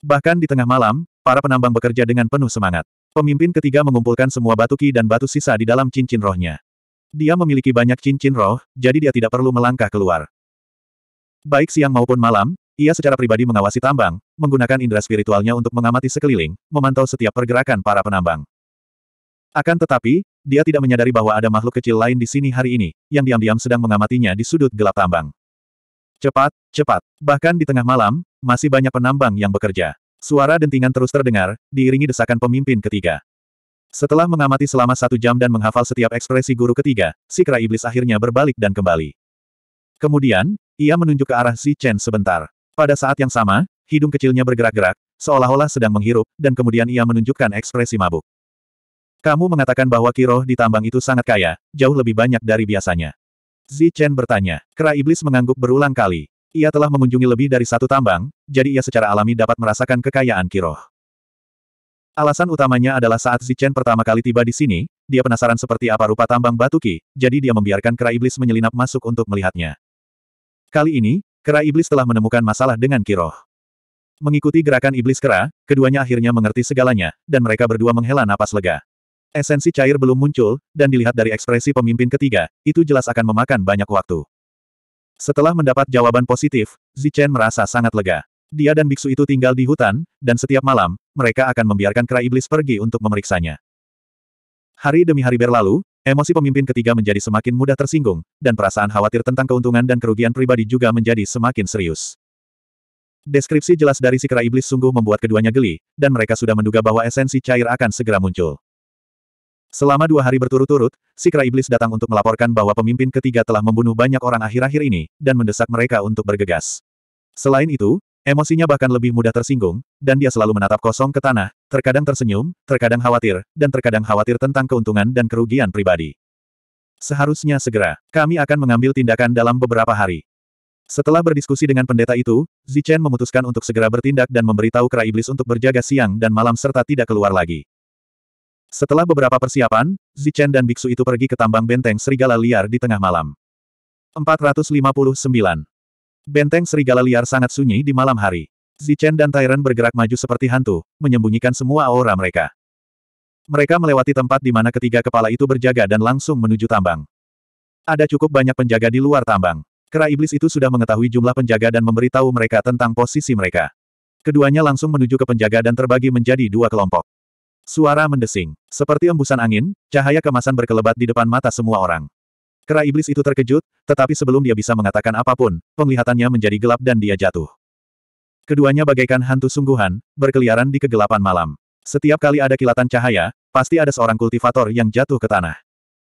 Bahkan di tengah malam, para penambang bekerja dengan penuh semangat. Pemimpin ketiga mengumpulkan semua batu ki dan batu sisa di dalam cincin rohnya. Dia memiliki banyak cincin roh, jadi dia tidak perlu melangkah keluar. Baik siang maupun malam, ia secara pribadi mengawasi tambang, menggunakan indera spiritualnya untuk mengamati sekeliling, memantau setiap pergerakan para penambang. Akan tetapi, dia tidak menyadari bahwa ada makhluk kecil lain di sini hari ini, yang diam-diam sedang mengamatinya di sudut gelap tambang. Cepat, cepat. Bahkan di tengah malam, masih banyak penambang yang bekerja. Suara dentingan terus terdengar, diiringi desakan pemimpin ketiga. Setelah mengamati selama satu jam dan menghafal setiap ekspresi guru ketiga, si kera iblis akhirnya berbalik dan kembali. Kemudian, ia menunjuk ke arah Si Chen sebentar. Pada saat yang sama, hidung kecilnya bergerak-gerak, seolah-olah sedang menghirup, dan kemudian ia menunjukkan ekspresi mabuk. Kamu mengatakan bahwa kiroh di tambang itu sangat kaya, jauh lebih banyak dari biasanya. Zi Chen bertanya. Kera iblis mengangguk berulang kali. Ia telah mengunjungi lebih dari satu tambang, jadi ia secara alami dapat merasakan kekayaan kiroh. Alasan utamanya adalah saat Zi Chen pertama kali tiba di sini, dia penasaran seperti apa rupa tambang batu ki, jadi dia membiarkan kera iblis menyelinap masuk untuk melihatnya. Kali ini, Kera iblis telah menemukan masalah dengan Kiroh. Mengikuti gerakan iblis kera, keduanya akhirnya mengerti segalanya, dan mereka berdua menghela napas lega. Esensi cair belum muncul, dan dilihat dari ekspresi pemimpin ketiga, itu jelas akan memakan banyak waktu. Setelah mendapat jawaban positif, Zichen merasa sangat lega. Dia dan biksu itu tinggal di hutan, dan setiap malam, mereka akan membiarkan kera iblis pergi untuk memeriksanya. Hari demi hari berlalu, Emosi pemimpin ketiga menjadi semakin mudah tersinggung, dan perasaan khawatir tentang keuntungan dan kerugian pribadi juga menjadi semakin serius. Deskripsi jelas dari si Kera Iblis sungguh membuat keduanya geli, dan mereka sudah menduga bahwa esensi cair akan segera muncul. Selama dua hari berturut-turut, si Kera Iblis datang untuk melaporkan bahwa pemimpin ketiga telah membunuh banyak orang akhir-akhir ini, dan mendesak mereka untuk bergegas. Selain itu, Emosinya bahkan lebih mudah tersinggung, dan dia selalu menatap kosong ke tanah, terkadang tersenyum, terkadang khawatir, dan terkadang khawatir tentang keuntungan dan kerugian pribadi. Seharusnya segera, kami akan mengambil tindakan dalam beberapa hari. Setelah berdiskusi dengan pendeta itu, Zichen memutuskan untuk segera bertindak dan memberitahu kera iblis untuk berjaga siang dan malam serta tidak keluar lagi. Setelah beberapa persiapan, Zichen dan biksu itu pergi ke tambang benteng serigala liar di tengah malam. 459 Benteng serigala liar sangat sunyi di malam hari. Zichen dan Tyrant bergerak maju seperti hantu, menyembunyikan semua aura mereka. Mereka melewati tempat di mana ketiga kepala itu berjaga dan langsung menuju tambang. Ada cukup banyak penjaga di luar tambang. Kera iblis itu sudah mengetahui jumlah penjaga dan memberitahu mereka tentang posisi mereka. Keduanya langsung menuju ke penjaga dan terbagi menjadi dua kelompok. Suara mendesing. Seperti embusan angin, cahaya kemasan berkelebat di depan mata semua orang. Kera iblis itu terkejut, tetapi sebelum dia bisa mengatakan apapun, penglihatannya menjadi gelap dan dia jatuh. Keduanya bagaikan hantu sungguhan, berkeliaran di kegelapan malam. Setiap kali ada kilatan cahaya, pasti ada seorang kultivator yang jatuh ke tanah.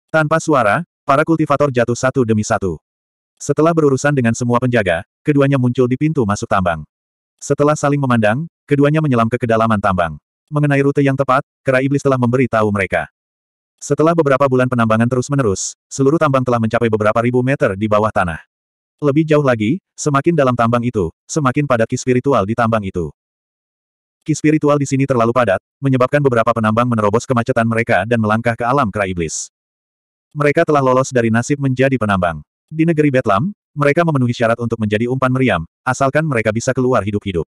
Tanpa suara, para kultivator jatuh satu demi satu. Setelah berurusan dengan semua penjaga, keduanya muncul di pintu masuk tambang. Setelah saling memandang, keduanya menyelam ke kedalaman tambang. Mengenai rute yang tepat, kera iblis telah memberi tahu mereka. Setelah beberapa bulan penambangan terus-menerus, seluruh tambang telah mencapai beberapa ribu meter di bawah tanah. Lebih jauh lagi, semakin dalam tambang itu, semakin padat ki spiritual di tambang itu. Ki spiritual di sini terlalu padat, menyebabkan beberapa penambang menerobos kemacetan mereka dan melangkah ke alam kera iblis. Mereka telah lolos dari nasib menjadi penambang. Di negeri Betlam, mereka memenuhi syarat untuk menjadi umpan meriam, asalkan mereka bisa keluar hidup-hidup.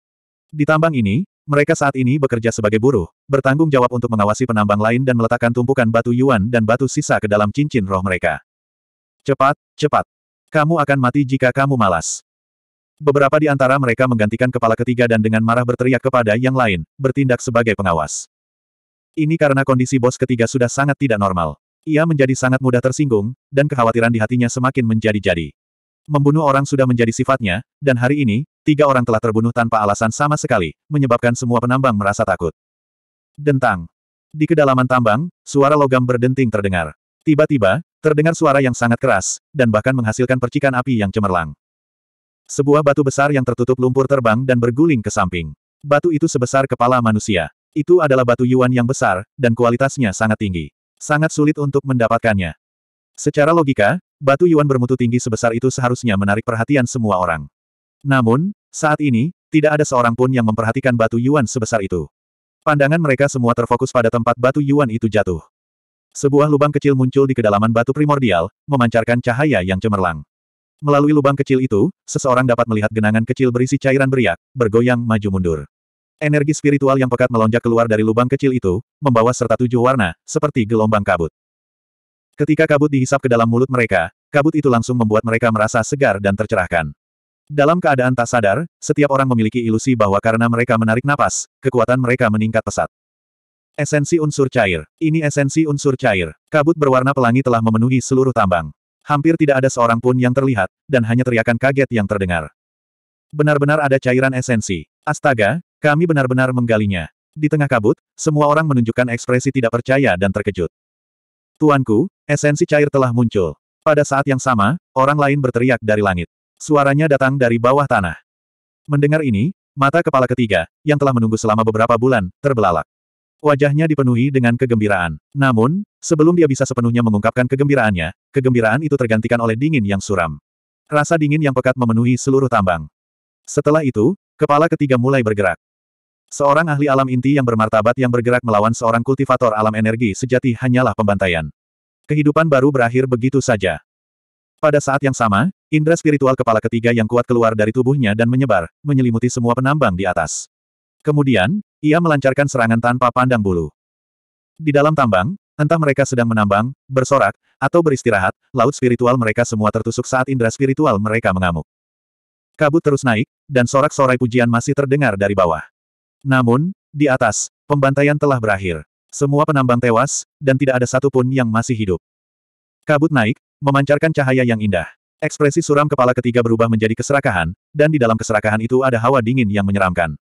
Di tambang ini, mereka saat ini bekerja sebagai buruh, bertanggung jawab untuk mengawasi penambang lain dan meletakkan tumpukan batu yuan dan batu sisa ke dalam cincin roh mereka. Cepat, cepat. Kamu akan mati jika kamu malas. Beberapa di antara mereka menggantikan kepala ketiga dan dengan marah berteriak kepada yang lain, bertindak sebagai pengawas. Ini karena kondisi bos ketiga sudah sangat tidak normal. Ia menjadi sangat mudah tersinggung, dan kekhawatiran di hatinya semakin menjadi-jadi. Membunuh orang sudah menjadi sifatnya, dan hari ini, tiga orang telah terbunuh tanpa alasan sama sekali, menyebabkan semua penambang merasa takut. Dentang. Di kedalaman tambang, suara logam berdenting terdengar. Tiba-tiba, terdengar suara yang sangat keras, dan bahkan menghasilkan percikan api yang cemerlang. Sebuah batu besar yang tertutup lumpur terbang dan berguling ke samping. Batu itu sebesar kepala manusia. Itu adalah batu yuan yang besar, dan kualitasnya sangat tinggi. Sangat sulit untuk mendapatkannya. Secara logika, batu Yuan bermutu tinggi sebesar itu seharusnya menarik perhatian semua orang. Namun, saat ini, tidak ada seorang pun yang memperhatikan batu Yuan sebesar itu. Pandangan mereka semua terfokus pada tempat batu Yuan itu jatuh. Sebuah lubang kecil muncul di kedalaman batu primordial, memancarkan cahaya yang cemerlang. Melalui lubang kecil itu, seseorang dapat melihat genangan kecil berisi cairan beriak, bergoyang maju mundur. Energi spiritual yang pekat melonjak keluar dari lubang kecil itu, membawa serta tujuh warna, seperti gelombang kabut. Ketika kabut dihisap ke dalam mulut mereka, kabut itu langsung membuat mereka merasa segar dan tercerahkan. Dalam keadaan tak sadar, setiap orang memiliki ilusi bahwa karena mereka menarik napas, kekuatan mereka meningkat pesat. Esensi unsur cair. Ini esensi unsur cair. Kabut berwarna pelangi telah memenuhi seluruh tambang. Hampir tidak ada seorang pun yang terlihat, dan hanya teriakan kaget yang terdengar. Benar-benar ada cairan esensi. Astaga, kami benar-benar menggalinya. Di tengah kabut, semua orang menunjukkan ekspresi tidak percaya dan terkejut. Tuanku, Esensi cair telah muncul. Pada saat yang sama, orang lain berteriak dari langit. Suaranya datang dari bawah tanah. Mendengar ini, mata kepala ketiga, yang telah menunggu selama beberapa bulan, terbelalak. Wajahnya dipenuhi dengan kegembiraan. Namun, sebelum dia bisa sepenuhnya mengungkapkan kegembiraannya, kegembiraan itu tergantikan oleh dingin yang suram. Rasa dingin yang pekat memenuhi seluruh tambang. Setelah itu, kepala ketiga mulai bergerak. Seorang ahli alam inti yang bermartabat yang bergerak melawan seorang kultivator alam energi sejati hanyalah pembantaian. Kehidupan baru berakhir begitu saja. Pada saat yang sama, indera spiritual kepala ketiga yang kuat keluar dari tubuhnya dan menyebar, menyelimuti semua penambang di atas. Kemudian, ia melancarkan serangan tanpa pandang bulu. Di dalam tambang, entah mereka sedang menambang, bersorak, atau beristirahat, laut spiritual mereka semua tertusuk saat indera spiritual mereka mengamuk. Kabut terus naik, dan sorak-sorai pujian masih terdengar dari bawah. Namun, di atas, pembantaian telah berakhir. Semua penambang tewas, dan tidak ada satupun yang masih hidup. Kabut naik, memancarkan cahaya yang indah. Ekspresi suram kepala ketiga berubah menjadi keserakahan, dan di dalam keserakahan itu ada hawa dingin yang menyeramkan.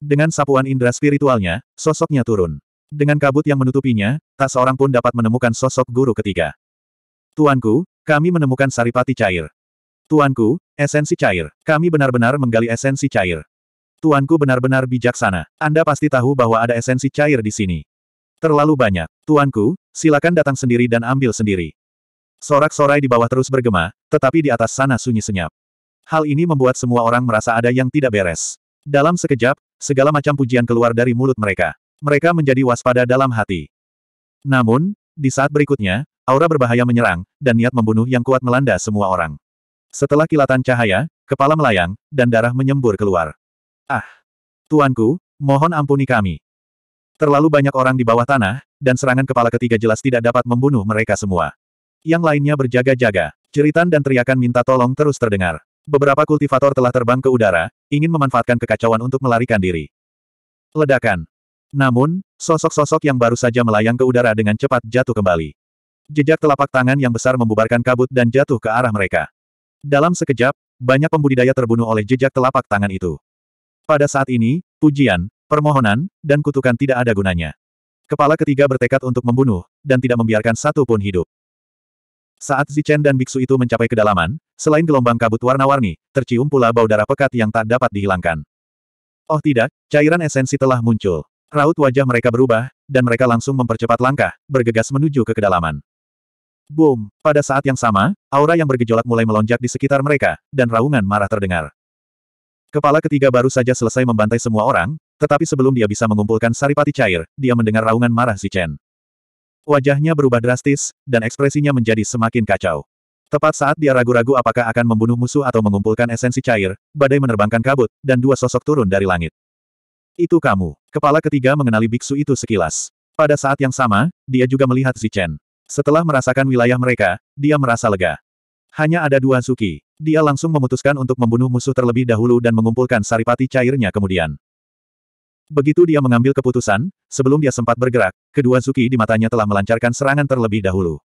Dengan sapuan indera spiritualnya, sosoknya turun. Dengan kabut yang menutupinya, tak seorang pun dapat menemukan sosok guru ketiga. Tuanku, kami menemukan saripati cair. Tuanku, esensi cair. Kami benar-benar menggali esensi cair. Tuanku benar-benar bijaksana. Anda pasti tahu bahwa ada esensi cair di sini. Terlalu banyak. Tuanku, silakan datang sendiri dan ambil sendiri. Sorak-sorai di bawah terus bergema, tetapi di atas sana sunyi senyap. Hal ini membuat semua orang merasa ada yang tidak beres. Dalam sekejap, segala macam pujian keluar dari mulut mereka. Mereka menjadi waspada dalam hati. Namun, di saat berikutnya, aura berbahaya menyerang, dan niat membunuh yang kuat melanda semua orang. Setelah kilatan cahaya, kepala melayang, dan darah menyembur keluar. Ah! Tuanku, mohon ampuni kami. Terlalu banyak orang di bawah tanah, dan serangan kepala ketiga jelas tidak dapat membunuh mereka semua. Yang lainnya berjaga-jaga. Jeritan dan teriakan minta tolong terus terdengar. Beberapa kultivator telah terbang ke udara, ingin memanfaatkan kekacauan untuk melarikan diri. Ledakan. Namun, sosok-sosok yang baru saja melayang ke udara dengan cepat jatuh kembali. Jejak telapak tangan yang besar membubarkan kabut dan jatuh ke arah mereka. Dalam sekejap, banyak pembudidaya terbunuh oleh jejak telapak tangan itu. Pada saat ini, pujian, Permohonan, dan kutukan tidak ada gunanya. Kepala ketiga bertekad untuk membunuh, dan tidak membiarkan satu pun hidup. Saat Zichen dan biksu itu mencapai kedalaman, selain gelombang kabut warna-warni, tercium pula bau darah pekat yang tak dapat dihilangkan. Oh tidak, cairan esensi telah muncul. Raut wajah mereka berubah, dan mereka langsung mempercepat langkah, bergegas menuju ke kedalaman. Boom! Pada saat yang sama, aura yang bergejolak mulai melonjak di sekitar mereka, dan raungan marah terdengar. Kepala ketiga baru saja selesai membantai semua orang, tetapi sebelum dia bisa mengumpulkan saripati cair, dia mendengar raungan marah si Chen. Wajahnya berubah drastis, dan ekspresinya menjadi semakin kacau. Tepat saat dia ragu-ragu apakah akan membunuh musuh atau mengumpulkan esensi cair, badai menerbangkan kabut, dan dua sosok turun dari langit. Itu kamu. Kepala ketiga mengenali biksu itu sekilas. Pada saat yang sama, dia juga melihat Si Chen. Setelah merasakan wilayah mereka, dia merasa lega. Hanya ada dua suki. Dia langsung memutuskan untuk membunuh musuh terlebih dahulu dan mengumpulkan saripati cairnya kemudian. Begitu dia mengambil keputusan, sebelum dia sempat bergerak, kedua Zuki di matanya telah melancarkan serangan terlebih dahulu.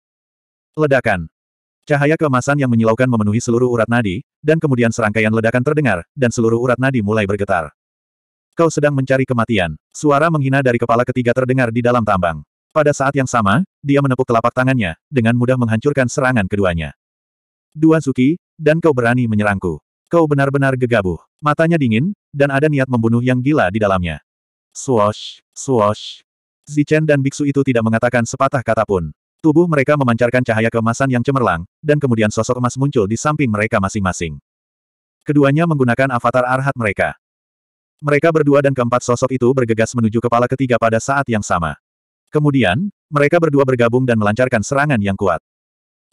Ledakan. Cahaya keemasan yang menyilaukan memenuhi seluruh urat nadi, dan kemudian serangkaian ledakan terdengar, dan seluruh urat nadi mulai bergetar. Kau sedang mencari kematian. Suara menghina dari kepala ketiga terdengar di dalam tambang. Pada saat yang sama, dia menepuk telapak tangannya, dengan mudah menghancurkan serangan keduanya. Dua Zuki, dan kau berani menyerangku. Kau benar-benar gegabah. Matanya dingin, dan ada niat membunuh yang gila di dalamnya. Swash, swash. Zichen dan biksu itu tidak mengatakan sepatah kata pun. Tubuh mereka memancarkan cahaya keemasan yang cemerlang, dan kemudian sosok emas muncul di samping mereka masing-masing. Keduanya menggunakan avatar arhat mereka. Mereka berdua dan keempat sosok itu bergegas menuju kepala ketiga pada saat yang sama. Kemudian, mereka berdua bergabung dan melancarkan serangan yang kuat.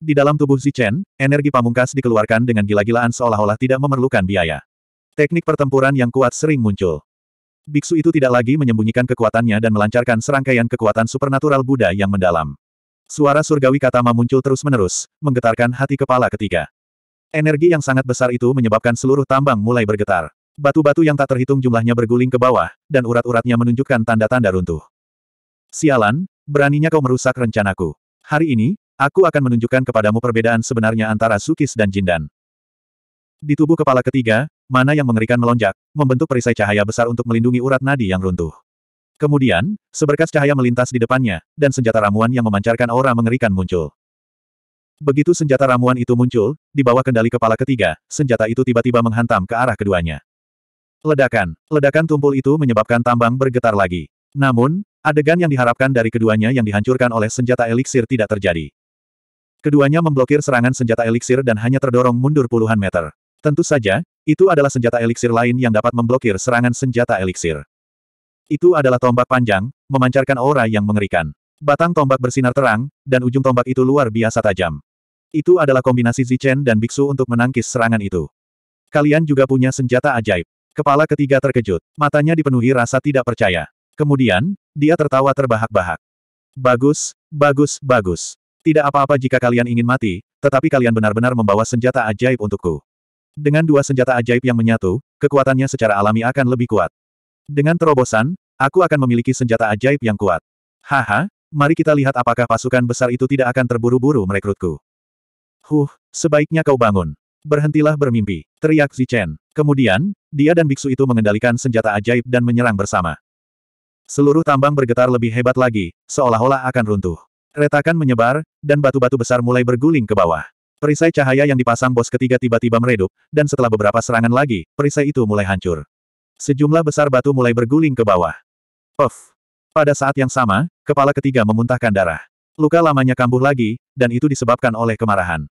Di dalam tubuh Zichen, energi pamungkas dikeluarkan dengan gila-gilaan seolah-olah tidak memerlukan biaya. Teknik pertempuran yang kuat sering muncul. Biksu itu tidak lagi menyembunyikan kekuatannya dan melancarkan serangkaian kekuatan supernatural Buddha yang mendalam. Suara surgawi Katama muncul terus-menerus, menggetarkan hati kepala ketiga. Energi yang sangat besar itu menyebabkan seluruh tambang mulai bergetar. Batu-batu yang tak terhitung jumlahnya berguling ke bawah, dan urat-uratnya menunjukkan tanda-tanda runtuh. Sialan, beraninya kau merusak rencanaku. Hari ini, aku akan menunjukkan kepadamu perbedaan sebenarnya antara Sukis dan Jindan. Di tubuh kepala ketiga, mana yang mengerikan melonjak, membentuk perisai cahaya besar untuk melindungi urat nadi yang runtuh. Kemudian, seberkas cahaya melintas di depannya, dan senjata ramuan yang memancarkan aura mengerikan muncul. Begitu senjata ramuan itu muncul, di bawah kendali kepala ketiga, senjata itu tiba-tiba menghantam ke arah keduanya. Ledakan, ledakan tumpul itu menyebabkan tambang bergetar lagi. Namun, adegan yang diharapkan dari keduanya yang dihancurkan oleh senjata eliksir tidak terjadi. Keduanya memblokir serangan senjata eliksir dan hanya terdorong mundur puluhan meter. Tentu saja, itu adalah senjata eliksir lain yang dapat memblokir serangan senjata eliksir. Itu adalah tombak panjang, memancarkan aura yang mengerikan. Batang tombak bersinar terang, dan ujung tombak itu luar biasa tajam. Itu adalah kombinasi Zichen dan Biksu untuk menangkis serangan itu. Kalian juga punya senjata ajaib. Kepala ketiga terkejut, matanya dipenuhi rasa tidak percaya. Kemudian, dia tertawa terbahak-bahak. Bagus, bagus, bagus. Tidak apa-apa jika kalian ingin mati, tetapi kalian benar-benar membawa senjata ajaib untukku. Dengan dua senjata ajaib yang menyatu, kekuatannya secara alami akan lebih kuat. Dengan terobosan, aku akan memiliki senjata ajaib yang kuat. Haha, mari kita lihat apakah pasukan besar itu tidak akan terburu-buru merekrutku. Huh, sebaiknya kau bangun. Berhentilah bermimpi, teriak Zichen. Kemudian, dia dan biksu itu mengendalikan senjata ajaib dan menyerang bersama. Seluruh tambang bergetar lebih hebat lagi, seolah-olah akan runtuh. Retakan menyebar, dan batu-batu besar mulai berguling ke bawah. Perisai cahaya yang dipasang bos ketiga tiba-tiba meredup, dan setelah beberapa serangan lagi, perisai itu mulai hancur. Sejumlah besar batu mulai berguling ke bawah. Puff! Pada saat yang sama, kepala ketiga memuntahkan darah. Luka lamanya kambuh lagi, dan itu disebabkan oleh kemarahan.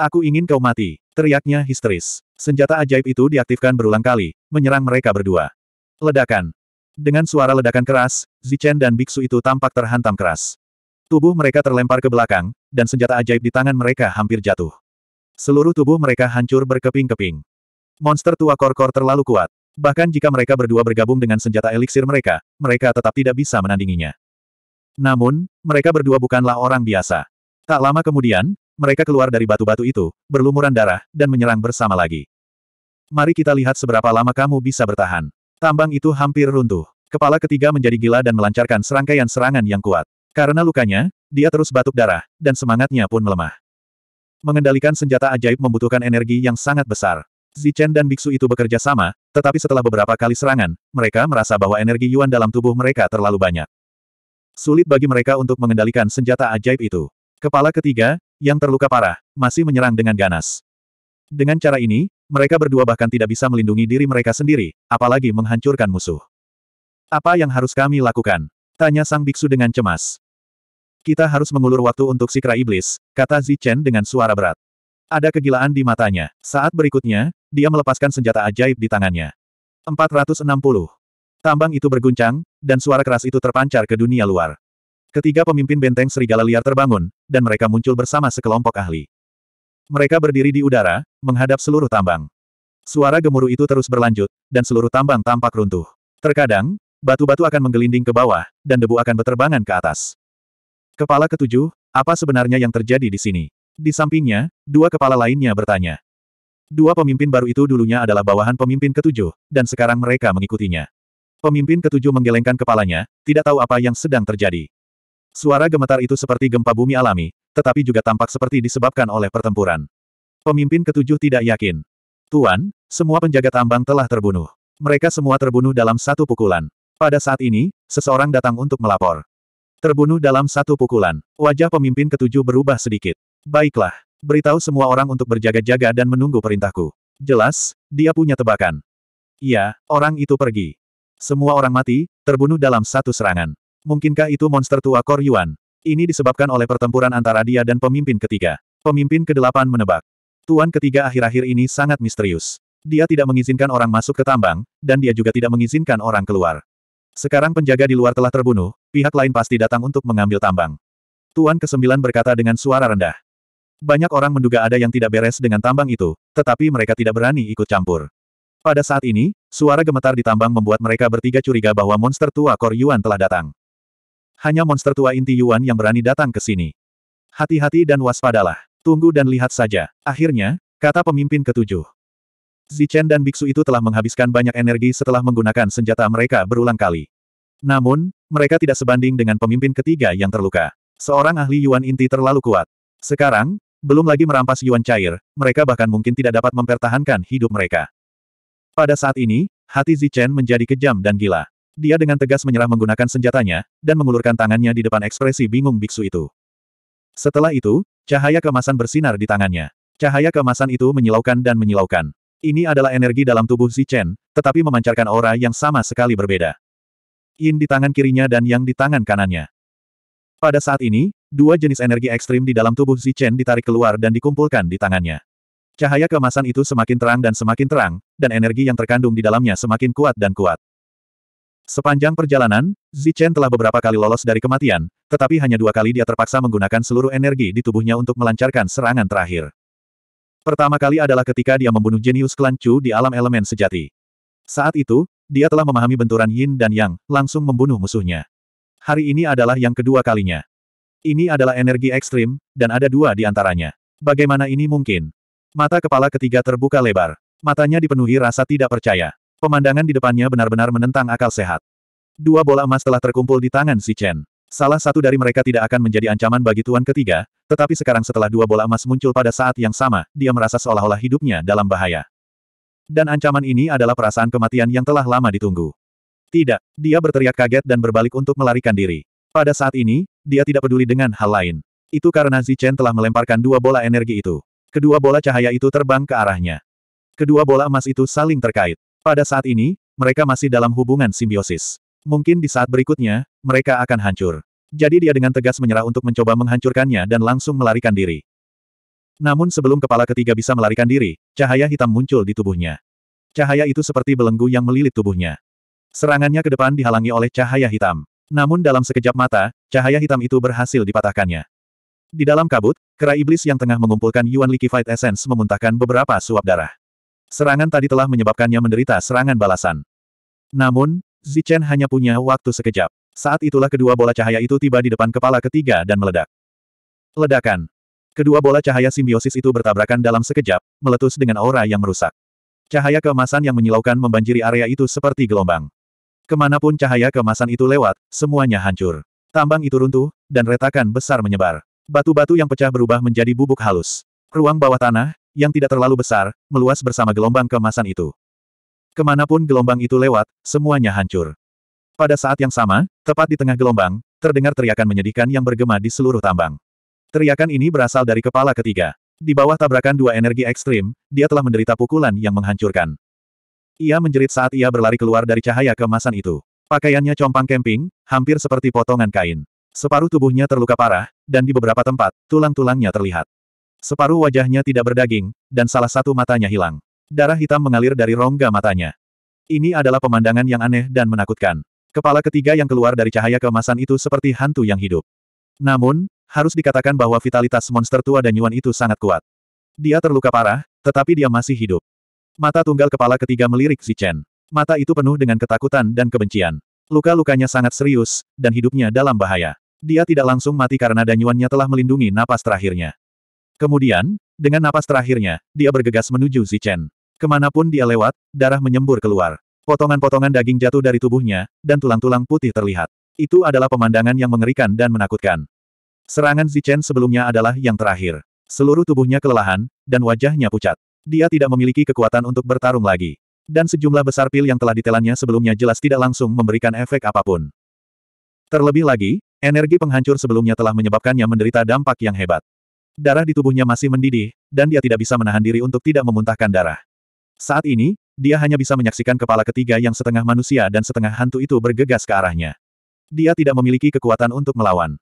Aku ingin kau mati, teriaknya histeris. Senjata ajaib itu diaktifkan berulang kali, menyerang mereka berdua. Ledakan. Dengan suara ledakan keras, Zichen dan biksu itu tampak terhantam keras. Tubuh mereka terlempar ke belakang, dan senjata ajaib di tangan mereka hampir jatuh. Seluruh tubuh mereka hancur berkeping-keping. Monster tua Korkor terlalu kuat. Bahkan jika mereka berdua bergabung dengan senjata eliksir mereka, mereka tetap tidak bisa menandinginya. Namun, mereka berdua bukanlah orang biasa. Tak lama kemudian, mereka keluar dari batu-batu itu, berlumuran darah, dan menyerang bersama lagi. Mari kita lihat seberapa lama kamu bisa bertahan. Tambang itu hampir runtuh. Kepala ketiga menjadi gila dan melancarkan serangkaian serangan yang kuat. Karena lukanya, dia terus batuk darah, dan semangatnya pun melemah. Mengendalikan senjata ajaib membutuhkan energi yang sangat besar. Zichen dan Biksu itu bekerja sama, tetapi setelah beberapa kali serangan, mereka merasa bahwa energi Yuan dalam tubuh mereka terlalu banyak. Sulit bagi mereka untuk mengendalikan senjata ajaib itu. Kepala ketiga, yang terluka parah, masih menyerang dengan ganas. Dengan cara ini, mereka berdua bahkan tidak bisa melindungi diri mereka sendiri, apalagi menghancurkan musuh. Apa yang harus kami lakukan? Tanya sang biksu dengan cemas. Kita harus mengulur waktu untuk si kera iblis, kata Zichen dengan suara berat. Ada kegilaan di matanya. Saat berikutnya, dia melepaskan senjata ajaib di tangannya. 460. Tambang itu berguncang, dan suara keras itu terpancar ke dunia luar. Ketiga pemimpin benteng serigala liar terbangun, dan mereka muncul bersama sekelompok ahli. Mereka berdiri di udara, menghadap seluruh tambang. Suara gemuruh itu terus berlanjut, dan seluruh tambang tampak runtuh. Terkadang, batu-batu akan menggelinding ke bawah, dan debu akan berterbangan ke atas. Kepala ketujuh, apa sebenarnya yang terjadi di sini? Di sampingnya, dua kepala lainnya bertanya. Dua pemimpin baru itu dulunya adalah bawahan pemimpin ketujuh, dan sekarang mereka mengikutinya. Pemimpin ketujuh menggelengkan kepalanya, tidak tahu apa yang sedang terjadi. Suara gemetar itu seperti gempa bumi alami, tetapi juga tampak seperti disebabkan oleh pertempuran. Pemimpin ketujuh tidak yakin. Tuan, semua penjaga tambang telah terbunuh. Mereka semua terbunuh dalam satu pukulan. Pada saat ini, seseorang datang untuk melapor. Terbunuh dalam satu pukulan. Wajah pemimpin ketujuh berubah sedikit. Baiklah, beritahu semua orang untuk berjaga-jaga dan menunggu perintahku. Jelas, dia punya tebakan. Iya, orang itu pergi. Semua orang mati, terbunuh dalam satu serangan. Mungkinkah itu monster tua Kor Yuan? Ini disebabkan oleh pertempuran antara dia dan pemimpin ketiga. Pemimpin kedelapan menebak. Tuan ketiga akhir-akhir ini sangat misterius. Dia tidak mengizinkan orang masuk ke tambang, dan dia juga tidak mengizinkan orang keluar. Sekarang penjaga di luar telah terbunuh, pihak lain pasti datang untuk mengambil tambang. Tuan kesembilan berkata dengan suara rendah. Banyak orang menduga ada yang tidak beres dengan tambang itu, tetapi mereka tidak berani ikut campur. Pada saat ini, suara gemetar di tambang membuat mereka bertiga curiga bahwa monster tua Kor Yuan telah datang. Hanya monster tua inti Yuan yang berani datang ke sini. Hati-hati dan waspadalah. Tunggu dan lihat saja. Akhirnya, kata pemimpin ketujuh. Zichen dan biksu itu telah menghabiskan banyak energi setelah menggunakan senjata mereka berulang kali. Namun, mereka tidak sebanding dengan pemimpin ketiga yang terluka. Seorang ahli Yuan inti terlalu kuat. Sekarang, belum lagi merampas Yuan cair, mereka bahkan mungkin tidak dapat mempertahankan hidup mereka. Pada saat ini, hati Zichen menjadi kejam dan gila. Dia dengan tegas menyerah menggunakan senjatanya, dan mengulurkan tangannya di depan ekspresi bingung biksu itu. Setelah itu, cahaya kemasan bersinar di tangannya. Cahaya kemasan itu menyilaukan dan menyilaukan. Ini adalah energi dalam tubuh Zichen, tetapi memancarkan aura yang sama sekali berbeda. Yin di tangan kirinya dan yang di tangan kanannya. Pada saat ini, dua jenis energi ekstrim di dalam tubuh Zichen ditarik keluar dan dikumpulkan di tangannya. Cahaya kemasan itu semakin terang dan semakin terang, dan energi yang terkandung di dalamnya semakin kuat dan kuat. Sepanjang perjalanan, Zichen telah beberapa kali lolos dari kematian, tetapi hanya dua kali dia terpaksa menggunakan seluruh energi di tubuhnya untuk melancarkan serangan terakhir. Pertama kali adalah ketika dia membunuh jenius klan Chu di alam elemen sejati. Saat itu, dia telah memahami benturan yin dan yang, langsung membunuh musuhnya. Hari ini adalah yang kedua kalinya. Ini adalah energi ekstrim, dan ada dua di antaranya. Bagaimana ini mungkin? Mata kepala ketiga terbuka lebar. Matanya dipenuhi rasa tidak percaya. Pemandangan di depannya benar-benar menentang akal sehat. Dua bola emas telah terkumpul di tangan si Chen. Salah satu dari mereka tidak akan menjadi ancaman bagi tuan ketiga, tetapi sekarang setelah dua bola emas muncul pada saat yang sama, dia merasa seolah-olah hidupnya dalam bahaya. Dan ancaman ini adalah perasaan kematian yang telah lama ditunggu. Tidak, dia berteriak kaget dan berbalik untuk melarikan diri. Pada saat ini, dia tidak peduli dengan hal lain. Itu karena Zichen telah melemparkan dua bola energi itu. Kedua bola cahaya itu terbang ke arahnya. Kedua bola emas itu saling terkait. Pada saat ini, mereka masih dalam hubungan simbiosis. Mungkin di saat berikutnya, mereka akan hancur. Jadi dia dengan tegas menyerah untuk mencoba menghancurkannya dan langsung melarikan diri. Namun sebelum kepala ketiga bisa melarikan diri, cahaya hitam muncul di tubuhnya. Cahaya itu seperti belenggu yang melilit tubuhnya. Serangannya ke depan dihalangi oleh cahaya hitam. Namun dalam sekejap mata, cahaya hitam itu berhasil dipatahkannya. Di dalam kabut, kera iblis yang tengah mengumpulkan Yuan liquified Essence memuntahkan beberapa suap darah. Serangan tadi telah menyebabkannya menderita serangan balasan. Namun, Zichen hanya punya waktu sekejap. Saat itulah kedua bola cahaya itu tiba di depan kepala ketiga dan meledak. Ledakan. Kedua bola cahaya simbiosis itu bertabrakan dalam sekejap, meletus dengan aura yang merusak. Cahaya keemasan yang menyilaukan membanjiri area itu seperti gelombang. Kemanapun cahaya keemasan itu lewat, semuanya hancur. Tambang itu runtuh, dan retakan besar menyebar. Batu-batu yang pecah berubah menjadi bubuk halus. Ruang bawah tanah, yang tidak terlalu besar, meluas bersama gelombang keemasan itu. Kemanapun gelombang itu lewat, semuanya hancur. Pada saat yang sama, tepat di tengah gelombang, terdengar teriakan menyedihkan yang bergema di seluruh tambang. Teriakan ini berasal dari kepala ketiga. Di bawah tabrakan dua energi ekstrim, dia telah menderita pukulan yang menghancurkan. Ia menjerit saat ia berlari keluar dari cahaya kemasan itu. Pakaiannya compang camping, hampir seperti potongan kain. Separuh tubuhnya terluka parah, dan di beberapa tempat, tulang-tulangnya terlihat. Separuh wajahnya tidak berdaging, dan salah satu matanya hilang. Darah hitam mengalir dari rongga matanya. Ini adalah pemandangan yang aneh dan menakutkan. Kepala ketiga yang keluar dari cahaya keemasan itu seperti hantu yang hidup. Namun, harus dikatakan bahwa vitalitas monster tua dan Yuan itu sangat kuat. Dia terluka parah, tetapi dia masih hidup. Mata tunggal kepala ketiga melirik Zichen. Mata itu penuh dengan ketakutan dan kebencian. Luka-lukanya sangat serius, dan hidupnya dalam bahaya. Dia tidak langsung mati karena danyuannya telah melindungi napas terakhirnya. Kemudian, dengan napas terakhirnya, dia bergegas menuju Zichen. Kemanapun dia lewat, darah menyembur keluar. Potongan-potongan daging jatuh dari tubuhnya, dan tulang-tulang putih terlihat. Itu adalah pemandangan yang mengerikan dan menakutkan. Serangan Zichen sebelumnya adalah yang terakhir. Seluruh tubuhnya kelelahan, dan wajahnya pucat. Dia tidak memiliki kekuatan untuk bertarung lagi. Dan sejumlah besar pil yang telah ditelannya sebelumnya jelas tidak langsung memberikan efek apapun. Terlebih lagi, energi penghancur sebelumnya telah menyebabkannya menderita dampak yang hebat. Darah di tubuhnya masih mendidih, dan dia tidak bisa menahan diri untuk tidak memuntahkan darah. Saat ini, dia hanya bisa menyaksikan kepala ketiga yang setengah manusia dan setengah hantu itu bergegas ke arahnya. Dia tidak memiliki kekuatan untuk melawan.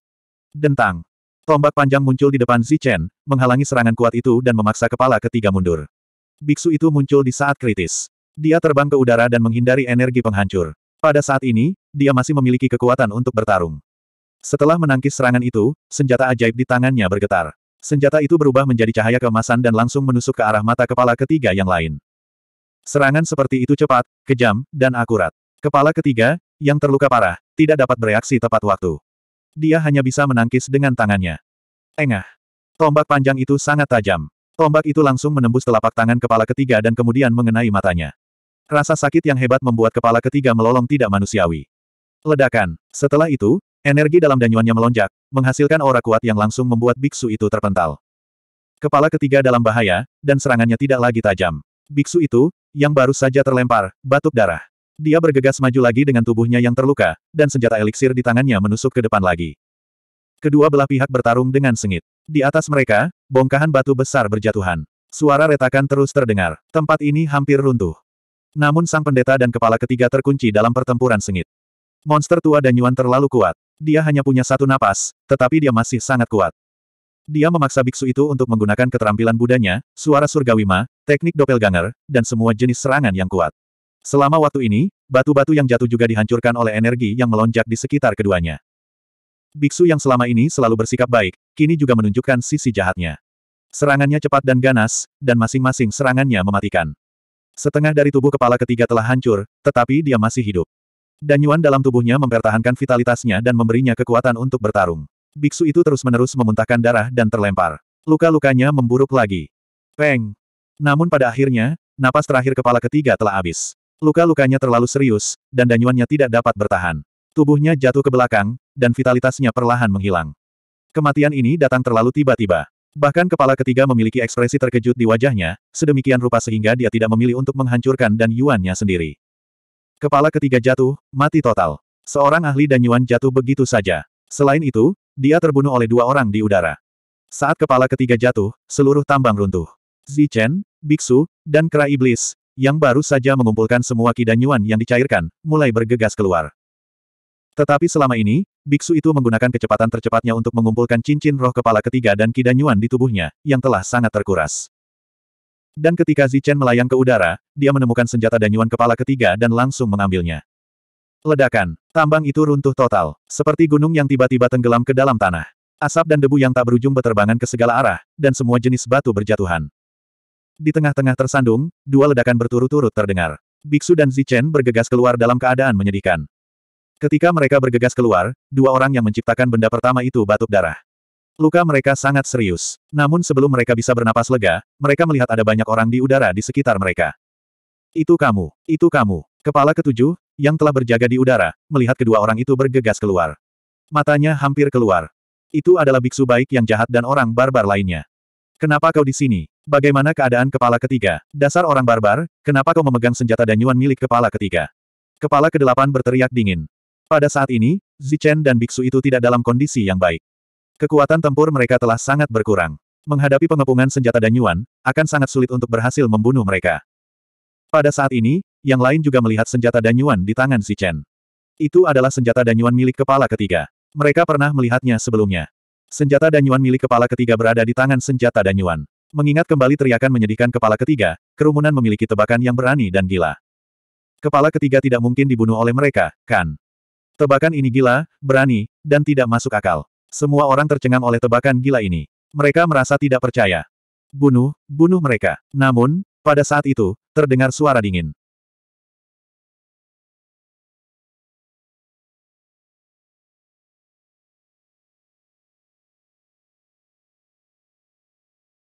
Dentang. Tombak panjang muncul di depan Zichen, menghalangi serangan kuat itu dan memaksa kepala ketiga mundur. Biksu itu muncul di saat kritis. Dia terbang ke udara dan menghindari energi penghancur. Pada saat ini, dia masih memiliki kekuatan untuk bertarung. Setelah menangkis serangan itu, senjata ajaib di tangannya bergetar. Senjata itu berubah menjadi cahaya keemasan dan langsung menusuk ke arah mata kepala ketiga yang lain. Serangan seperti itu cepat, kejam, dan akurat. Kepala ketiga, yang terluka parah, tidak dapat bereaksi tepat waktu. Dia hanya bisa menangkis dengan tangannya. Engah. Tombak panjang itu sangat tajam. Tombak itu langsung menembus telapak tangan kepala ketiga dan kemudian mengenai matanya. Rasa sakit yang hebat membuat kepala ketiga melolong tidak manusiawi. Ledakan. Setelah itu, energi dalam danyuannya melonjak, menghasilkan aura kuat yang langsung membuat biksu itu terpental. Kepala ketiga dalam bahaya, dan serangannya tidak lagi tajam. Biksu itu, yang baru saja terlempar, batuk darah. Dia bergegas maju lagi dengan tubuhnya yang terluka, dan senjata eliksir di tangannya menusuk ke depan lagi. Kedua belah pihak bertarung dengan sengit. Di atas mereka, bongkahan batu besar berjatuhan. Suara retakan terus terdengar. Tempat ini hampir runtuh. Namun sang pendeta dan kepala ketiga terkunci dalam pertempuran sengit. Monster tua dan Yuan terlalu kuat. Dia hanya punya satu napas, tetapi dia masih sangat kuat. Dia memaksa biksu itu untuk menggunakan keterampilan budanya, suara surgawima, Wima, teknik doppelganger, dan semua jenis serangan yang kuat. Selama waktu ini, batu-batu yang jatuh juga dihancurkan oleh energi yang melonjak di sekitar keduanya. Biksu yang selama ini selalu bersikap baik, kini juga menunjukkan sisi jahatnya. Serangannya cepat dan ganas, dan masing-masing serangannya mematikan. Setengah dari tubuh kepala ketiga telah hancur, tetapi dia masih hidup. Danyuan dalam tubuhnya mempertahankan vitalitasnya dan memberinya kekuatan untuk bertarung. Biksu itu terus-menerus memuntahkan darah dan terlempar. Luka-lukanya memburuk lagi. Peng! Namun pada akhirnya, napas terakhir kepala ketiga telah habis. Luka-lukanya terlalu serius, dan danyuannya tidak dapat bertahan. Tubuhnya jatuh ke belakang, dan vitalitasnya perlahan menghilang. Kematian ini datang terlalu tiba-tiba. Bahkan kepala ketiga memiliki ekspresi terkejut di wajahnya, sedemikian rupa sehingga dia tidak memilih untuk menghancurkan dan Yuannya sendiri. Kepala ketiga jatuh, mati total. Seorang ahli dan Yuan jatuh begitu saja. Selain itu, dia terbunuh oleh dua orang di udara. Saat kepala ketiga jatuh, seluruh tambang runtuh. Zichen, Biksu, dan Kera Iblis, yang baru saja mengumpulkan semua kidanyuan yang dicairkan, mulai bergegas keluar. Tetapi selama ini, Biksu itu menggunakan kecepatan tercepatnya untuk mengumpulkan cincin roh kepala ketiga dan kidanyuan di tubuhnya, yang telah sangat terkuras. Dan ketika Zichen melayang ke udara, dia menemukan senjata danyuan kepala ketiga dan langsung mengambilnya. Ledakan. Tambang itu runtuh total, seperti gunung yang tiba-tiba tenggelam ke dalam tanah. Asap dan debu yang tak berujung beterbangan ke segala arah, dan semua jenis batu berjatuhan. Di tengah-tengah tersandung, dua ledakan berturut-turut terdengar. Biksu dan Zichen bergegas keluar dalam keadaan menyedihkan. Ketika mereka bergegas keluar, dua orang yang menciptakan benda pertama itu batuk darah. Luka mereka sangat serius. Namun sebelum mereka bisa bernapas lega, mereka melihat ada banyak orang di udara di sekitar mereka. Itu kamu, itu kamu. Kepala ketujuh, yang telah berjaga di udara, melihat kedua orang itu bergegas keluar. Matanya hampir keluar. Itu adalah biksu baik yang jahat dan orang barbar lainnya. Kenapa kau di sini? Bagaimana keadaan kepala ketiga? Dasar orang barbar, kenapa kau memegang senjata dan danyuan milik kepala ketiga? Kepala kedelapan berteriak dingin. Pada saat ini, Zichen dan biksu itu tidak dalam kondisi yang baik. Kekuatan tempur mereka telah sangat berkurang. Menghadapi pengepungan senjata dan danyuan, akan sangat sulit untuk berhasil membunuh mereka. Pada saat ini, yang lain juga melihat senjata Danyuan di tangan si Chen. Itu adalah senjata Danyuan milik kepala ketiga. Mereka pernah melihatnya sebelumnya. Senjata Danyuan milik kepala ketiga berada di tangan senjata Danyuan. Mengingat kembali teriakan menyedihkan kepala ketiga, kerumunan memiliki tebakan yang berani dan gila. Kepala ketiga tidak mungkin dibunuh oleh mereka, kan? Tebakan ini gila, berani, dan tidak masuk akal. Semua orang tercengang oleh tebakan gila ini. Mereka merasa tidak percaya. Bunuh, bunuh mereka. Namun, pada saat itu, terdengar suara dingin.